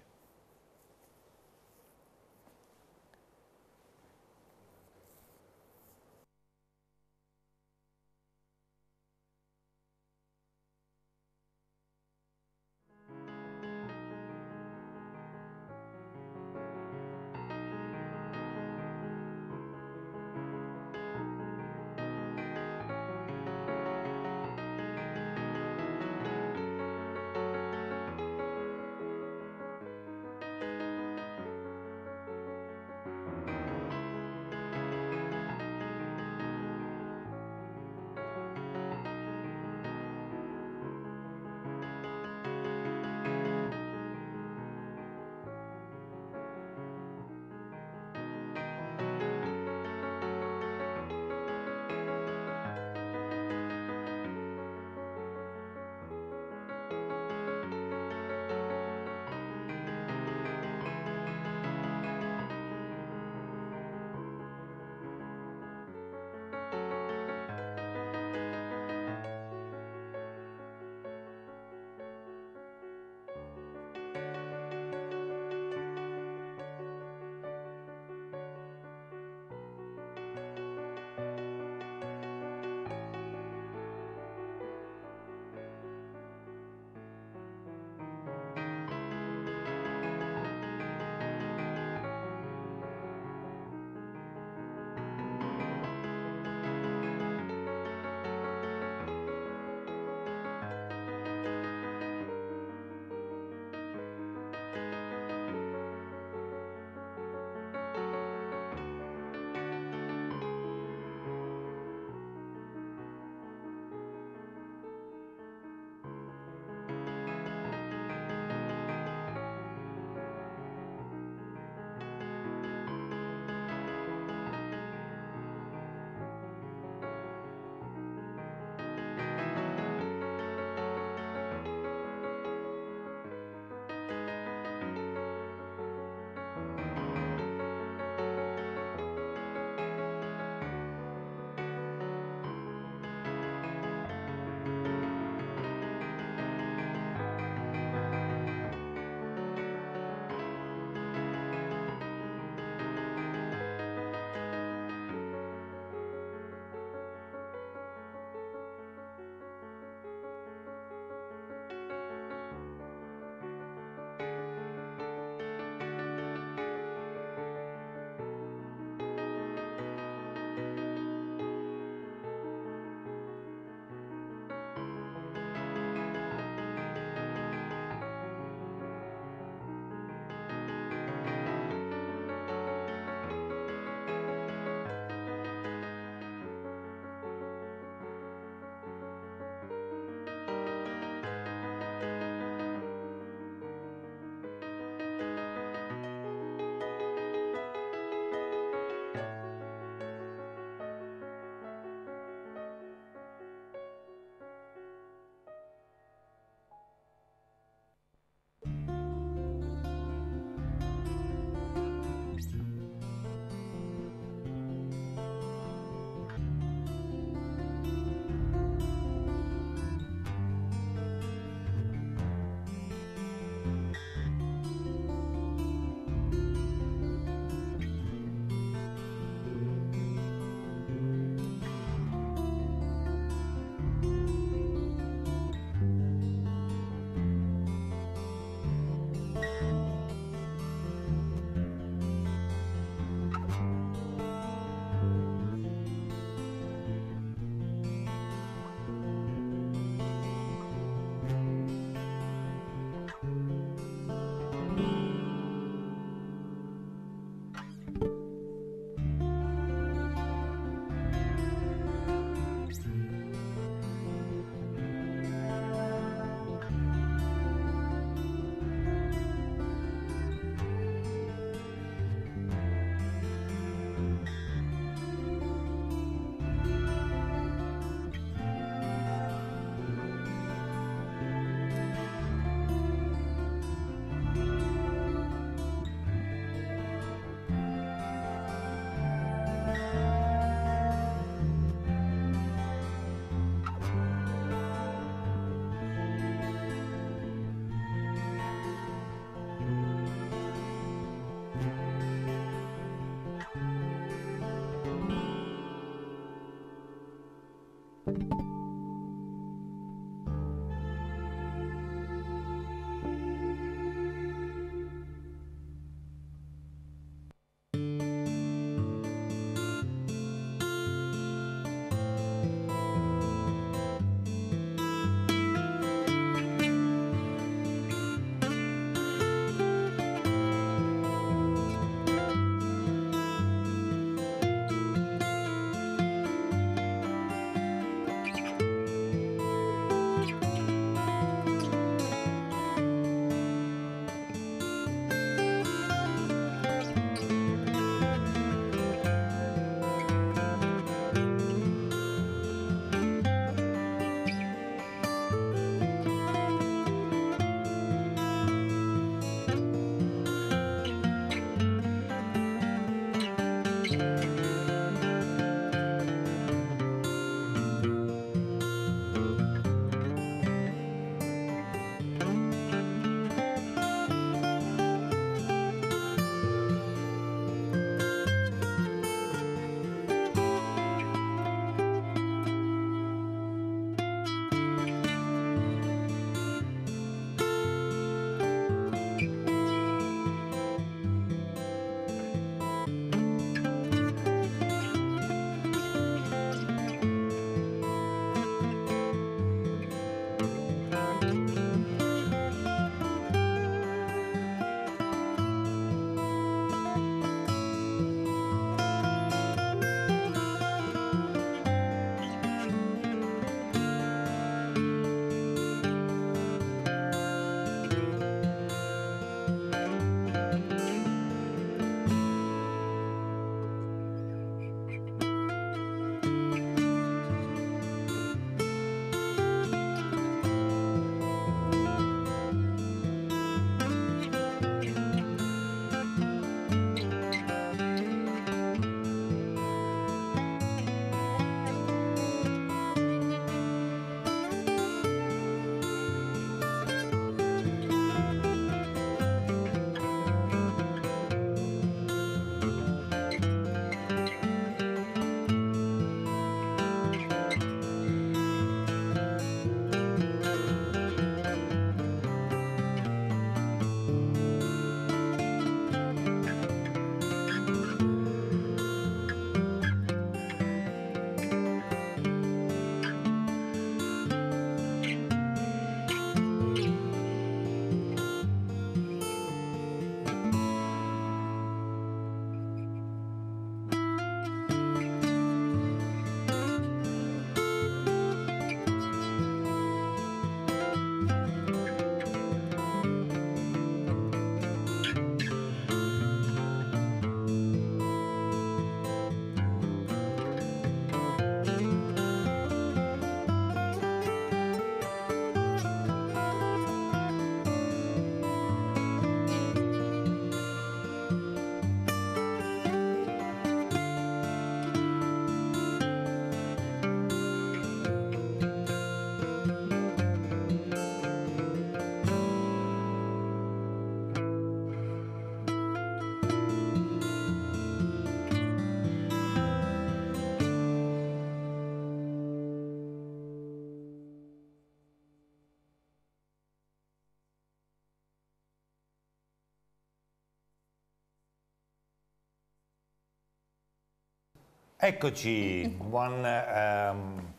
Eccoci, buon, ehm,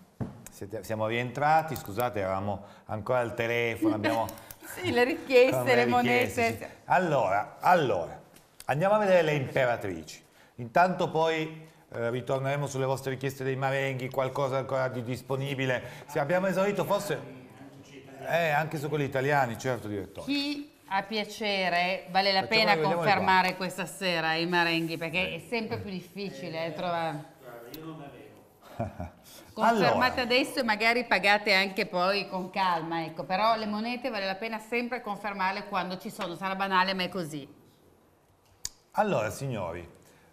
siete, siamo rientrati, scusate eravamo ancora al telefono, abbiamo... [LAUGHS] sì, le richieste, le, le monete... Allora, allora, andiamo a vedere le imperatrici, intanto poi eh, ritorneremo sulle vostre richieste dei marenghi, qualcosa ancora di disponibile, se abbiamo esaurito forse... Eh, anche su quelli italiani, certo direttore. Chi ha piacere, vale la Facciamo pena confermare questa sera i marenghi perché Beh. è sempre più difficile eh, trovare non avevo. [LAUGHS] Confermate allora. adesso e magari pagate anche poi con calma, ecco. però le monete vale la pena sempre confermarle quando ci sono, sarà banale ma è così. Allora signori,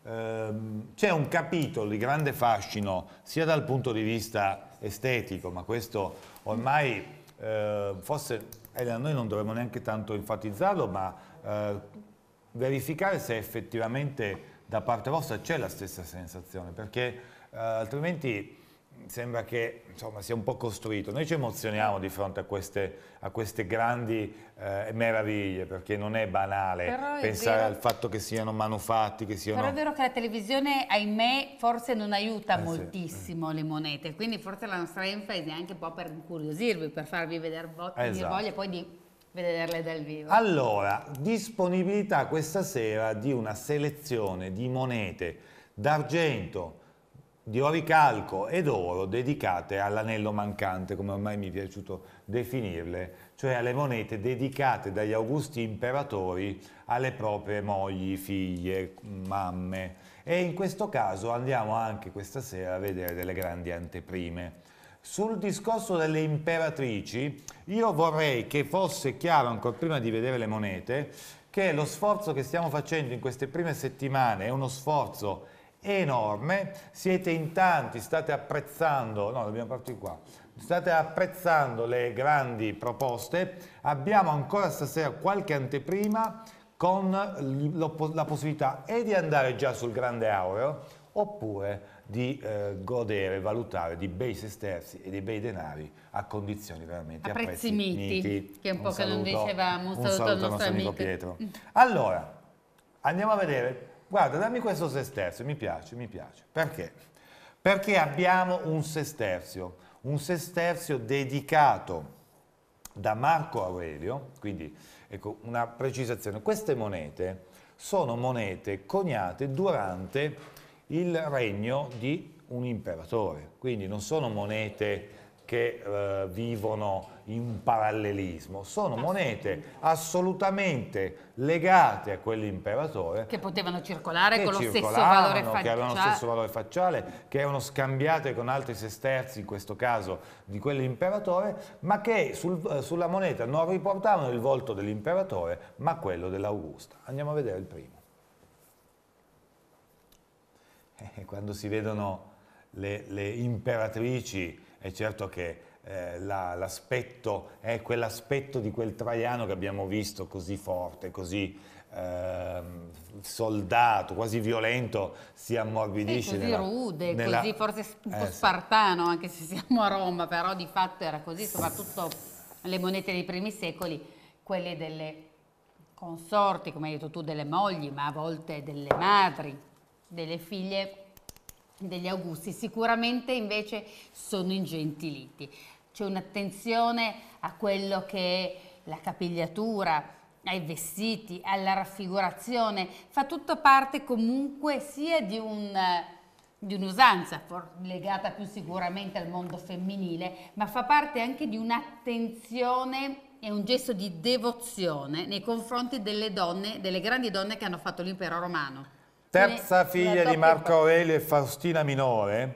ehm, c'è un capitolo di grande fascino sia dal punto di vista estetico, ma questo ormai eh, forse eh, noi non dovremmo neanche tanto enfatizzarlo, ma eh, verificare se effettivamente da parte vostra c'è la stessa sensazione, perché uh, altrimenti sembra che insomma, sia un po' costruito. Noi ci emozioniamo di fronte a queste, a queste grandi eh, meraviglie, perché non è banale Però pensare è al fatto che siano manufatti, che siano... Però è vero che la televisione, ahimè, forse non aiuta eh, moltissimo sì. le monete, quindi forse la nostra enfasi è anche un po' per incuriosirvi, per farvi vedere vo- esatto. voglia e poi di vederle dal vivo. Allora, disponibilità questa sera di una selezione di monete d'argento, di oricalco ed oro dedicate all'anello mancante, come ormai mi è piaciuto definirle, cioè alle monete dedicate dagli augusti imperatori alle proprie mogli, figlie, mamme. E in questo caso andiamo anche questa sera a vedere delle grandi anteprime. Sul discorso delle imperatrici, io vorrei che fosse chiaro, ancora prima di vedere le monete, che lo sforzo che stiamo facendo in queste prime settimane è uno sforzo enorme, siete in tanti, state apprezzando, no dobbiamo partire qua, state apprezzando le grandi proposte, abbiamo ancora stasera qualche anteprima con la possibilità e di andare già sul grande aureo oppure di eh, godere, valutare di bei sesterzi e dei bei denari a condizioni veramente a, a prezzi, prezzi miti, miti, che è un, un po' saluto, che non dicevamo, un saluto, un saluto al nostro, nostro amico Pietro. Allora, andiamo a vedere guarda, dammi questo sesterzio, mi piace, mi piace. Perché? Perché abbiamo un sesterzio, un sesterzio dedicato da Marco Aurelio, quindi ecco una precisazione, queste monete sono monete coniate durante il regno di un imperatore, quindi non sono monete che eh, vivono in parallelismo, sono monete assolutamente legate a quell'imperatore che potevano circolare che con lo stesso valore facciale che avevano lo stesso valore facciale che erano scambiate con altri sesterzi in questo caso di quell'imperatore ma che sul, eh, sulla moneta non riportavano il volto dell'imperatore ma quello dell'Augusta andiamo a vedere il primo [LAUGHS] quando si vedono le, le imperatrici è certo che eh, l'aspetto, la, eh, quell'aspetto di quel Traiano che abbiamo visto così forte, così eh, soldato, quasi violento, si ammorbidisce. Sì, così nella, rude, nella... così forse un po' eh, spartano, anche se siamo a Roma, però di fatto era così, soprattutto le monete dei primi secoli, quelle delle consorti, come hai detto tu, delle mogli, ma a volte delle madri, delle figlie degli Augusti, sicuramente invece sono ingentiliti c'è un'attenzione a quello che è la capigliatura, ai vestiti, alla raffigurazione, fa tutto parte comunque sia di un'usanza legata più sicuramente al mondo femminile, ma fa parte anche di un'attenzione e un gesto di devozione nei confronti delle donne, delle grandi donne che hanno fatto l'impero romano. Terza figlia di Marco Aurelio e Faustina Minore,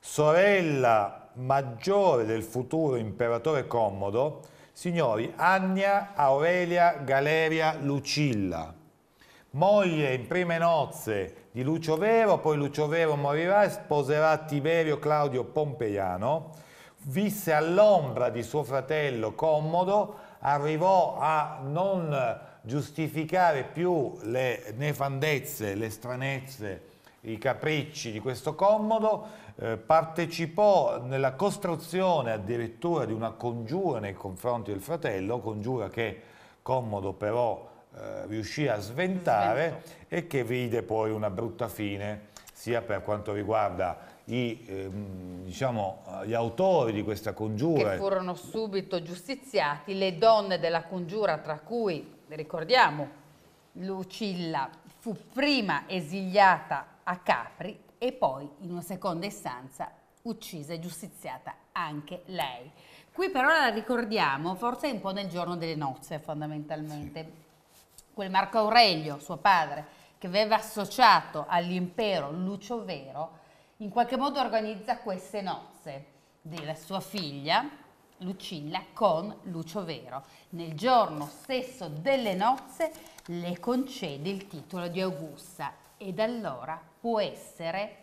sorella maggiore del futuro imperatore Commodo, signori Annia Aurelia Galeria Lucilla, moglie in prime nozze di Lucio Vero, poi Lucio Vero morirà e sposerà Tiberio Claudio Pompeiano, visse all'ombra di suo fratello Commodo, arrivò a non giustificare più le nefandezze, le stranezze, i capricci di questo Commodo, eh, partecipò nella costruzione addirittura di una congiura nei confronti del fratello, congiura che Commodo però eh, riuscì a sventare Svento. e che vide poi una brutta fine sia per quanto riguarda i, ehm, diciamo, gli autori di questa congiura. Che furono subito giustiziati le donne della congiura, tra cui, ricordiamo, Lucilla fu prima esiliata a Capri e poi in una seconda istanza uccisa e giustiziata anche lei. Qui però la ricordiamo forse un po' nel giorno delle nozze fondamentalmente. Sì. Quel Marco Aurelio, suo padre, che aveva associato all'impero Lucio Vero, in qualche modo organizza queste nozze della sua figlia Lucilla con Lucio Vero. Nel giorno stesso delle nozze le concede il titolo di Augusta e da allora può essere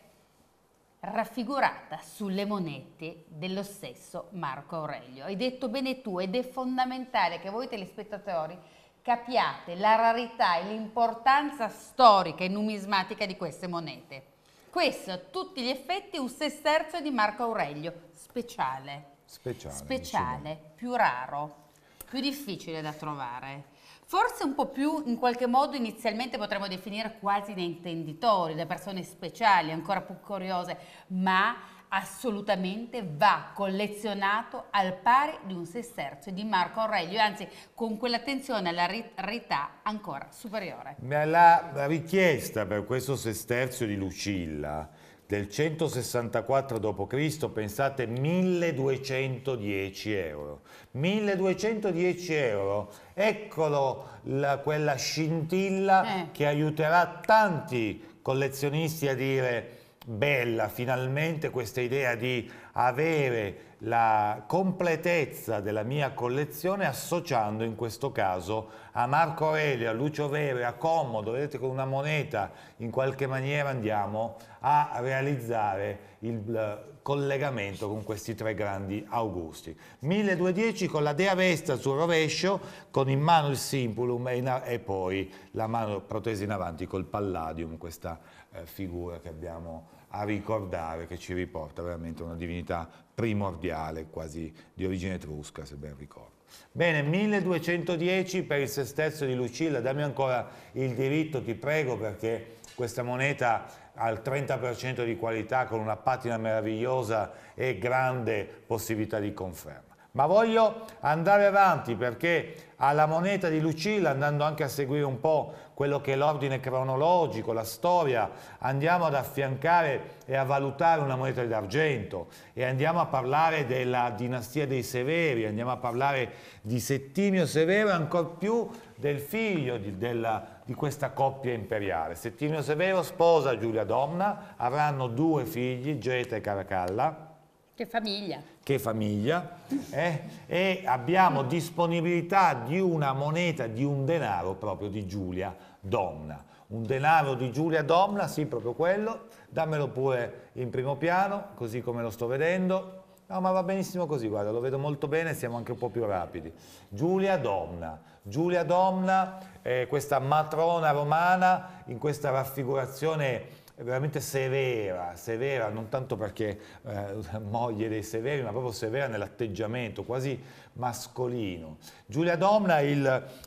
raffigurata sulle monete dello stesso Marco Aurelio. Hai detto bene tu ed è fondamentale che voi telespettatori capiate la rarità e l'importanza storica e numismatica di queste monete. Questo a tutti gli effetti un sesterzo di Marco Aurelio, speciale, speciale, speciale più raro, più difficile da trovare forse un po' più in qualche modo inizialmente potremmo definire quasi da intenditori, da persone speciali, ancora più curiose, ma assolutamente va collezionato al pari di un sesterzo di Marco Aurelio, anzi con quell'attenzione alla rarità ancora superiore. Ma la, la richiesta per questo sesterzo di Lucilla del 164 d.C., pensate 1210 euro. 1210 euro, eccolo la, quella scintilla eh. che aiuterà tanti collezionisti a dire bella finalmente questa idea di avere la completezza della mia collezione associando in questo caso a Marco Aurelio, a Lucio Vero, a Commodo, vedete con una moneta in qualche maniera andiamo a realizzare il collegamento con questi tre grandi Augusti. 1210 con la Dea Vesta sul rovescio, con in mano il Simpulum e, e poi la mano protesa in avanti col Palladium, questa eh, figura che abbiamo a ricordare, che ci riporta veramente una divinità primordiale, quasi di origine etrusca, se ben ricordo. Bene, 1210 per il sesterzo di Lucilla, dammi ancora il diritto, ti prego, perché questa moneta al 30% di qualità con una patina meravigliosa e grande possibilità di conferma. Ma voglio andare avanti perché alla moneta di Lucilla, andando anche a seguire un po' quello che è l'ordine cronologico, la storia, andiamo ad affiancare e a valutare una moneta d'argento e andiamo a parlare della dinastia dei Severi, andiamo a parlare di Settimio Severo, e ancor più del figlio di, della, di questa coppia imperiale. Settimio Severo sposa Giulia Domna, avranno due figli, Geta e Caracalla. Che famiglia! che famiglia, eh? e abbiamo disponibilità di una moneta, di un denaro proprio di Giulia Domna. Un denaro di Giulia Domna, sì, proprio quello, dammelo pure in primo piano, così come lo sto vedendo. No, ma va benissimo così, guarda, lo vedo molto bene, siamo anche un po' più rapidi. Giulia Domna, Giulia Domna, eh, questa matrona romana, in questa raffigurazione è veramente severa, severa non tanto perché eh, [LAUGHS] moglie dei severi, ma proprio severa nell'atteggiamento, quasi mascolino. Giulia Domna,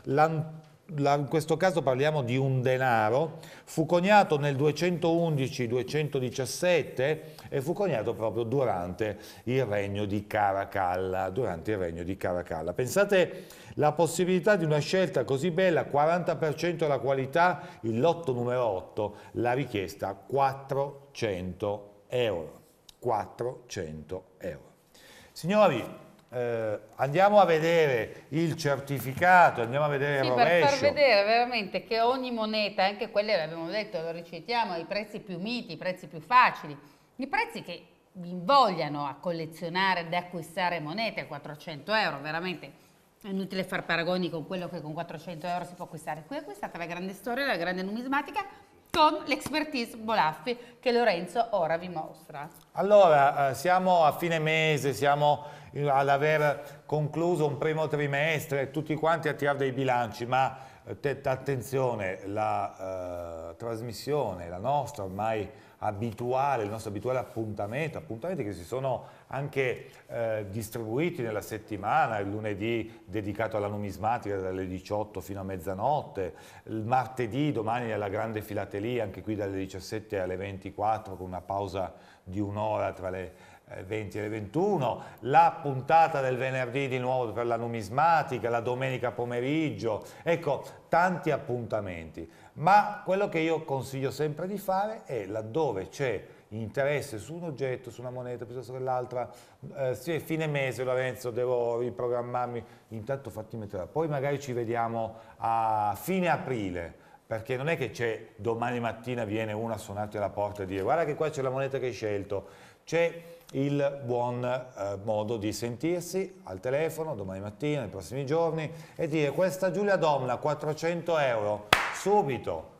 l'antico in questo caso parliamo di un denaro, fu coniato nel 211-217 e fu coniato proprio durante il regno di Caracalla. Durante il regno di Caracalla. Pensate la possibilità di una scelta così bella, 40% la qualità, il lotto numero 8, la richiesta 400 euro. 400 euro. Signori, eh, andiamo a vedere il certificato, andiamo a vedere sì, il rovescio. per far vedere veramente che ogni moneta, anche quelle l'abbiamo detto, lo ricetiamo, i prezzi più miti, i prezzi più facili, i prezzi che vi invogliano a collezionare ed acquistare monete, a 400 euro, veramente è inutile far paragoni con quello che con 400 euro si può acquistare. Qui è questa la grande storia, la grande numismatica, con l'expertise Bolaffi che Lorenzo ora vi mostra. Allora, eh, siamo a fine mese, siamo eh, all'aver concluso un primo trimestre, tutti quanti a tirare dei bilanci, ma eh, attenzione, la eh, trasmissione, la nostra ormai abituale, il nostro abituale appuntamento, appuntamenti che si sono anche eh, distribuiti nella settimana, il lunedì dedicato alla numismatica dalle 18 fino a mezzanotte, il martedì, domani alla grande filatelia, anche qui dalle 17 alle 24 con una pausa di un'ora tra le 20 eh, e le 21, la puntata del venerdì di nuovo per la numismatica, la domenica pomeriggio, ecco tanti appuntamenti, ma quello che io consiglio sempre di fare è laddove c'è interesse su un oggetto, su una moneta piuttosto che l'altra, eh, sì, fine mese Lorenzo devo riprogrammarmi, intanto fatti mettere, poi magari ci vediamo a fine aprile, perché non è che c'è domani mattina viene uno a suonarti alla porta e dire guarda che qua c'è la moneta che hai scelto, c'è il buon eh, modo di sentirsi al telefono domani mattina, nei prossimi giorni e dire questa Giulia Domna 400 euro subito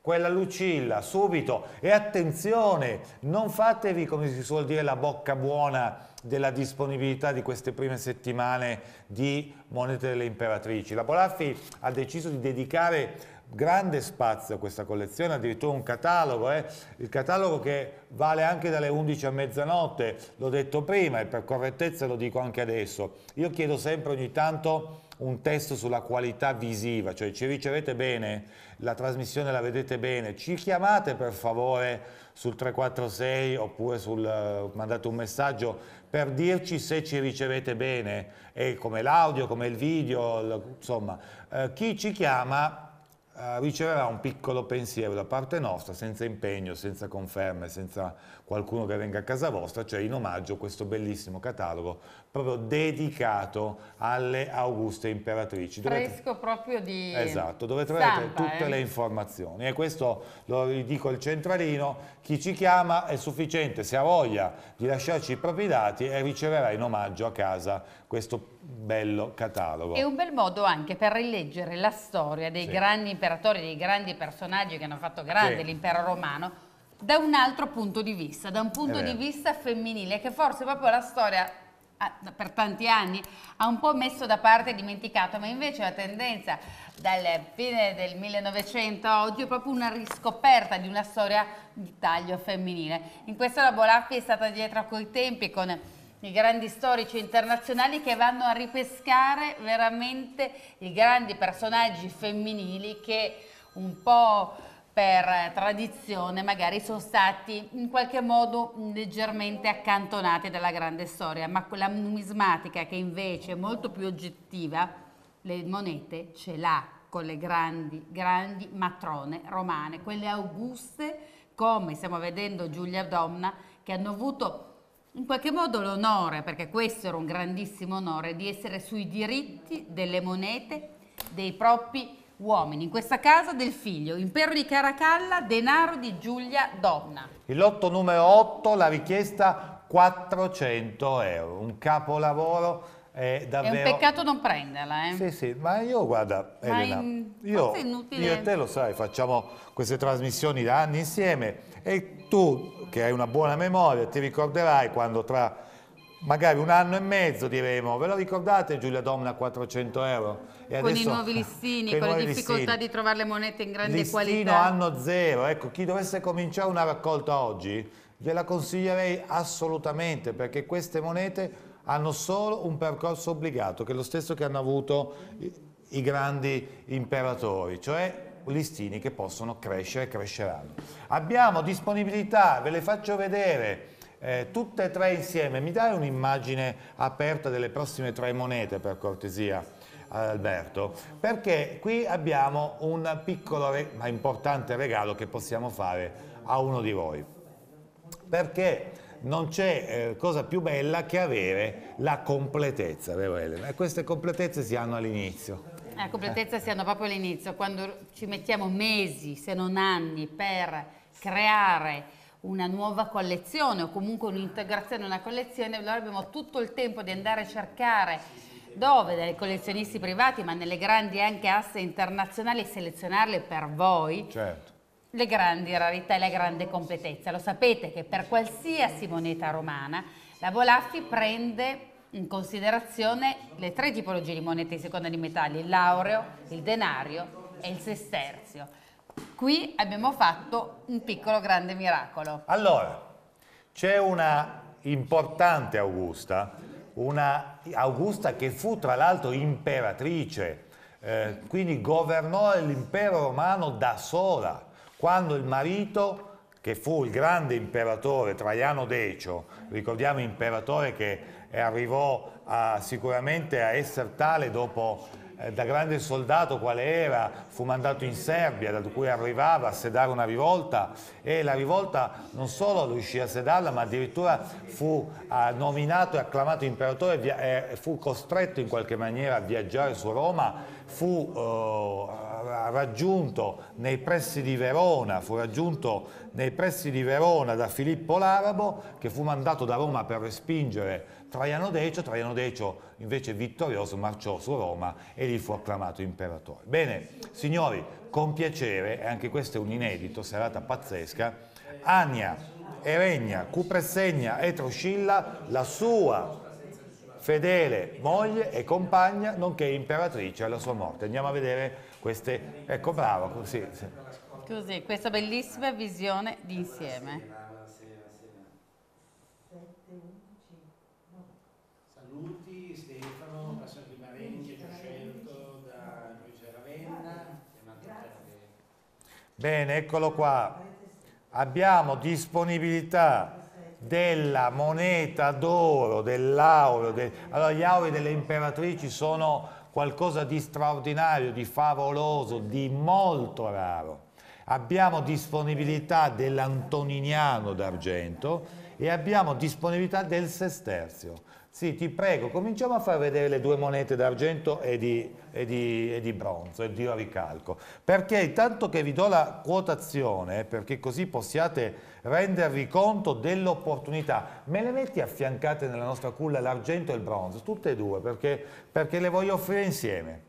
quella Lucilla, subito. E attenzione, non fatevi, come si suol dire, la bocca buona della disponibilità di queste prime settimane di Monete delle Imperatrici. La Bolaffi ha deciso di dedicare grande spazio a questa collezione, addirittura un catalogo, eh? il catalogo che vale anche dalle 11 a mezzanotte, l'ho detto prima e per correttezza lo dico anche adesso. Io chiedo sempre ogni tanto un test sulla qualità visiva, cioè ci ricevete bene, la trasmissione la vedete bene, ci chiamate per favore sul 346 oppure sul, eh, mandate un messaggio per dirci se ci ricevete bene, e come l'audio, come il video, insomma, eh, chi ci chiama eh, riceverà un piccolo pensiero da parte nostra, senza impegno, senza conferme, senza qualcuno che venga a casa vostra, cioè in omaggio questo bellissimo catalogo proprio dedicato alle Auguste Imperatrici. Dovete... Fresco proprio di Esatto, dove troverete tutte eh? le informazioni. E questo lo dico al centralino, chi ci chiama è sufficiente, se ha voglia di lasciarci i propri dati e riceverà in omaggio a casa questo bello catalogo. È un bel modo anche per rileggere la storia dei sì. grandi imperatori, dei grandi personaggi che hanno fatto grande sì. l'impero romano, da un altro punto di vista, da un punto di vista femminile, che forse proprio la storia ah, per tanti anni ha un po' messo da parte e dimenticato, ma invece la tendenza dal fine del 1900 a oggi è proprio una riscoperta di una storia di taglio femminile. In questo la Bolaffi è stata dietro a quei tempi con i grandi storici internazionali che vanno a ripescare veramente i grandi personaggi femminili che un po' per tradizione magari sono stati in qualche modo leggermente accantonati dalla grande storia, ma quella numismatica che invece è molto più oggettiva, le monete ce l'ha con le grandi, grandi matrone romane, quelle auguste come stiamo vedendo Giulia Domna, che hanno avuto in qualche modo l'onore, perché questo era un grandissimo onore, di essere sui diritti delle monete dei propri uomini, in questa casa del figlio, impero di Caracalla, denaro di Giulia Donna. Il lotto numero 8, la richiesta 400 euro, un capolavoro è davvero... È un peccato non prenderla, eh? Sì, sì, ma io guarda, Elena, in... io, io e te lo sai, facciamo queste trasmissioni da anni insieme e tu, che hai una buona memoria, ti ricorderai quando tra magari un anno e mezzo diremo, ve lo ricordate Giulia Domna 400 euro? con i nuovi listini, con, con le difficoltà listini. di trovare le monete in grande Listino qualità. Listino anno zero, ecco, chi dovesse cominciare una raccolta oggi, gliela consiglierei assolutamente perché queste monete hanno solo un percorso obbligato, che è lo stesso che hanno avuto i grandi imperatori, cioè listini che possono crescere e cresceranno. Abbiamo disponibilità, ve le faccio vedere, eh, tutte e tre insieme. Mi dai un'immagine aperta delle prossime tre monete per cortesia? Alberto, perché qui abbiamo un piccolo ma importante regalo che possiamo fare a uno di voi. Perché non c'è eh, cosa più bella che avere la completezza, vero Elena? E queste completezze si hanno all'inizio. La eh, completezza si hanno proprio all'inizio, quando ci mettiamo mesi, se non anni, per creare una nuova collezione o comunque un'integrazione, una collezione, allora abbiamo tutto il tempo di andare a cercare dove dai collezionisti privati, ma nelle grandi anche aste internazionali, selezionarle per voi. Certo. Le grandi rarità e la grande competenza Lo sapete che per qualsiasi moneta romana la Bolaffi prende in considerazione le tre tipologie di monete di seconda di metalli, l'aureo, il denario e il sesterzio. Qui abbiamo fatto un piccolo grande miracolo. Allora, c'è una importante Augusta, una Augusta che fu tra l'altro imperatrice, eh, quindi governò l'impero romano da sola, quando il marito che fu il grande imperatore Traiano Decio, ricordiamo imperatore che arrivò a, sicuramente a essere tale dopo eh, da grande soldato qual era, fu mandato in Serbia da cui arrivava a sedare una rivolta e la rivolta non solo riuscì a sedarla ma addirittura fu eh, nominato e acclamato imperatore e eh, fu costretto in qualche maniera a viaggiare su Roma, fu raggiunto nei pressi di Verona, fu raggiunto nei pressi di Verona da Filippo l'Arabo che fu mandato da Roma per respingere Traiano Decio, Traiano Decio invece vittorioso marciò su Roma e lì fu acclamato imperatore. Bene, signori, con piacere, e anche questo è un inedito, serata pazzesca, Ania, Eregna, Cupressegna e Troscilla, la sua fedele moglie e compagna, nonché imperatrice alla sua morte. Andiamo a vedere queste, ecco bravo, così. Così, questa bellissima visione di insieme. Bene, eccolo qua. Abbiamo disponibilità della moneta d'oro, dell'aureo. De... Allora, gli aurei delle imperatrici sono qualcosa di straordinario, di favoloso, di molto raro. Abbiamo disponibilità dell'antoniniano d'argento e abbiamo disponibilità del sesterzio. Sì, ti prego, cominciamo a far vedere le due monete d'argento e di, e, di, e di bronzo, e di ricalco. Perché intanto che vi do la quotazione, perché così possiate rendervi conto dell'opportunità, me le metti affiancate nella nostra culla l'argento e il bronzo, tutte e due, perché, perché le voglio offrire insieme.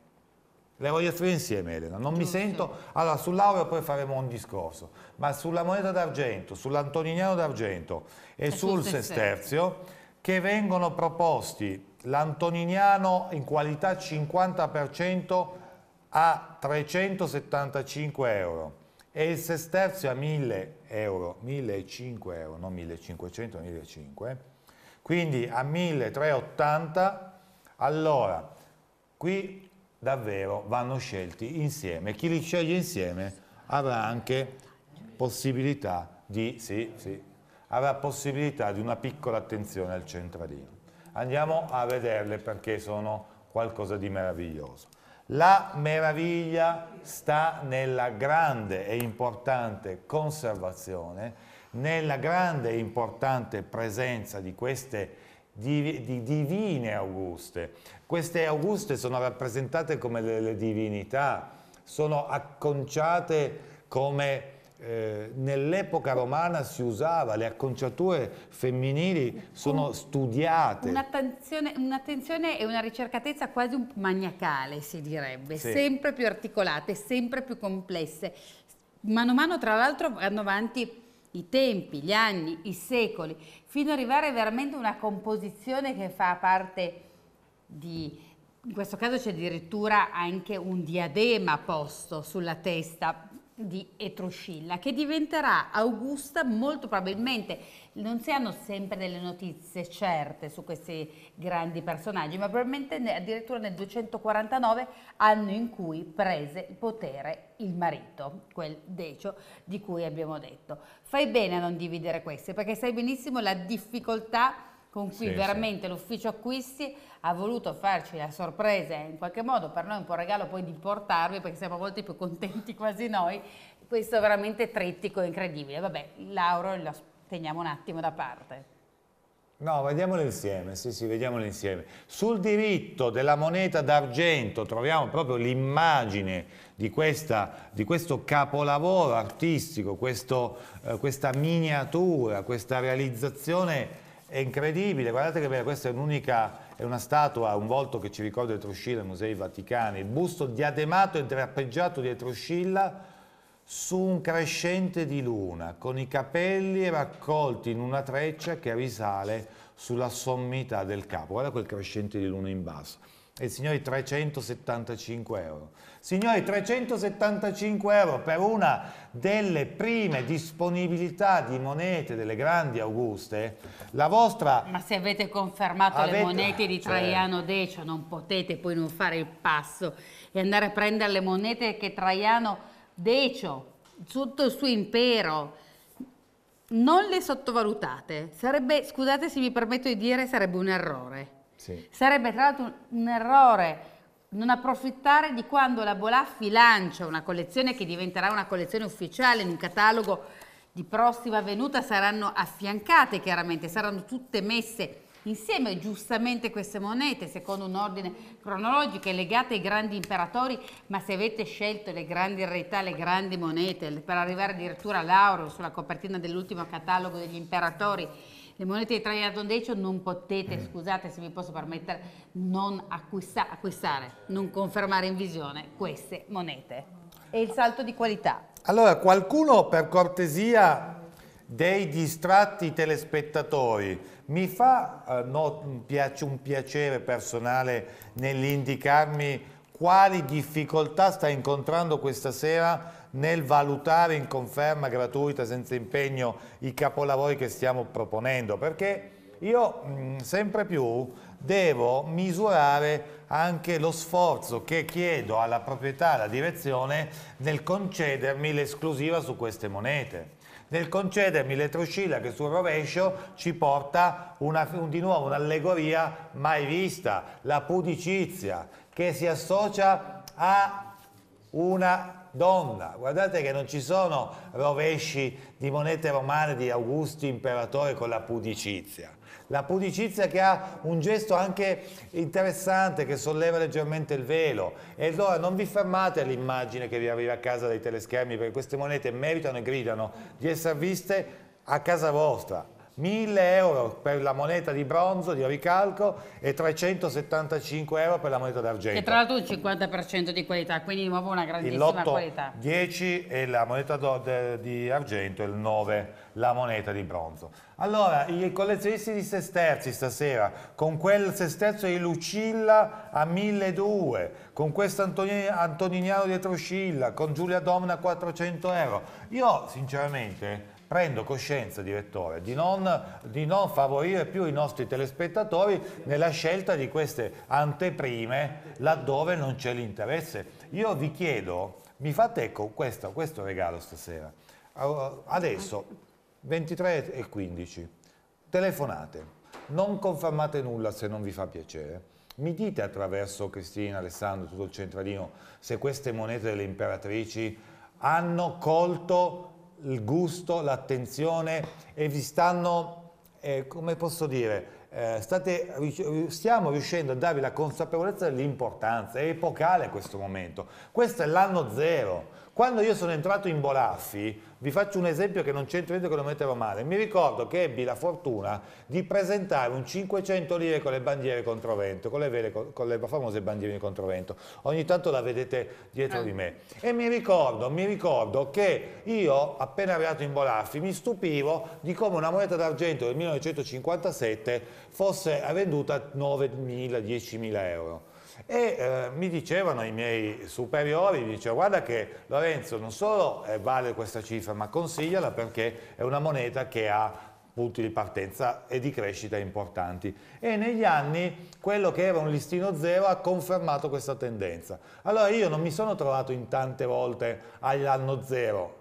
Le voglio offrire insieme, Elena. Non Giusto. mi sento... Allora, sull'aureo poi faremo un discorso, ma sulla moneta d'argento, sull'antoniniano d'argento e, e, sul sesterzio che vengono proposti. L'Antoniniano in qualità 50% a 375 euro e il sesterzio a 1000 euro, 1005 euro, non 1500, 1500, quindi a 1380. Allora, qui davvero vanno scelti insieme. Chi li sceglie insieme avrà anche possibilità di... Sì, sì, aveva possibilità di una piccola attenzione al centralino. Andiamo a vederle perché sono qualcosa di meraviglioso. La meraviglia sta nella grande e importante conservazione, nella grande e importante presenza di queste di, di divine auguste. Queste auguste sono rappresentate come delle divinità, sono acconciate come eh, nell'epoca romana si usava, le acconciature femminili sono studiate. Un'attenzione, un e una ricercatezza quasi un maniacale, si direbbe, sì. sempre più articolate, sempre più complesse. Mano a mano, tra l'altro, vanno avanti i tempi, gli anni, i secoli, fino ad arrivare veramente a una composizione che fa parte di... In questo caso c'è addirittura anche un diadema posto sulla testa di Etruscilla, che diventerà Augusta molto probabilmente. Non si hanno sempre delle notizie certe su questi grandi personaggi, ma probabilmente addirittura nel 249, anno in cui prese il potere il marito, quel Decio di cui abbiamo detto. Fai bene a non dividere queste, perché sai benissimo la difficoltà con cui sì, veramente sì. l'ufficio acquisti ha voluto farci la sorpresa in qualche modo per noi un po' regalo poi di portarvi perché siamo a volte più contenti [LAUGHS] quasi noi questo veramente trittico incredibile vabbè Lauro lo teniamo un attimo da parte No, vediamolo insieme, sì sì, vediamolo insieme. Sul diritto della moneta d'argento troviamo proprio l'immagine di, di, questo capolavoro artistico, questo, eh, questa miniatura, questa realizzazione è incredibile, guardate che bella, questa è un'unica, è una statua, un volto che ci ricorda Etruscilla ai Musei Vaticani, il busto diademato e drappeggiato di Etruscilla su un crescente di luna, con i capelli raccolti in una treccia che risale sulla sommità del capo. Guarda quel crescente di luna in basso e signori 375 euro. Signori 375 euro per una delle prime disponibilità di monete delle grandi Auguste, la vostra... Ma se avete confermato avete... le monete di cioè. Traiano Decio non potete poi non fare il passo e andare a prendere le monete che Traiano Decio, tutto il suo impero, non le sottovalutate. Sarebbe, scusate se mi permetto di dire, sarebbe un errore. Sì. Sarebbe tra l'altro un errore non approfittare di quando la Bolaffi lancia una collezione che diventerà una collezione ufficiale in un catalogo di prossima venuta saranno affiancate chiaramente, saranno tutte messe insieme giustamente queste monete secondo un ordine cronologico è legate ai grandi imperatori ma se avete scelto le grandi realtà, le grandi monete per arrivare addirittura all'auro sulla copertina dell'ultimo catalogo degli imperatori le monete di Traian Foundation non potete, mm. scusate se mi posso permettere, non acquista, acquistare, non confermare in visione queste monete. E il salto di qualità. Allora, qualcuno per cortesia dei distratti telespettatori. Mi fa eh, no, un, piace, un, piacere personale nell'indicarmi quali difficoltà sta incontrando questa sera nel valutare in conferma gratuita senza impegno i capolavori che stiamo proponendo, perché io mh, mm, sempre più devo misurare anche lo sforzo che chiedo alla proprietà, alla direzione, nel concedermi l'esclusiva su queste monete. Nel concedermi l'etroscilla che sul rovescio ci porta una, di nuovo un'allegoria mai vista, la pudicizia, che si associa a una donna. Guardate che non ci sono rovesci di monete romane di Augusto imperatore con la pudicizia. La pudicizia che ha un gesto anche interessante che solleva leggermente il velo. E allora non vi fermate all'immagine che vi arriva a casa dai teleschermi perché queste monete meritano e gridano di essere viste a casa vostra, 1000 euro per la moneta di bronzo, di ricalco, e 375 euro per la moneta d'argento. Che tra l'altro un 50% di qualità, quindi di nuovo una grandissima il lotto qualità. 10 e la moneta di argento e il 9 la moneta di bronzo. Allora, i collezionisti di sesterzi stasera, con quel sesterzo di Lucilla a 1200, con questo Antoniniano Antonignano di Truscilla, con Giulia Domna a 400 euro. Io, sinceramente prendo coscienza, direttore, di non, di non favorire più i nostri telespettatori nella scelta di queste anteprime laddove non c'è l'interesse. Io vi chiedo, mi fate ecco questo, questo regalo stasera. Adesso, 23 e 15, telefonate non confermate nulla se non vi fa piacere. Mi dite attraverso Cristina, Alessandro, tutto il centralino, se queste monete delle imperatrici hanno colto il gusto, l'attenzione e vi stanno, eh, come posso dire, eh, state, stiamo riuscendo a darvi la consapevolezza dell'importanza, è epocale questo momento, questo è l'anno zero, quando io sono entrato in Bolaffi, vi faccio un esempio che non c'entra niente che lo metteva male, mi ricordo che ebbi la fortuna di presentare un 500 lire con le bandiere controvento, con le, vele, con le famose bandiere di controvento, ogni tanto la vedete dietro ah. di me. E mi ricordo, mi ricordo che io, appena arrivato in Bolaffi, mi stupivo di come una moneta d'argento del 1957 fosse venduta a 9.000-10.000 euro. E eh, mi dicevano i miei superiori, dicevano guarda che Lorenzo non solo eh, vale questa cifra, ma consigliala perché è una moneta che ha punti di partenza e di crescita importanti e negli anni quello che era un listino zero ha confermato questa tendenza. Allora io non mi sono trovato in tante volte all'anno zero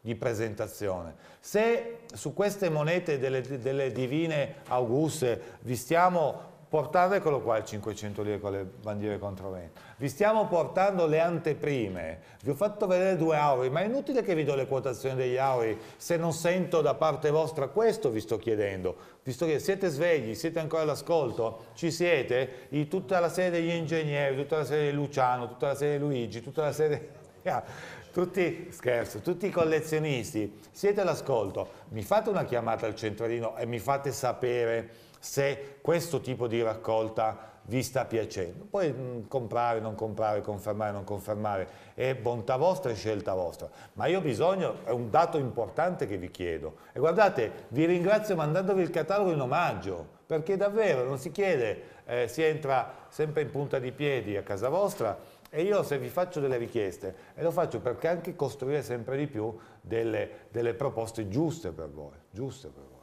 di presentazione. Se su queste monete delle, delle divine auguste vi stiamo portando, eccolo qua il 500 lire con le bandiere controvento, vi stiamo portando le anteprime, vi ho fatto vedere due auri, ma è inutile che vi do le quotazioni degli auri, se non sento da parte vostra questo vi sto chiedendo, Visto che siete svegli, siete ancora all'ascolto, ci siete, I, tutta la serie degli ingegneri, tutta la serie di Luciano, tutta la serie di Luigi, tutta la serie... [LAUGHS] Ah, tutti, scherzo, tutti i collezionisti, siete all'ascolto, mi fate una chiamata al centralino e mi fate sapere se questo tipo di raccolta vi sta piacendo. Poi mh, mm, comprare, non comprare, confermare, non confermare, è bontà vostra e scelta vostra. Ma io ho bisogno, è un dato importante che vi chiedo. E guardate, vi ringrazio mandandovi il catalogo in omaggio, perché davvero non si chiede, eh, si entra sempre in punta di piedi a casa vostra e io se vi faccio delle richieste, e lo faccio perché anche costruire sempre di più delle, delle proposte giuste per voi, giuste per voi.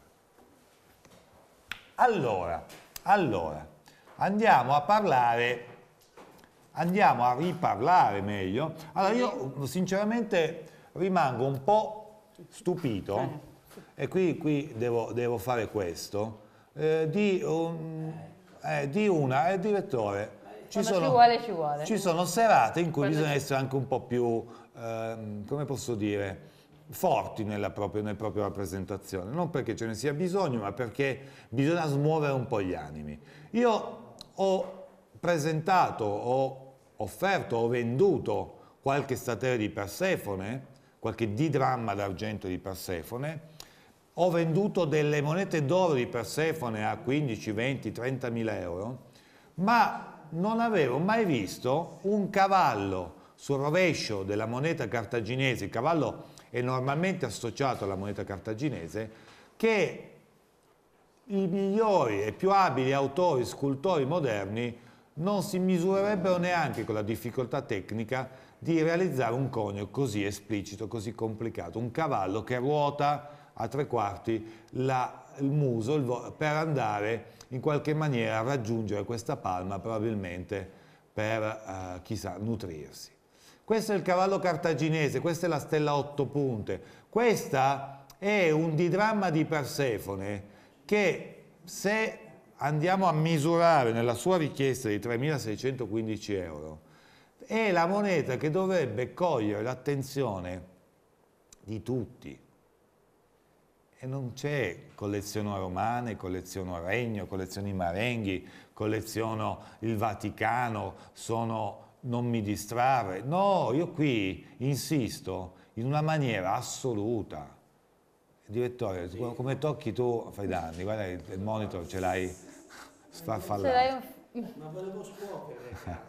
Allora, allora, andiamo a parlare, andiamo a riparlare meglio. Allora io sinceramente rimango un po' stupito, e qui, qui devo, devo, fare questo, eh, di, um, eh, di, una, eh, direttore, ci sono, ci, vuole, ci, vuole. ci sono, serate in cui Quando bisogna essere anche un po' più, ehm, come posso dire, forti propria, nella propria rappresentazione, non perché ce ne sia bisogno, ma perché bisogna smuovere un po' gli animi. Io ho presentato, ho offerto, ho venduto qualche statera di Persefone, qualche didramma d'argento di Persefone, ho venduto delle monete d'oro di Persefone a 15, 20, 30 mila euro, ma non avevo mai visto un cavallo sul rovescio della moneta cartaginese, il cavallo normalmente associato alla moneta cartaginese, che i migliori e più abili autori, scultori moderni non si misurerebbero neanche con la difficoltà tecnica di realizzare un conio così esplicito, così complicato, un cavallo che ruota a tre quarti la, il muso il per andare in qualche maniera a raggiungere questa palma probabilmente per eh, chissà nutrirsi questo è il cavallo cartaginese, questa è la stella a otto punte, questa è un didramma di Persefone che se andiamo a misurare nella sua richiesta di 3.615 euro, è la moneta che dovrebbe cogliere l'attenzione di tutti. E non c'è colleziono romane, colleziono regno, collezioni marenghi, colleziono il Vaticano, sono non mi distrarre. No, io qui insisto in una maniera assoluta. Direttore, sì. come tocchi tu fai danni, guarda il, il monitor ce l'hai sfarfallato. Ma volevo scuotere.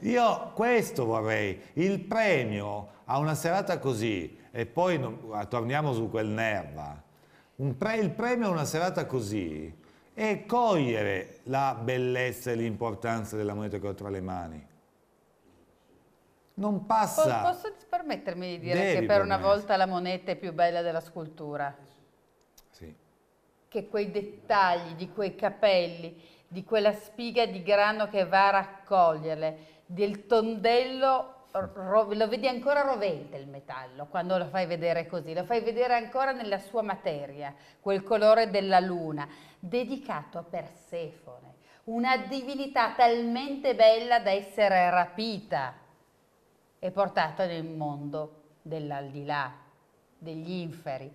Io questo vorrei, il premio a una serata così, e poi no, ah, torniamo su quel Nerva, pre, il premio a una serata così è cogliere la bellezza e l'importanza della moneta che ho tra le mani non passa. Posso permettermi di dire Devi che per una volta la moneta è più bella della scultura? Sì. Che quei dettagli di quei capelli, di quella spiga di grano che va a raccoglierle, del tondello, lo vedi ancora rovente il metallo quando lo fai vedere così, lo fai vedere ancora nella sua materia, quel colore della luna, dedicato a Persefone, una divinità talmente bella da essere rapita e portata nel mondo dell'aldilà, degli inferi.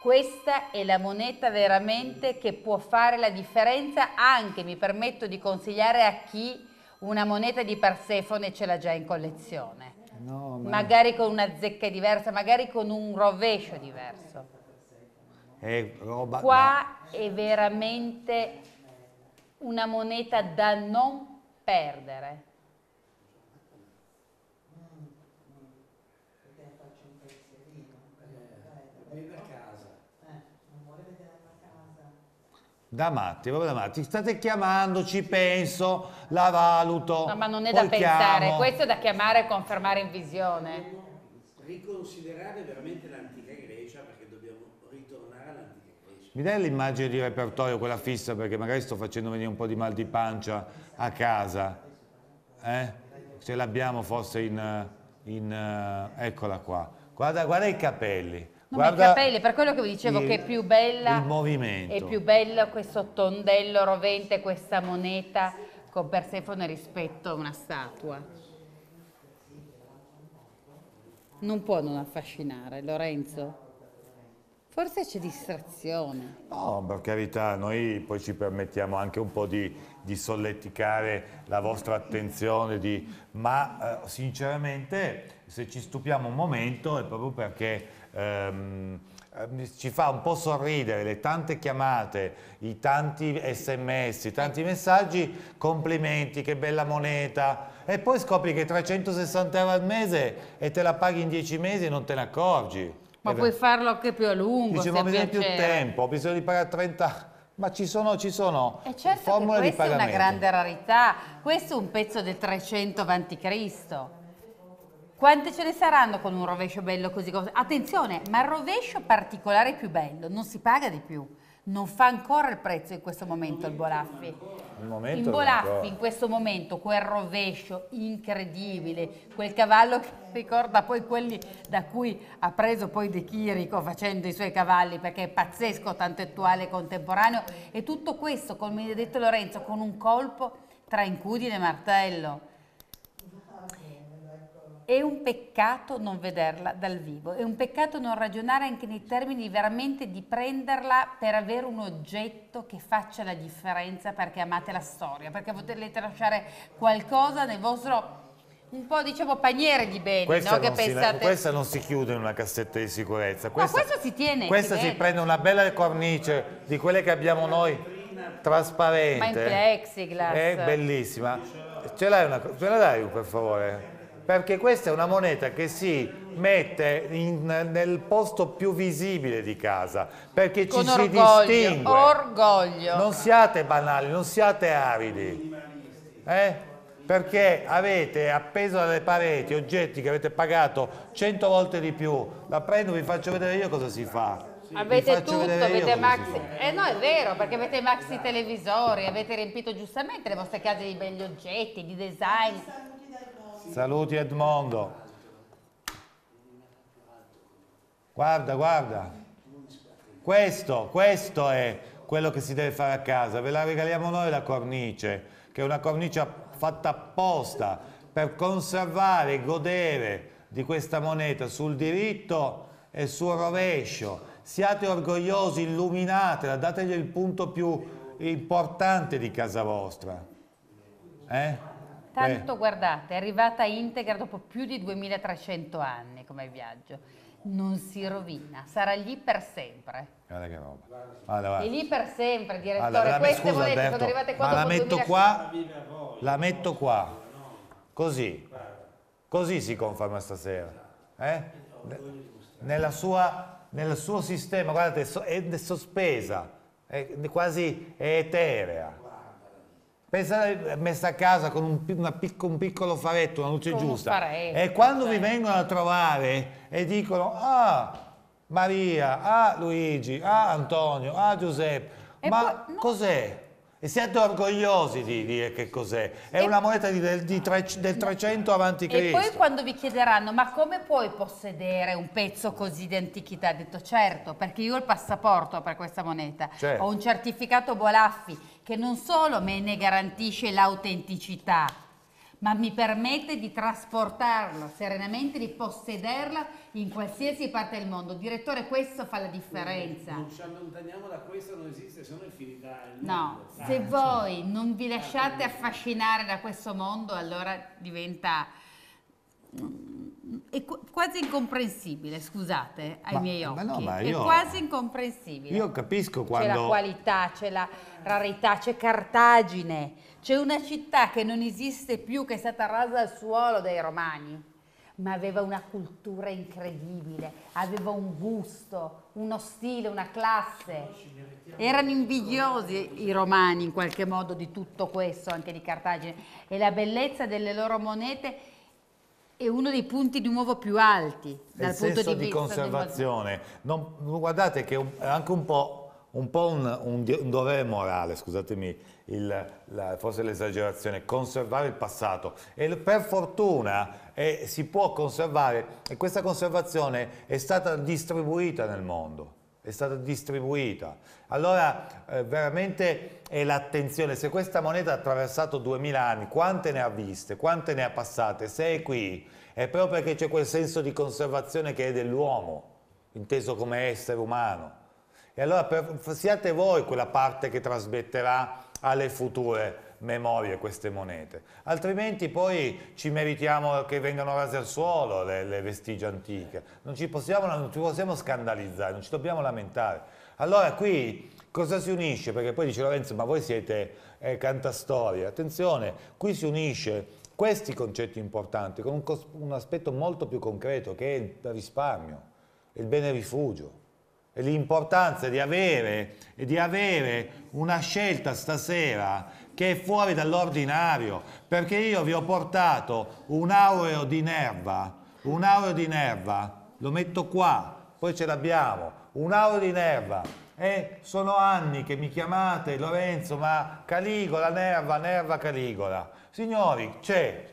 Questa è la moneta veramente che può fare la differenza anche, mi permetto di consigliare a chi una moneta di Persefone ce l'ha già in collezione. No, ma... Magari con una zecca diversa, magari con un rovescio diverso. Eh, roba, Qua no. è veramente una moneta da non perdere. Da matti, proprio da matti. State chiamando, ci penso, la valuto. No, ma non è da pensare, questo è da chiamare e confermare in visione. Riconsiderare veramente l'antica Grecia perché dobbiamo ritornare all'antica Grecia. Mi dai l'immagine di repertorio, quella fissa, perché magari sto facendo venire un po' di mal di pancia a casa. Eh? Ce l'abbiamo forse in, in... Eh, eccola qua. Guarda, guarda i capelli. No, Guarda, i capelli, per quello che vi dicevo il, che è più bella il movimento. È più bello questo tondello rovente, questa moneta con Persefone rispetto a una statua. Non può non affascinare, Lorenzo. Forse c'è distrazione. No, per carità, noi poi ci permettiamo anche un po' di, di solleticare la vostra attenzione, di, ma eh, sinceramente se ci stupiamo un momento è proprio perché ehm, eh, ci fa un po' sorridere le tante chiamate, i tanti sms, i tanti messaggi, complimenti, che bella moneta, e poi scopri che 360 euro al mese e te la paghi in 10 mesi e non te ne accorgi. Ma e puoi beh. farlo anche più a lungo. Dice, ma bisogna bisogno più tempo, bisogna di pagare 30 [LAUGHS] ma ci sono, ci sono e certo formule di pagamento. questa è una grande rarità, questo è un pezzo del 300 a.C. Quante ce ne saranno con un rovescio bello così? Attenzione, ma il rovescio particolare più bello non si paga di più. Non fa ancora il prezzo in questo momento il Bolaffi. Il il Bolaffi in questo momento quel rovescio incredibile, quel cavallo che [LAUGHS] ricorda poi quelli da cui ha preso poi De Chirico facendo i suoi cavalli perché è pazzesco, tanto attuale e contemporaneo e tutto questo, come ha detto Lorenzo, con un colpo tra incudine e martello è un peccato non vederla dal vivo, è un peccato non ragionare anche nei termini veramente di prenderla per avere un oggetto che faccia la differenza perché amate la storia, perché potete lasciare qualcosa nel vostro un po' diciamo paniere di beni questa, no? che non pensate... questa non si chiude in una cassetta di sicurezza questa, no, questa si tiene questa si, si prende una bella cornice di quelle che abbiamo noi trasparente ma in plexiglass è bellissima ce l'hai una ce la dai per favore perché questa è una moneta che si mette in, nel posto più visibile di casa, perché Con ci orgoglio, si distingue. Orgoglio. Non siate banali, non siate aridi, eh? perché avete appeso alle pareti oggetti che avete pagato cento volte di più. La prendo, vi faccio vedere io cosa si fa. Avete tutto, avete maxi. Eh no, è vero, perché avete maxi televisori, avete riempito giustamente le vostre case di belli oggetti, di design. Saluti Edmondo. Guarda, guarda. Questo, questo è quello che si deve fare a casa. Ve la regaliamo noi la cornice, che è una cornice fatta apposta per conservare e godere di questa moneta sul diritto e sul rovescio. Siate orgogliosi, illuminatela, dategli il punto più importante di casa vostra. Eh? Tanto eh. guardate, è arrivata integra dopo più di 2300 anni come viaggio. Non si rovina, sarà lì per sempre. Guarda che roba. Guarda, guarda. È lì per sempre, direttore. Allora, me, Queste scusa, volete, Alberto, sono arrivate qua ma la metto 2000... qua, la metto qua. Così. Così si conferma stasera. Eh? Nella sua, nel suo sistema, guardate, è sospesa, è quasi è eterea. Pensate, eh, messa a casa con un, picco, un piccolo faretto, una luce con giusta. Un e quando vi certo. vengono a trovare e dicono, ah, Maria, ah Luigi, ah Antonio, ah Giuseppe, e ma no. cos'è? E siete orgogliosi di dire che cos'è. È e una moneta di, del, di tre, del, 300 avanti Cristo. E poi quando vi chiederanno ma come puoi possedere un pezzo così di antichità? Ha detto certo, perché io ho il passaporto per questa moneta, certo. ho un certificato Bolaffi, che non solo me ne garantisce l'autenticità, ma mi permette di trasportarla serenamente, di possederla in qualsiasi parte del mondo. Direttore, questo fa la differenza. Non ci allontaniamo da questo, non esiste, sono infinità. No, mondo. Ah, se ah, voi cioè, non vi ah, lasciate affascinare da questo mondo, allora diventa è quasi incomprensibile, scusate, ai ma, miei occhi. No, io, è quasi incomprensibile. Io capisco quando... C'è la qualità, c'è la rarità, c'è Cartagine, c'è una città che non esiste più, che è stata rasa al suolo dai romani, ma aveva una cultura incredibile, aveva un gusto, uno stile, una classe. Erano invidiosi i romani in qualche modo di tutto questo, anche di Cartagine, e la bellezza delle loro monete è uno dei punti di nuovo più alti dal il punto di, di vista conservazione. Non, guardate che è anche un po', un, po un, un, un dovere morale, scusatemi, il, la, forse l'esagerazione, conservare il passato. E per fortuna eh, si può conservare e questa conservazione è stata distribuita nel mondo è stata distribuita. Allora eh, veramente è l'attenzione, se questa moneta ha attraversato 2000 anni, quante ne ha viste, quante ne ha passate, se è qui, è proprio perché c'è quel senso di conservazione che è dell'uomo, inteso come essere umano. E allora per, siate voi quella parte che trasmetterà alle future memorie queste monete, altrimenti poi ci meritiamo che vengano rase al suolo le, le vestigia antiche, non ci, possiamo, non ci possiamo scandalizzare, non ci dobbiamo lamentare. Allora qui cosa si unisce? Perché poi dice Lorenzo, ma voi siete eh, cantastorie. Attenzione, qui si unisce questi concetti importanti con un, un, aspetto molto più concreto che è il risparmio, il bene rifugio e l'importanza di avere, di avere una scelta stasera che è fuori dall'ordinario, perché io vi ho portato un aureo di Nerva, un aureo di Nerva, lo metto qua, poi ce l'abbiamo, un aureo di Nerva, e sono anni che mi chiamate Lorenzo, ma Caligola, Nerva, Nerva, Caligola. Signori, c'è,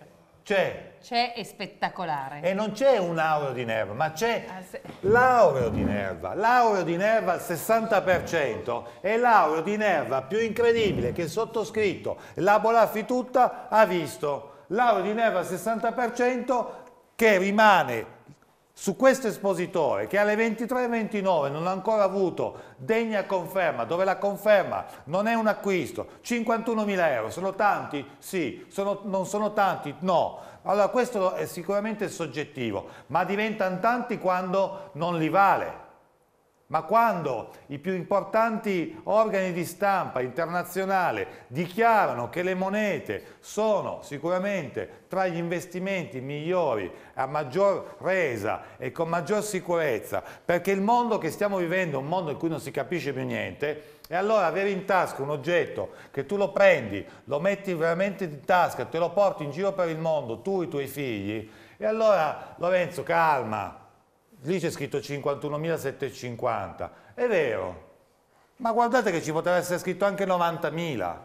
c'è, c'è e spettacolare. E non c'è un aureo di Nerva, ma c'è ah, l'aureo di Nerva. L'aureo di Nerva al 60% è l'aureo di Nerva più incredibile che il sottoscritto, la Bolaffi tutta, ha visto. L'aureo di Nerva al 60% che rimane su questo espositore che alle 23.29 non ha ancora avuto degna conferma, dove la conferma non è un acquisto, 51.000 euro, sono tanti? Sì, sono, non sono tanti? No. Allora questo è sicuramente soggettivo, ma diventano tanti quando non li vale. Ma quando i più importanti organi di stampa internazionale dichiarano che le monete sono sicuramente tra gli investimenti migliori, a maggior resa e con maggior sicurezza, perché il mondo che stiamo vivendo è un mondo in cui non si capisce più niente, e allora avere in tasca un oggetto che tu lo prendi, lo metti veramente in tasca, te lo porti in giro per il mondo, tu e i tuoi figli, e allora Lorenzo calma, lì c'è scritto 51.750, è vero, ma guardate che ci poteva essere scritto anche 90.000,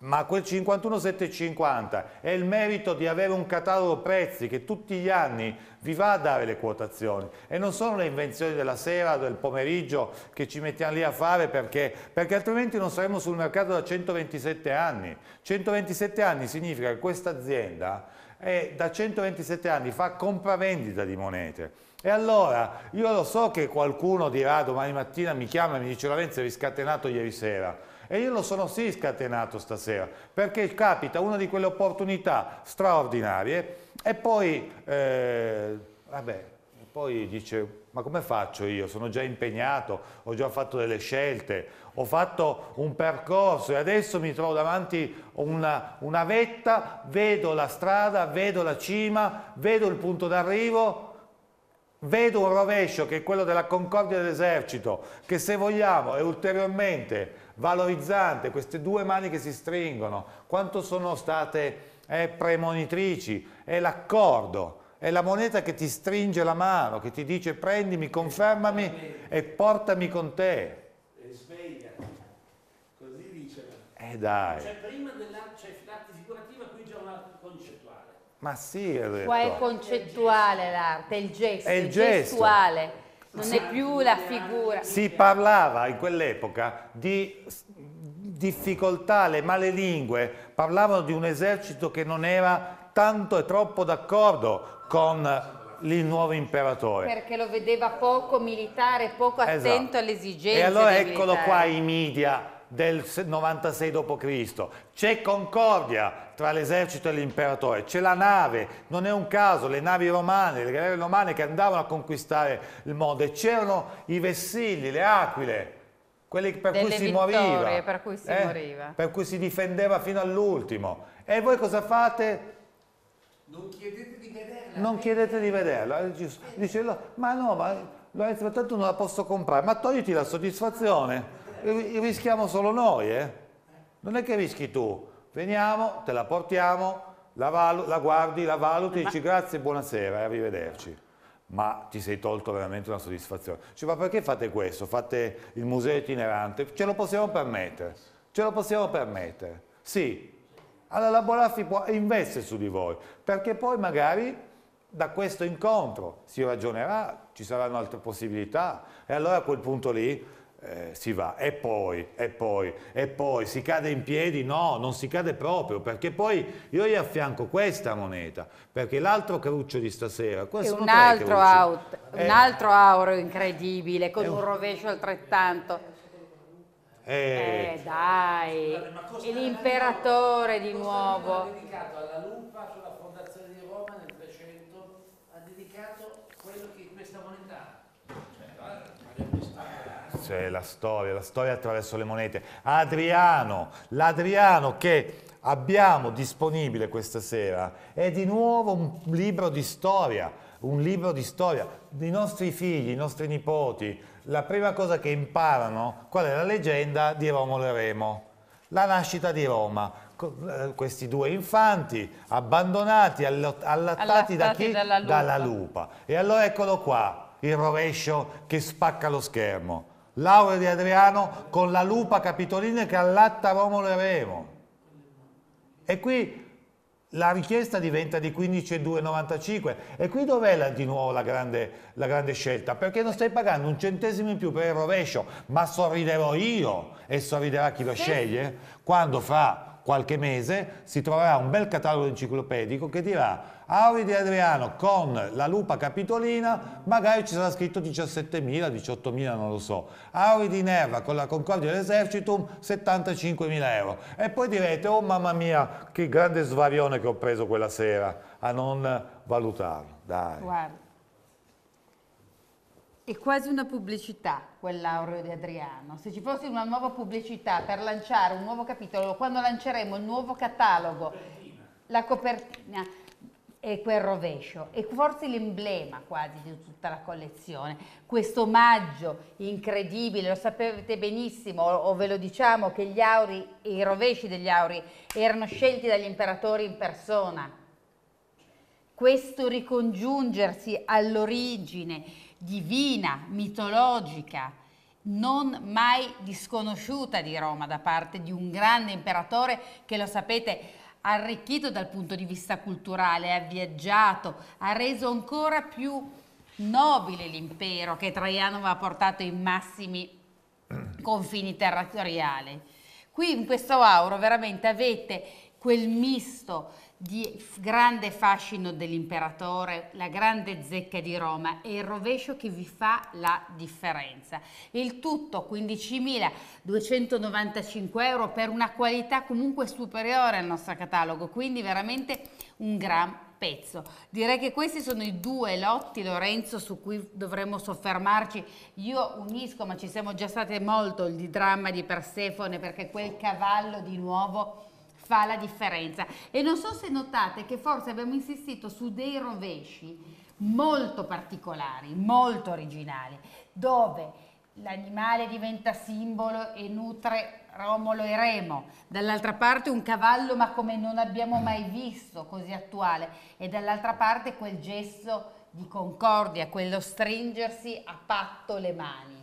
ma quel 51.750 è il merito di avere un catalogo prezzi che tutti gli anni vi va a dare le quotazioni e non sono le invenzioni della sera, del pomeriggio che ci mettiamo lì a fare perché, perché altrimenti non saremmo sul mercato da 127 anni. 127 anni significa che questa azienda e da 127 anni fa compravendita di monete. E allora, io lo so che qualcuno dirà domani mattina, mi chiama e mi dice Lorenzo eri scatenato ieri sera. E io lo sono sì scatenato stasera, perché capita una di quelle opportunità straordinarie e poi, eh, vabbè, poi dice ma come faccio io? Sono già impegnato, ho già fatto delle scelte, ho fatto un percorso e adesso mi trovo davanti una, una vetta, vedo la strada, vedo la cima, vedo il punto d'arrivo, vedo un rovescio che è quello della concordia dell'esercito, che se vogliamo è ulteriormente valorizzante, queste due mani che si stringono, quanto sono state eh, premonitrici, è l'accordo, è la moneta che ti stringe la mano, che ti dice prendimi, confermami e portami con te. Eh dai. Cioè prima dell'arte cioè, figurativa qui c'è un'arte concettuale. Ma sì, è vero. Qua è concettuale l'arte, è il gesto, è il gesto. gestuale, non si, è più la figura. Si parlava in quell'epoca di difficoltà, le male lingue parlavano di un esercito che non era tanto e troppo d'accordo con il nuovo imperatore. Perché lo vedeva poco militare, poco esatto. attento alle esigenze. E allora eccolo militare. qua i media del 96 d.C., c'è concordia tra l'esercito e l'imperatore, c'è la nave, non è un caso, le navi romane, le guerre romane che andavano a conquistare il mondo e c'erano i vessilli, le aquile, quelli per cui si moriva, per cui si eh? moriva, per cui si difendeva fino all'ultimo. E voi cosa fate? Non chiedete di vederla. Non chiedete di vederla, eh, dice, ma no, ma Lorenzo, tanto non la posso comprare, ma togliti la soddisfazione rischiamo solo noi, eh? Non è che rischi tu. Veniamo, te la portiamo, la, la guardi, la valuti, dici grazie, buonasera e eh, arrivederci ma ti sei tolto veramente una soddisfazione. Cioè, ma perché fate questo? Fate il museo itinerante? Ce lo possiamo permettere, ce lo possiamo permettere. Sì, allora la Bolaffi investe su di voi, perché poi magari da questo incontro si ragionerà, ci saranno altre possibilità e allora a quel punto lì eh, si va e poi, e poi, e poi si cade in piedi? No, non si cade proprio, perché poi io gli affianco questa moneta, perché l'altro cruccio di stasera... È un altro, out, eh, un altro auro incredibile, con un, un rovescio altrettanto. Eh, eh dai, l'imperatore di nuovo. dedicato alla lupa cioè cioè la storia, la storia attraverso le monete. Adriano, l'Adriano che abbiamo disponibile questa sera è di nuovo un libro di storia, un libro di storia. dei nostri figli, i nostri nipoti, la prima cosa che imparano, qual è la leggenda di Romolo e Remo? La nascita di Roma, eh, questi due infanti abbandonati, allattati, allattati da dalla, lupa. dalla lupa. E allora eccolo qua, il rovescio che spacca lo schermo. Laura di Adriano con la lupa capitolina che allatta Romolo e Remo. E qui la richiesta diventa di 15,295 e qui dov'è di nuovo la grande, la grande, scelta? Perché non stai pagando un centesimo in più per il rovescio, ma sorriderò io e sorriderà chi lo sì. sceglie quando fra qualche mese si troverà un bel catalogo enciclopedico che dirà Auri di Adriano con la lupa capitolina, magari ci sarà scritto 17.000, 18.000, non lo so. Auri di Nerva con la Concordia dell'Esercitum, 75.000 euro. E poi direte, oh mamma mia, che grande svarione che ho preso quella sera, a non valutarlo. Dai. Guarda. È quasi una pubblicità quell'aureo di Adriano. Se ci fosse una nuova pubblicità per lanciare un nuovo capitolo, quando lanceremo il nuovo catalogo, la copertina, e quel rovescio e forse l'emblema quasi di tutta la collezione, questo omaggio incredibile, lo sapete benissimo o ve lo diciamo che gli auri, i rovesci degli auri erano scelti dagli imperatori in persona. Questo ricongiungersi all'origine divina, mitologica, non mai disconosciuta di Roma da parte di un grande imperatore che lo sapete arricchito dal punto di vista culturale, ha viaggiato, ha reso ancora più nobile l'impero che Traiano aveva portato ai massimi confini territoriali. Qui in questo auro veramente avete quel misto di grande fascino dell'imperatore, la grande zecca di Roma e il rovescio che vi fa la differenza. Il tutto 15.295 euro per una qualità comunque superiore al nostro catalogo, quindi veramente un gran pezzo. Direi che questi sono i due lotti, Lorenzo, su cui dovremmo soffermarci. Io unisco, ma ci siamo già state molto, il dramma di Persefone perché quel cavallo di nuovo fa la differenza. E non so se notate che forse abbiamo insistito su dei rovesci molto particolari, molto originali, dove l'animale diventa simbolo e nutre Romolo e Remo, dall'altra parte un cavallo ma come non abbiamo mai visto, così attuale, e dall'altra parte quel gesto di concordia, quello stringersi a patto le mani.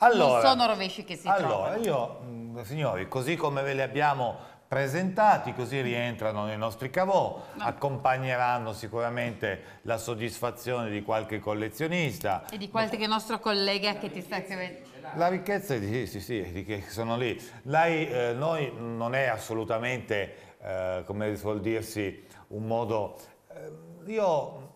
Allora, non sono rovesci che si allora, trovano. Allora, io, mm, signori, così come ve li abbiamo presentati, così rientrano nei nostri cavò, no. accompagneranno sicuramente la soddisfazione di qualche collezionista. E di qualche nostro collega che ti sta seguendo. La ricchezza sì, sì, sì, che sono lì. Lei, eh, noi non è assolutamente, eh, come vuol dirsi, un modo... Eh, io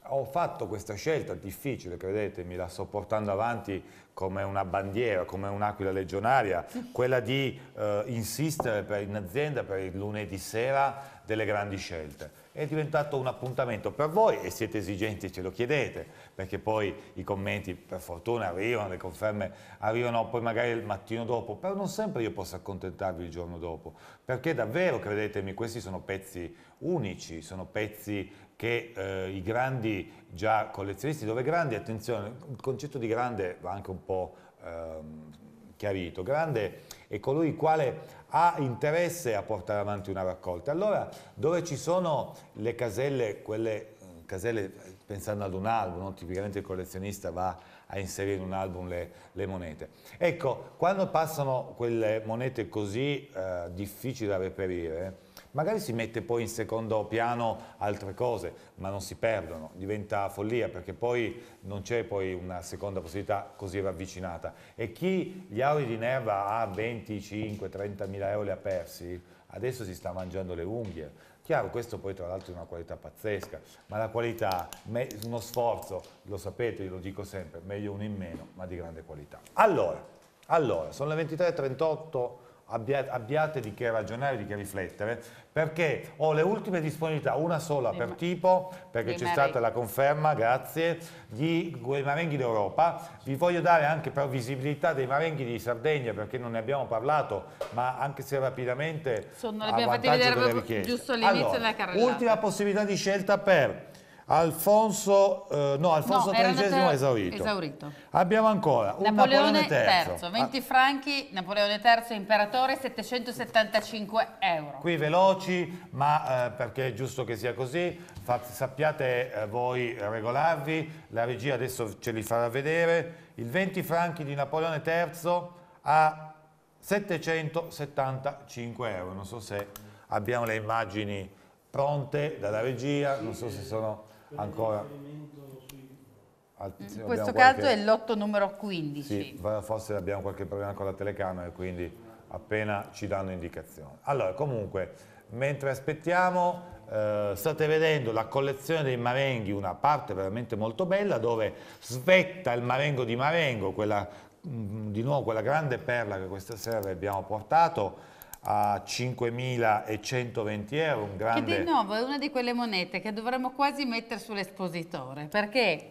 ho fatto questa scelta difficile, credetemi, la sto portando avanti come una bandiera, come un'aquila legionaria, [LAUGHS] quella di eh, insistere per, in azienda per il lunedì sera delle grandi scelte. È diventato un appuntamento per voi e siete esigenti e ce lo chiedete, perché poi i commenti per fortuna arrivano, le conferme arrivano poi magari il mattino dopo, però non sempre io posso accontentarvi il giorno dopo, perché davvero, credetemi, questi sono pezzi unici, sono pezzi che eh, i grandi già collezionisti, dove grandi, attenzione, il concetto di grande va anche un po' ehm, chiarito, grande è colui il quale ha interesse a portare avanti una raccolta. Allora, dove ci sono le caselle, quelle eh, caselle, pensando ad un album, no? tipicamente il collezionista va a inserire in un album le, le monete. Ecco, quando passano quelle monete così eh, difficili da reperire, magari si mette poi in secondo piano altre cose, ma non si perdono, diventa follia perché poi non c'è poi una seconda possibilità così ravvicinata. E chi gli auri di Nerva a 25-30 mila euro li ha persi, adesso si sta mangiando le unghie. Chiaro, questo poi tra l'altro è una qualità pazzesca, ma la qualità, uno sforzo, lo sapete, io lo dico sempre, meglio uno in meno, ma di grande qualità. Allora, allora sono le 23.38, abbiate di che ragionare, di che riflettere perché ho le ultime disponibilità, una sola per tipo, perché c'è stata la conferma, grazie, di quei marenghi d'Europa. Vi voglio dare anche per visibilità dei marenghi di Sardegna, perché non ne abbiamo parlato, ma anche se rapidamente... Sono, le abbiamo fatte vedere giusto all'inizio allora, della carriera. Ultima possibilità di scelta per Alfonso, eh, no, Alfonso no, XIII esaurito. esaurito. Abbiamo ancora Napoleone, Napoleone III, 20 ah. franchi, Napoleone III imperatore, 775 euro. Qui veloci, ma eh, perché è giusto che sia così, Fate, sappiate eh, voi eh, regolarvi, la regia adesso ce li farà vedere. Il 20 franchi di Napoleone III a 775 euro, non so se abbiamo le immagini pronte dalla regia, non so se sono ancora mm-hmm. in questo qualche... caso è lotto numero 15 sì, forse abbiamo qualche problema con la telecamera quindi appena ci danno indicazioni allora comunque mentre aspettiamo eh, state vedendo la collezione dei marenghi una parte veramente molto bella dove svetta il marengo di Marengo quella, mh, mm, di nuovo quella grande perla che questa sera vi abbiamo portato a 5.120 euro, un grande... Che di nuovo è una di quelle monete che dovremmo quasi mettere sull'espositore, perché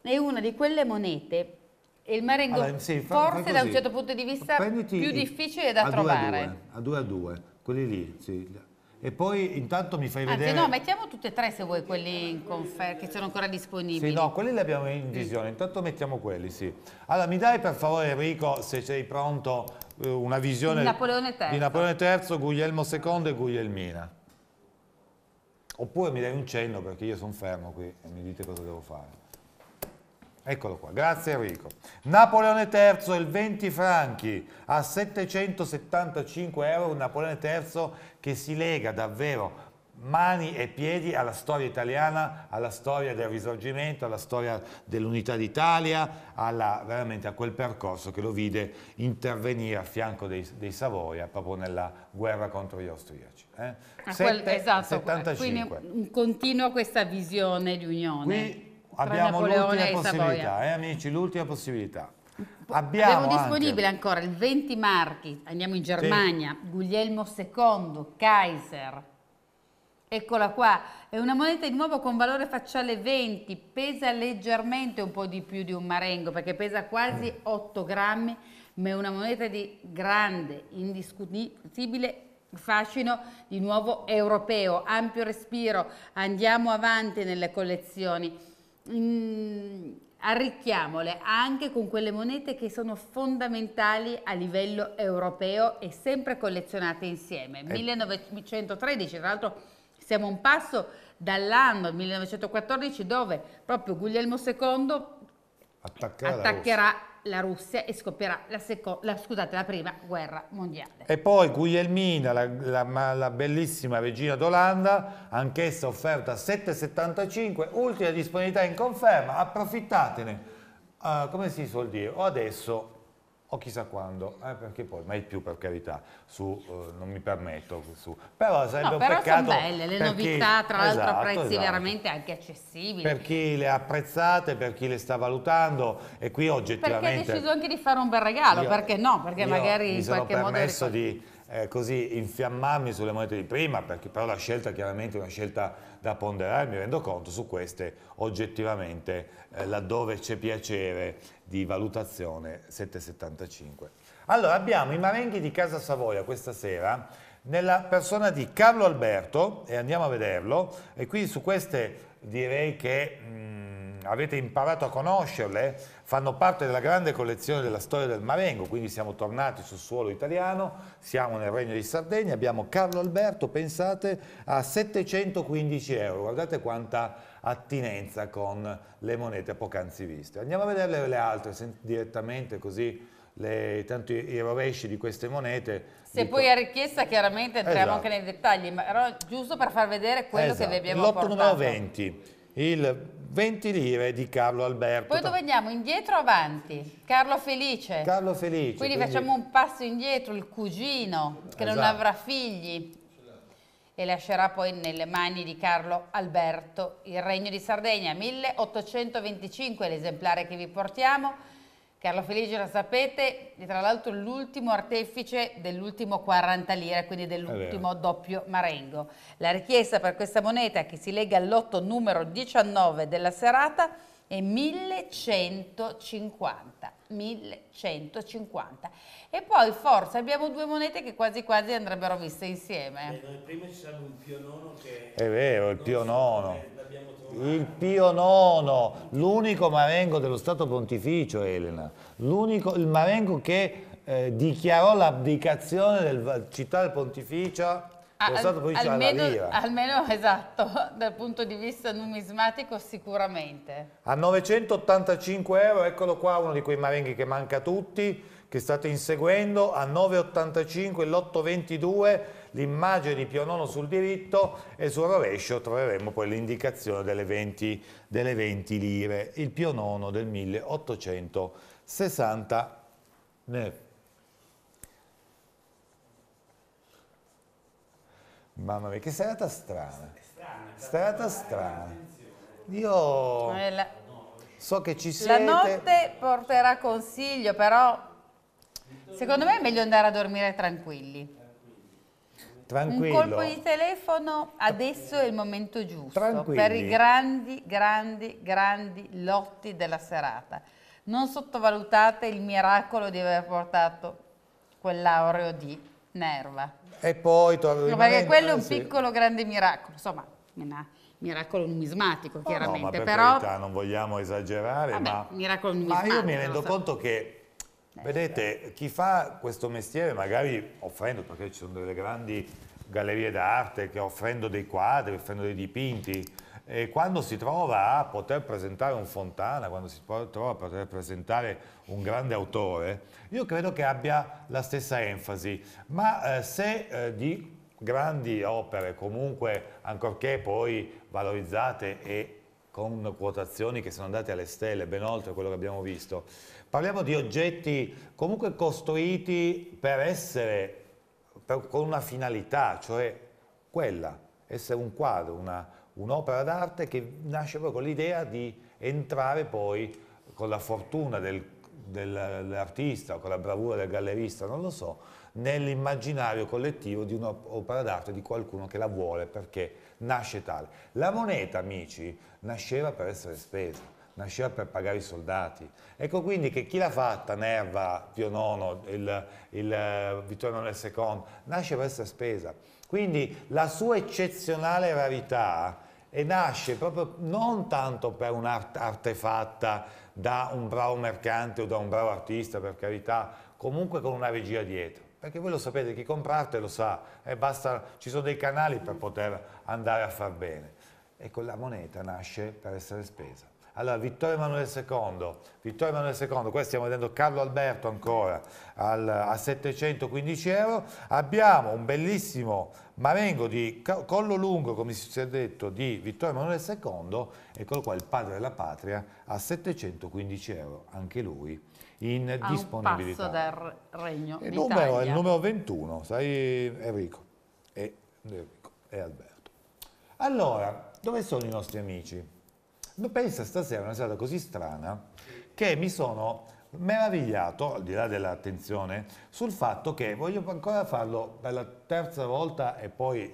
è una di quelle monete e il Marengo allora, sì, fa, forse fa da un certo punto di vista Prenditi più difficile da a trovare. Due a, due, a due a due, quelli lì, sì. E poi intanto mi fai vedere... Anzi no, mettiamo tutte e tre se vuoi quelli in confer che sono ancora disponibili. Sì, no, quelli li abbiamo in mm. visione, intanto mettiamo quelli, sì. Allora mi dai per favore Enrico, se sei pronto, eh, una visione Napoleone di Napoleone III, Guglielmo II e Guglielmina. Oppure mi dai un cenno perché io sono fermo qui e mi dite cosa devo fare. Eccolo qua, grazie Enrico. Napoleone III, il 20 franchi a 775 euro, Napoleone III che si lega davvero mani e piedi alla storia italiana, alla storia del risorgimento, alla storia dell'unità d'Italia, veramente a quel percorso che lo vide intervenire a fianco dei, dei Savoia proprio nella guerra contro gli austriaci. Eh? Quel, esatto, 75. quindi continua questa visione di unione. Qui abbiamo l'ultima possibilità, eh, amici, l'ultima possibilità. Abbiamo, Abbiamo, disponibile anche... ancora il 20 marchi, andiamo in Germania, sì. Guglielmo II, Kaiser, Eccola qua, è una moneta di nuovo con valore facciale 20, pesa leggermente un po' di più di un marengo perché pesa quasi 8 mm. grammi, ma è una moneta di grande, indiscutibile fascino di nuovo europeo, ampio respiro, andiamo avanti nelle collezioni. Mm, arricchiamole anche con quelle monete che sono fondamentali a livello europeo e sempre collezionate insieme. Eh. 1913, tra l'altro siamo un passo dall'anno 1914 dove proprio Guglielmo II Attaccherà, attaccherà la, Russia. la Russia e scoprirà la, la, scusate, la, prima guerra mondiale. E poi Guglielmina, la, bellissima regina d'Olanda, anch'essa offerta a 7,75, ultima disponibilità in conferma, approfittatene, uh, come si suol dire, o adesso o chissà quando, eh, perché poi mai più per carità, su, eh, non mi permetto, su. però sarebbe no, però un peccato. sono belle le perché, novità, tra l'altro esatto, a prezzi esatto. veramente anche accessibili. Per chi le ha apprezzate, per chi le sta valutando e qui oggettivamente... Perché hai deciso anche di fare un bel regalo, io, perché no? Perché magari in qualche modo... Mi sono permesso di eh, così infiammarmi sulle monete di prima, perché però la scelta chiaramente è una scelta da ponderare, mi rendo conto su queste oggettivamente eh, laddove c'è piacere di valutazione 7,75. Allora abbiamo i Marenghi di Casa Savoia questa sera nella persona di Carlo Alberto e andiamo a vederlo e qui su queste direi che... Mh, mm, Mm, avete imparato a conoscerle, fanno parte della grande collezione della storia del Marengo, quindi siamo tornati sul suolo italiano, siamo nel Regno di Sardegna, abbiamo Carlo Alberto, pensate, a 715 euro, guardate quanta attinenza con le monete poc'anzi viste. Andiamo a vedere le altre direttamente così... Le, tanto i, i rovesci di queste monete. Se dico... poi è richiesta chiaramente entriamo esatto. anche nei dettagli, ma giusto per far vedere quello esatto. che vi esatto. abbiamo Lotto portato. Lotto numero 20, il 20 lire di Carlo Alberto. Poi dove andiamo? Indietro o avanti? Carlo Felice. Carlo Felice. Quindi, quindi... facciamo un passo indietro, il cugino che esatto. non avrà figli e lascerà poi nelle mani di Carlo Alberto il Regno di Sardegna 1825, l'esemplare che vi portiamo Carlo Felice, lo sapete, è tra l'altro l'ultimo artefice dell'ultimo 40 lire, quindi dell'ultimo doppio marengo. La richiesta per questa moneta che si lega al lotto numero 19 della serata è 1150. 1150. E poi forse abbiamo due monete che quasi quasi andrebbero viste insieme. Beh, noi prima ci sarebbe un pionono che... È vero, il pionono. L'abbiamo il Pio IX, l'unico marengo dello Stato Pontificio, Elena, l'unico, il marengo che eh, dichiarò l'abdicazione della città del Pontificio Ah, al, almeno, almeno, [LAUGHS] esatto, dal punto di vista numismatico sicuramente. A 985 euro, eccolo qua, uno di quei marenghi che manca a tutti, che state inseguendo, a 9,85 l'822 l'immagine di Pio IX sul diritto e sul rovescio troveremo poi l'indicazione delle 20, delle 20 lire, il Pio IX del 1869. Mamma mia, che serata strana. Serata strana. Io eh, so che ci siete. La notte porterà consiglio, però secondo me è meglio andare a dormire tranquilli tranquillo. Un colpo di telefono, adesso è il momento giusto Tranquilli. per i grandi, grandi, grandi lotti della serata. Non sottovalutate il miracolo di aver portato quell'aureo di Nerva. E poi... torno No, perché quello è un piccolo grande miracolo, insomma, una, miracolo numismatico chiaramente, no, no, per però... Carità, non vogliamo esagerare, Vabbè, ma... Miracolo numismatico. Ma io mi rendo so. conto che eh, Vedete, chi fa questo mestiere magari offrendo, perché ci sono delle grandi gallerie d'arte che offrendo dei quadri, offrendo dei dipinti, e quando si trova a poter presentare un Fontana, quando si trova a poter presentare un grande autore, io credo che abbia la stessa enfasi, ma eh, se eh, di grandi opere comunque, ancorché poi valorizzate e con quotazioni che sono andate alle stelle, ben oltre quello che abbiamo visto, Parliamo di oggetti comunque costruiti per essere, per, con una finalità, cioè quella, essere un quadro, un'opera d'arte che nasce proprio con l'idea di entrare poi con la fortuna del, dell'artista o con la bravura del gallerista, non lo so, nell'immaginario collettivo di un'opera d'arte di qualcuno che la vuole perché nasce tale. La moneta, amici, nasceva per essere spesa nasceva per pagare i soldati. Ecco quindi che chi l'ha fatta, Nerva, Pio IX, il, il eh, Vittorio Emanuele II, nasce per essere spesa. Quindi la sua eccezionale rarità e eh, nasce proprio non tanto per un'arte fatta da un bravo mercante o da un bravo artista, per carità, comunque con una regia dietro. Perché voi lo sapete, chi compra lo sa, e eh, basta, ci sono dei canali per poter andare a far bene. Ecco, la moneta nasce per essere spesa. Allora, Vittorio Emanuele II, Vittorio Emanuele II, qua stiamo vedendo Carlo Alberto ancora al, a 715 euro, abbiamo un bellissimo marengo di collo lungo, come si è detto, di Vittorio Emanuele II, eccolo qua, il padre della patria, a 715 euro, anche lui in a disponibilità. un passo del Regno il numero, è il numero 21, sai Enrico e, Enrico e Alberto. Allora, dove sono i nostri amici? Pensa, stasera è una serata così strana che mi sono meravigliato, al di là dell'attenzione, sul fatto che voglio ancora farlo per la terza volta e poi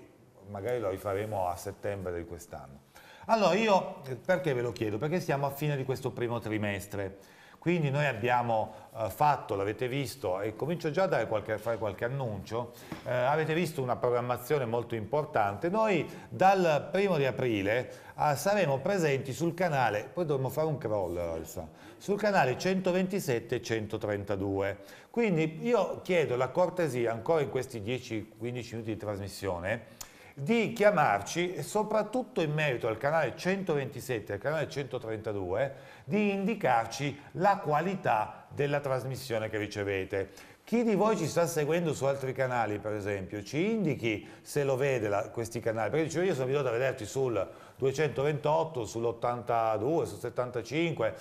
magari lo rifaremo a settembre di quest'anno. Allora io, eh, perché ve lo chiedo? Perché siamo a fine di questo primo trimestre quindi noi abbiamo eh, fatto, l'avete visto, e comincio già a qualche, fare qualche annuncio, eh, avete visto una programmazione molto importante. Noi dal primo di aprile ah, saremo presenti sul canale, poi dovremo fare un crawl, Elsa, sul canale 127 132. Quindi io chiedo la cortesia, ancora in questi 10-15 minuti di trasmissione, di chiamarci e soprattutto in merito al canale 127 e al canale 132 di indicarci la qualità della trasmissione che ricevete. Chi di voi ci sta seguendo su altri canali, per esempio, ci indichi se lo vede la, questi canali, perché dicevo io sono abituato a vederti sul 228, sull'82, sul 75,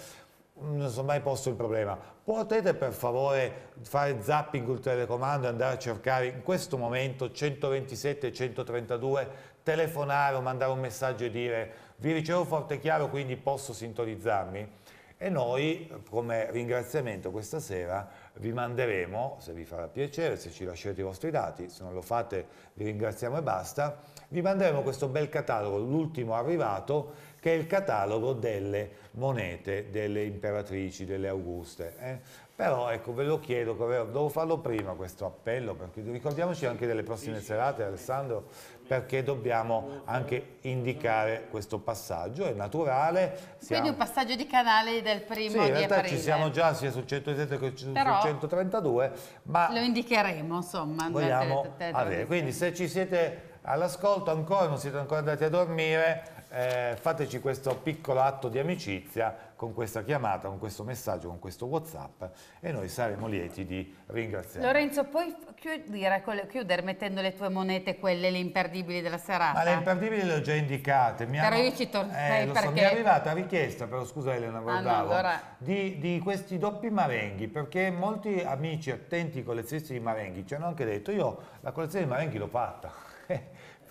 non sono mai posto il problema. Potete per favore fare zapping col telecomando e andare a cercare in questo momento 127 132, telefonare o mandare un messaggio e dire vi ricevo forte e chiaro quindi posso sintonizzarmi? E noi come ringraziamento questa sera vi manderemo, se vi farà piacere, se ci lascerete i vostri dati, se non lo fate vi ringraziamo e basta, vi manderemo questo bel catalogo, l'ultimo arrivato, che è il catalogo delle monete delle imperatrici, delle auguste. Eh? Però ecco, ve lo chiedo, devo farlo prima questo appello, perché ricordiamoci anche delle prossime serate, Alessandro, perché dobbiamo anche indicare questo passaggio, è naturale. Siamo... Quindi un passaggio di canale del primo sì, in realtà ci siamo già sia sul 107 che sul Però 132, ma... Lo indicheremo, insomma. Vogliamo avere, quindi se ci siete all'ascolto ancora, non siete ancora andati a dormire, eh, fateci questo piccolo atto di amicizia con questa chiamata, con questo messaggio, con questo Whatsapp e noi saremo lieti di ringraziarvi. Lorenzo, puoi chiudere, chiudere, mettendo le tue monete, quelle le imperdibili della serata? Ma le imperdibili le ho già indicate. Mi Però hanno, io ci torno. Eh, perché... so, mi è arrivata richiesta, però scusa Elena Bordavo, ah, no, allora... di, di, questi doppi marenghi, perché molti amici attenti collezionisti di marenghi ci hanno anche detto io la collezione di marenghi l'ho fatta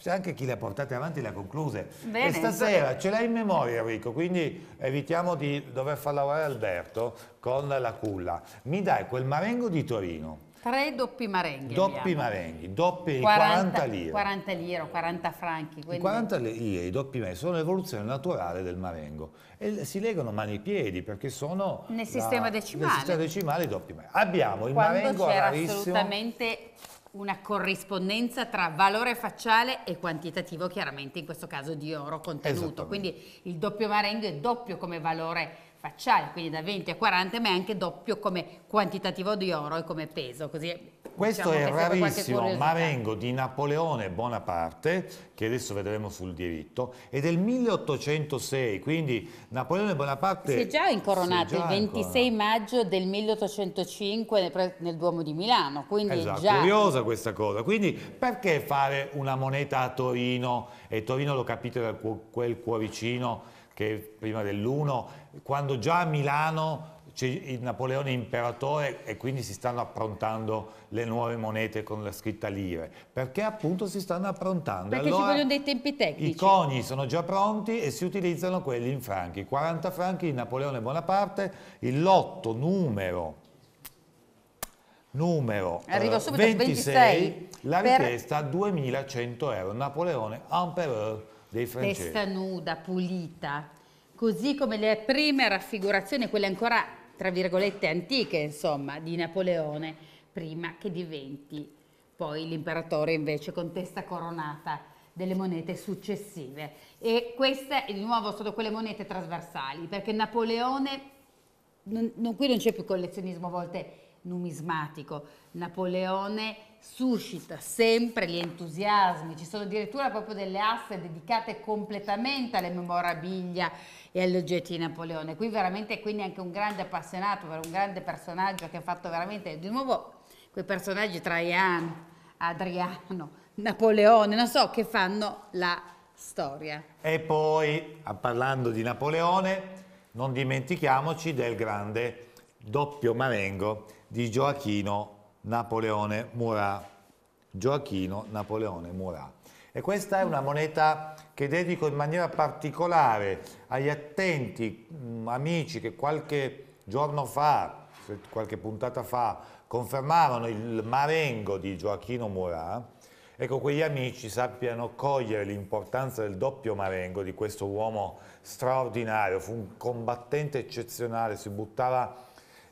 c'è anche chi le ha portate avanti le ha concluse. Bene, e stasera bene. ce l'hai in memoria Enrico, quindi evitiamo di dover far lavorare Alberto con la culla. Mi dai quel marengo di Torino. Tre doppi marenghi. Doppi abbiamo. marenghi, doppi 40, 40 lire. 40 lire 40 franchi. Quindi... 40 lire, i doppi marenghi, sono l'evoluzione naturale del marengo. E si legano mani e piedi perché sono... Nel la, sistema decimale. Nel sistema decimale i doppi marenghi. Abbiamo il Quando marengo rarissimo. assolutamente una corrispondenza tra valore facciale e quantitativo, chiaramente in questo caso di oro contenuto. Quindi il doppio marengo è doppio come valore facciale, quindi da 20 a 40, ma è anche doppio come quantitativo di oro e come peso. Così, Questo diciamo è rarissimo, Marengo di Napoleone Bonaparte, che adesso vedremo sul diritto, è del 1806, quindi Napoleone Bonaparte... Si è già incoronato è già il 26 incoronato. maggio del 1805 nel Duomo di Milano, quindi esatto, già... curiosa questa cosa, quindi perché fare una moneta a Torino? E Torino lo capite da quel cuoricino che prima dell'1, quando già a Milano c'è il Napoleone imperatore e quindi si stanno approntando le nuove monete con la scritta lire, perché appunto si stanno approntando. Perché allora, ci vogliono dei tempi tecnici. I coni sono già pronti e si utilizzano quelli in franchi, 40 franchi di Napoleone Bonaparte, il lotto numero numero Arrivo eh, subito, 26, 26 la richiesta per... 2100 euro, Napoleone Empereur francesi. testa nuda, pulita, così come le prime raffigurazioni, quelle ancora tra virgolette antiche, insomma, di Napoleone, prima che diventi poi l'imperatore invece con testa coronata delle monete successive. E queste di nuovo sono quelle monete trasversali, perché Napoleone, non, non, qui non c'è più collezionismo a volte numismatico, Napoleone suscita sempre gli entusiasmi, ci sono addirittura proprio delle aste dedicate completamente alle memorabilia e agli oggetti di Napoleone. Qui veramente quindi anche un grande appassionato, un grande personaggio che ha fatto veramente di nuovo quei personaggi tra Ian, Adriano, Napoleone, non so, che fanno la storia. E poi, parlando di Napoleone, non dimentichiamoci del grande doppio malengo di Gioachino Napoleone Murat. Gioachino Napoleone Murat. E questa è una moneta che dedico in maniera particolare agli attenti mh, mm, amici che qualche giorno fa, qualche puntata fa, confermarono il marengo di Gioachino Murat. Ecco, quegli amici sappiano cogliere l'importanza del doppio marengo di questo uomo straordinario, fu un combattente eccezionale, si buttava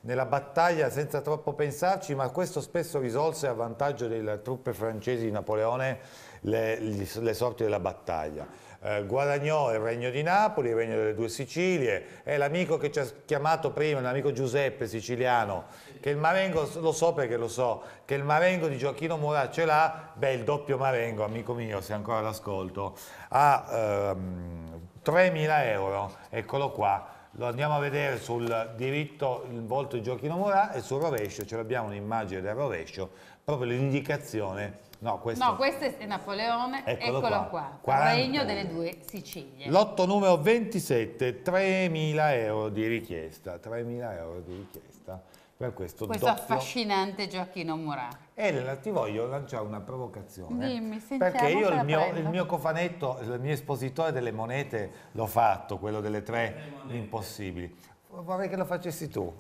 nella battaglia senza troppo pensarci, ma questo spesso risolse a vantaggio delle truppe francesi di Napoleone le, le sorti della battaglia. Eh, guadagnò il regno di Napoli, il regno delle due Sicilie, e l'amico che ci ha chiamato prima, l'amico Giuseppe siciliano, che il Marengo, lo so perché lo so, che il Marengo di Gioacchino Murat ce l'ha, beh il doppio Marengo, amico mio, se ancora l'ascolto, ha ehm, 3.000 euro, eccolo qua, lo andiamo a vedere sul diritto il volto di Giochino Morà e sul rovescio ce l'abbiamo un'immagine del rovescio proprio l'indicazione no questo, no, questo è Napoleone eccolo, eccolo qua, qua. regno delle due Sicilie lotto numero 27 3.000 euro di richiesta 3.000 euro di richiesta per questo, questo doppio... affascinante giochino Murà. Elena, ti voglio lanciare una provocazione. Dimmi, sentiamo, Perché io il mio, il mio, cofanetto, il mio espositore delle monete l'ho fatto, quello delle tre impossibili. Vorrei che lo facessi tu.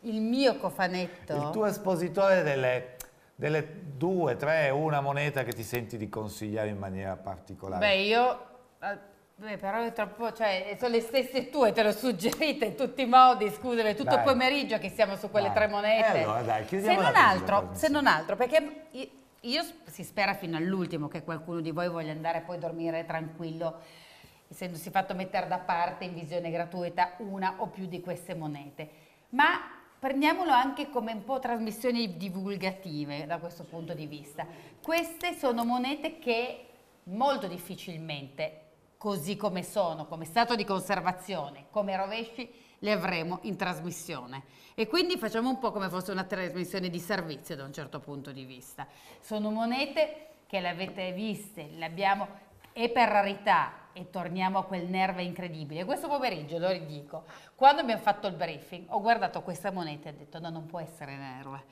Il mio cofanetto? Il tuo espositore delle delle due, tre, una moneta che ti senti di consigliare in maniera particolare? Beh, io eh, Beh, però è troppo, cioè, sono le stesse tue, te lo suggerite in tutti i modi, scusami, tutto il pomeriggio che siamo su quelle dai. tre eh, monete. Eh allora, dai, se non altro, se non altro, perché io si spera fino all'ultimo che qualcuno di voi voglia andare poi a dormire tranquillo, essendosi fatto mettere da parte in visione gratuita una o più di queste monete. Ma prendiamolo anche come un po' trasmissioni divulgative da questo punto di vista. Queste sono monete che molto difficilmente così come sono, come stato di conservazione, come rovesci, le avremo in trasmissione. E quindi facciamo un po' come fosse una trasmissione di servizio da un certo punto di vista. Sono monete che le avete viste, le abbiamo e per rarità e torniamo a quel nervo incredibile. Questo pomeriggio, lo ridico, quando abbiamo fatto il briefing ho guardato questa moneta e ho detto no, non può essere nerva.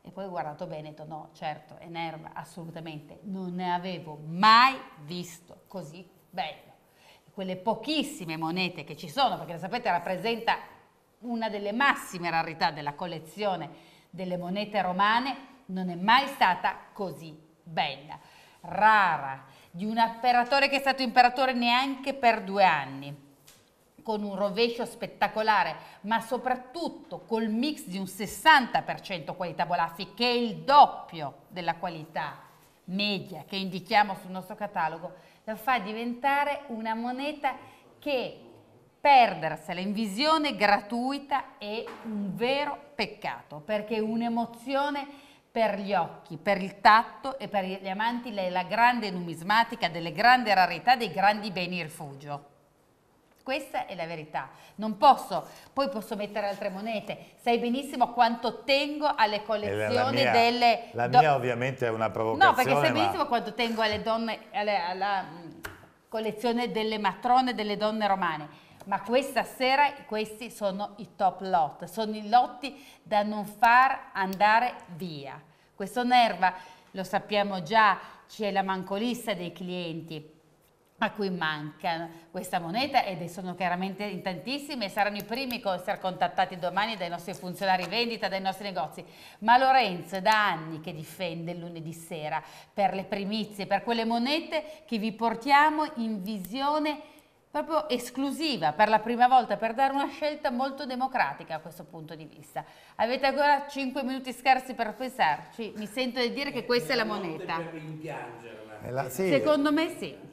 E poi ho guardato bene e ho detto no, certo, è nerva, assolutamente, non ne avevo mai visto così bello quelle pochissime monete che ci sono, perché sapete rappresenta una delle massime rarità della collezione delle monete romane, non è mai stata così bella, rara, di un imperatore che è stato imperatore neanche per due anni, con un rovescio spettacolare, ma soprattutto col mix di un 60% qualità bolaffi, che è il doppio della qualità media che indichiamo sul nostro catalogo la fa diventare una moneta che perdersela in visione gratuita è un vero peccato, perché è un'emozione per gli occhi, per il tatto e per gli amanti la grande numismatica delle grandi rarità, dei grandi beni rifugio. Questa è la verità. Non posso, poi posso mettere altre monete. Sai benissimo quanto tengo alle collezioni la mia, delle... La mia ovviamente è una provocazione. No, perché sai benissimo ma... quanto tengo alle donne, alle, alla mm, collezione delle matrone, delle donne romane ma questa sera questi sono i top lot, sono i lotti da non far andare via. Questo Nerva, lo sappiamo già, c'è la mancolista dei clienti, a cui manca questa moneta ed sono chiaramente in tantissimi e saranno i primi a essere contattati domani dai nostri funzionari vendita, dai nostri negozi. Ma Lorenzo è da anni che difende il lunedì sera per le primizie, per quelle monete che vi portiamo in visione proprio esclusiva per la prima volta per dare una scelta molto democratica a questo punto di vista. Avete ancora 5 minuti scarsi per pensarci, mi sento di dire che questa è la moneta. È la, sì. Secondo me sì.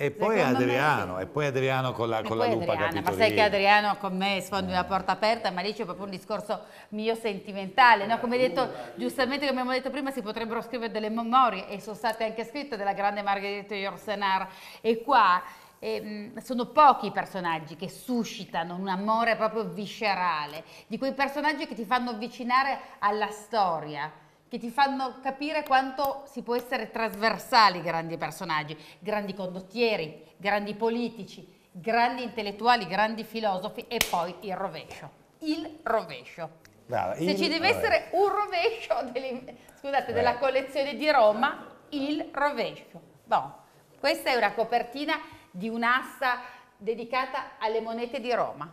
E poi Adriano, me... e poi Adriano con la, e con la lupa Adriano, Ma sai che Adriano con me sfondi una porta aperta, ma lì c'è proprio un discorso mio sentimentale, no? Come detto, giustamente come abbiamo detto prima, si potrebbero scrivere delle memorie e sono state anche scritte della grande Margherita Yorsenar e qua eh, sono pochi i personaggi che suscitano un amore proprio viscerale, di quei personaggi che ti fanno avvicinare alla storia che ti fanno capire quanto si può essere trasversali grandi personaggi, grandi condottieri, grandi politici, grandi intellettuali, grandi filosofi e poi il rovescio. Il rovescio. Brava, Se il... ci deve essere un rovescio delle... Scusate, della eh. collezione di Roma, il rovescio. Bon. Questa è una copertina di un'assa dedicata alle monete di Roma.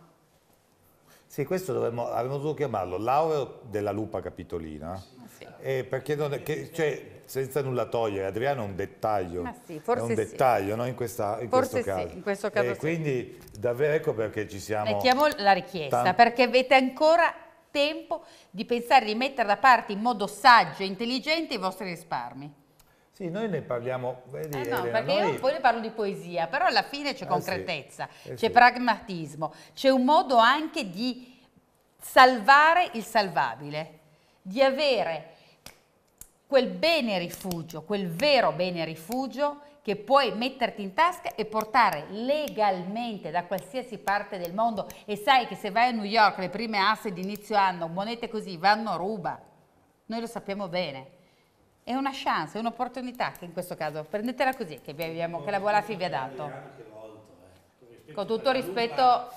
Sì, questo dovremmo, avremmo dovuto chiamarlo l'aureo della lupa capitolina. Sì eh, perché non, che, cioè, senza nulla togliere, Adriano è un dettaglio, Ma sì, forse è un dettaglio no? in, questa, in forse questo eh, caso. Sì, in questo caso eh, Quindi davvero ecco perché ci siamo... Mettiamo la richiesta, tanti... perché avete ancora tempo di pensare di mettere da parte in modo saggio e intelligente i vostri risparmi. Sì, noi ne parliamo... Vedi, eh no, Elena, perché noi... io poi ne parlo di poesia, però alla fine c'è concretezza, ah, sì. Eh, c'è pragmatismo, c'è un modo anche di salvare il salvabile, di avere quel bene rifugio, quel vero bene rifugio che puoi metterti in tasca e portare legalmente da qualsiasi parte del mondo e sai che se vai a New York le prime asse di inizio anno, monete così, vanno a ruba. Noi lo sappiamo bene. È una chance, è un'opportunità che in questo caso prendetela così che, abbiamo, che la Buolafi vi ha dato. Con tutto rispetto...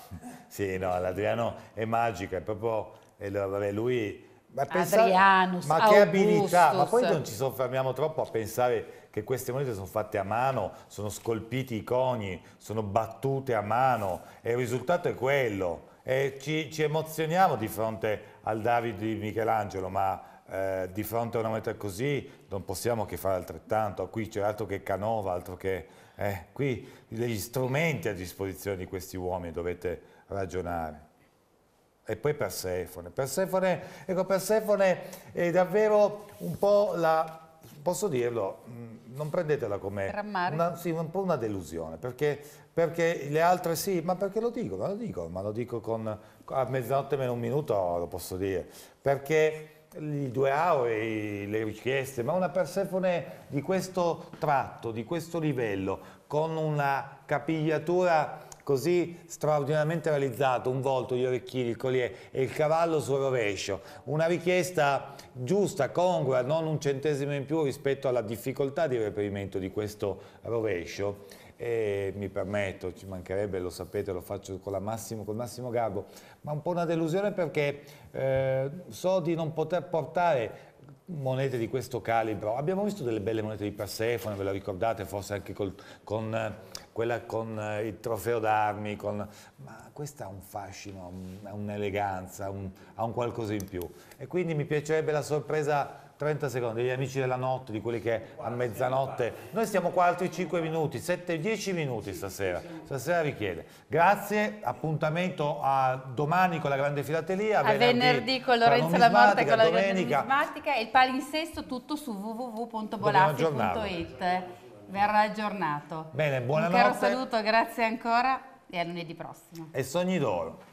Sì, no, l'Adriano è magico, è proprio... Vabbè, lui ma, pensare, Adrianus, ma che abilità, ma poi non ci soffermiamo troppo a pensare che queste monete sono fatte a mano, sono scolpiti i coni, sono battute a mano e il risultato è quello. E ci, ci emozioniamo di fronte al Davide di Michelangelo, ma eh, di fronte a una moneta così non possiamo che fare altrettanto. Qui c'è altro che Canova, altro che... Eh, qui degli strumenti a disposizione di questi uomini dovete ragionare e poi Persefone. Persefone, ecco, Persefone è davvero un po' la posso dirlo, mm, non prendetela come una, sì, un po' una delusione, perché, perché, le altre sì, ma perché lo dico, ma lo dico, ma lo dico con, a mezzanotte meno un minuto lo posso dire, perché i due aurei, le richieste, ma una Persefone di questo tratto, di questo livello, con una capigliatura così straordinariamente realizzato, un volto, gli orecchini, il collier e il cavallo sul rovescio. Una richiesta giusta, congrua, non un centesimo in più rispetto alla difficoltà di reperimento di questo rovescio. E mi permetto, ci mancherebbe, lo sapete, lo faccio con massimo, col massimo garbo, ma un po' una delusione perché eh, so di non poter portare monete di questo calibro. Abbiamo visto delle belle monete di Persefone, ve la ricordate, forse anche col, con quella con eh, il trofeo d'armi, con... ma questa ha un fascino, mm, ha un'eleganza, ha un, qualcosa in più. E quindi mi piacerebbe la sorpresa 30 secondi, degli amici della notte, di quelli che a mezzanotte... Noi stiamo qua altri 5 minuti, 7, 10 minuti stasera, stasera vi chiede. Grazie, appuntamento a domani con la Grande Filatelia, a, venerdì, venerdì, con Lorenzo la Morte con la domenica. Grande Numismatica e il palinsesto tutto su www.bolazzi.it. Verrà aggiornato. Bene, buonanotte. Un caro saluto, grazie ancora e a lunedì prossimo. E sogni d'oro.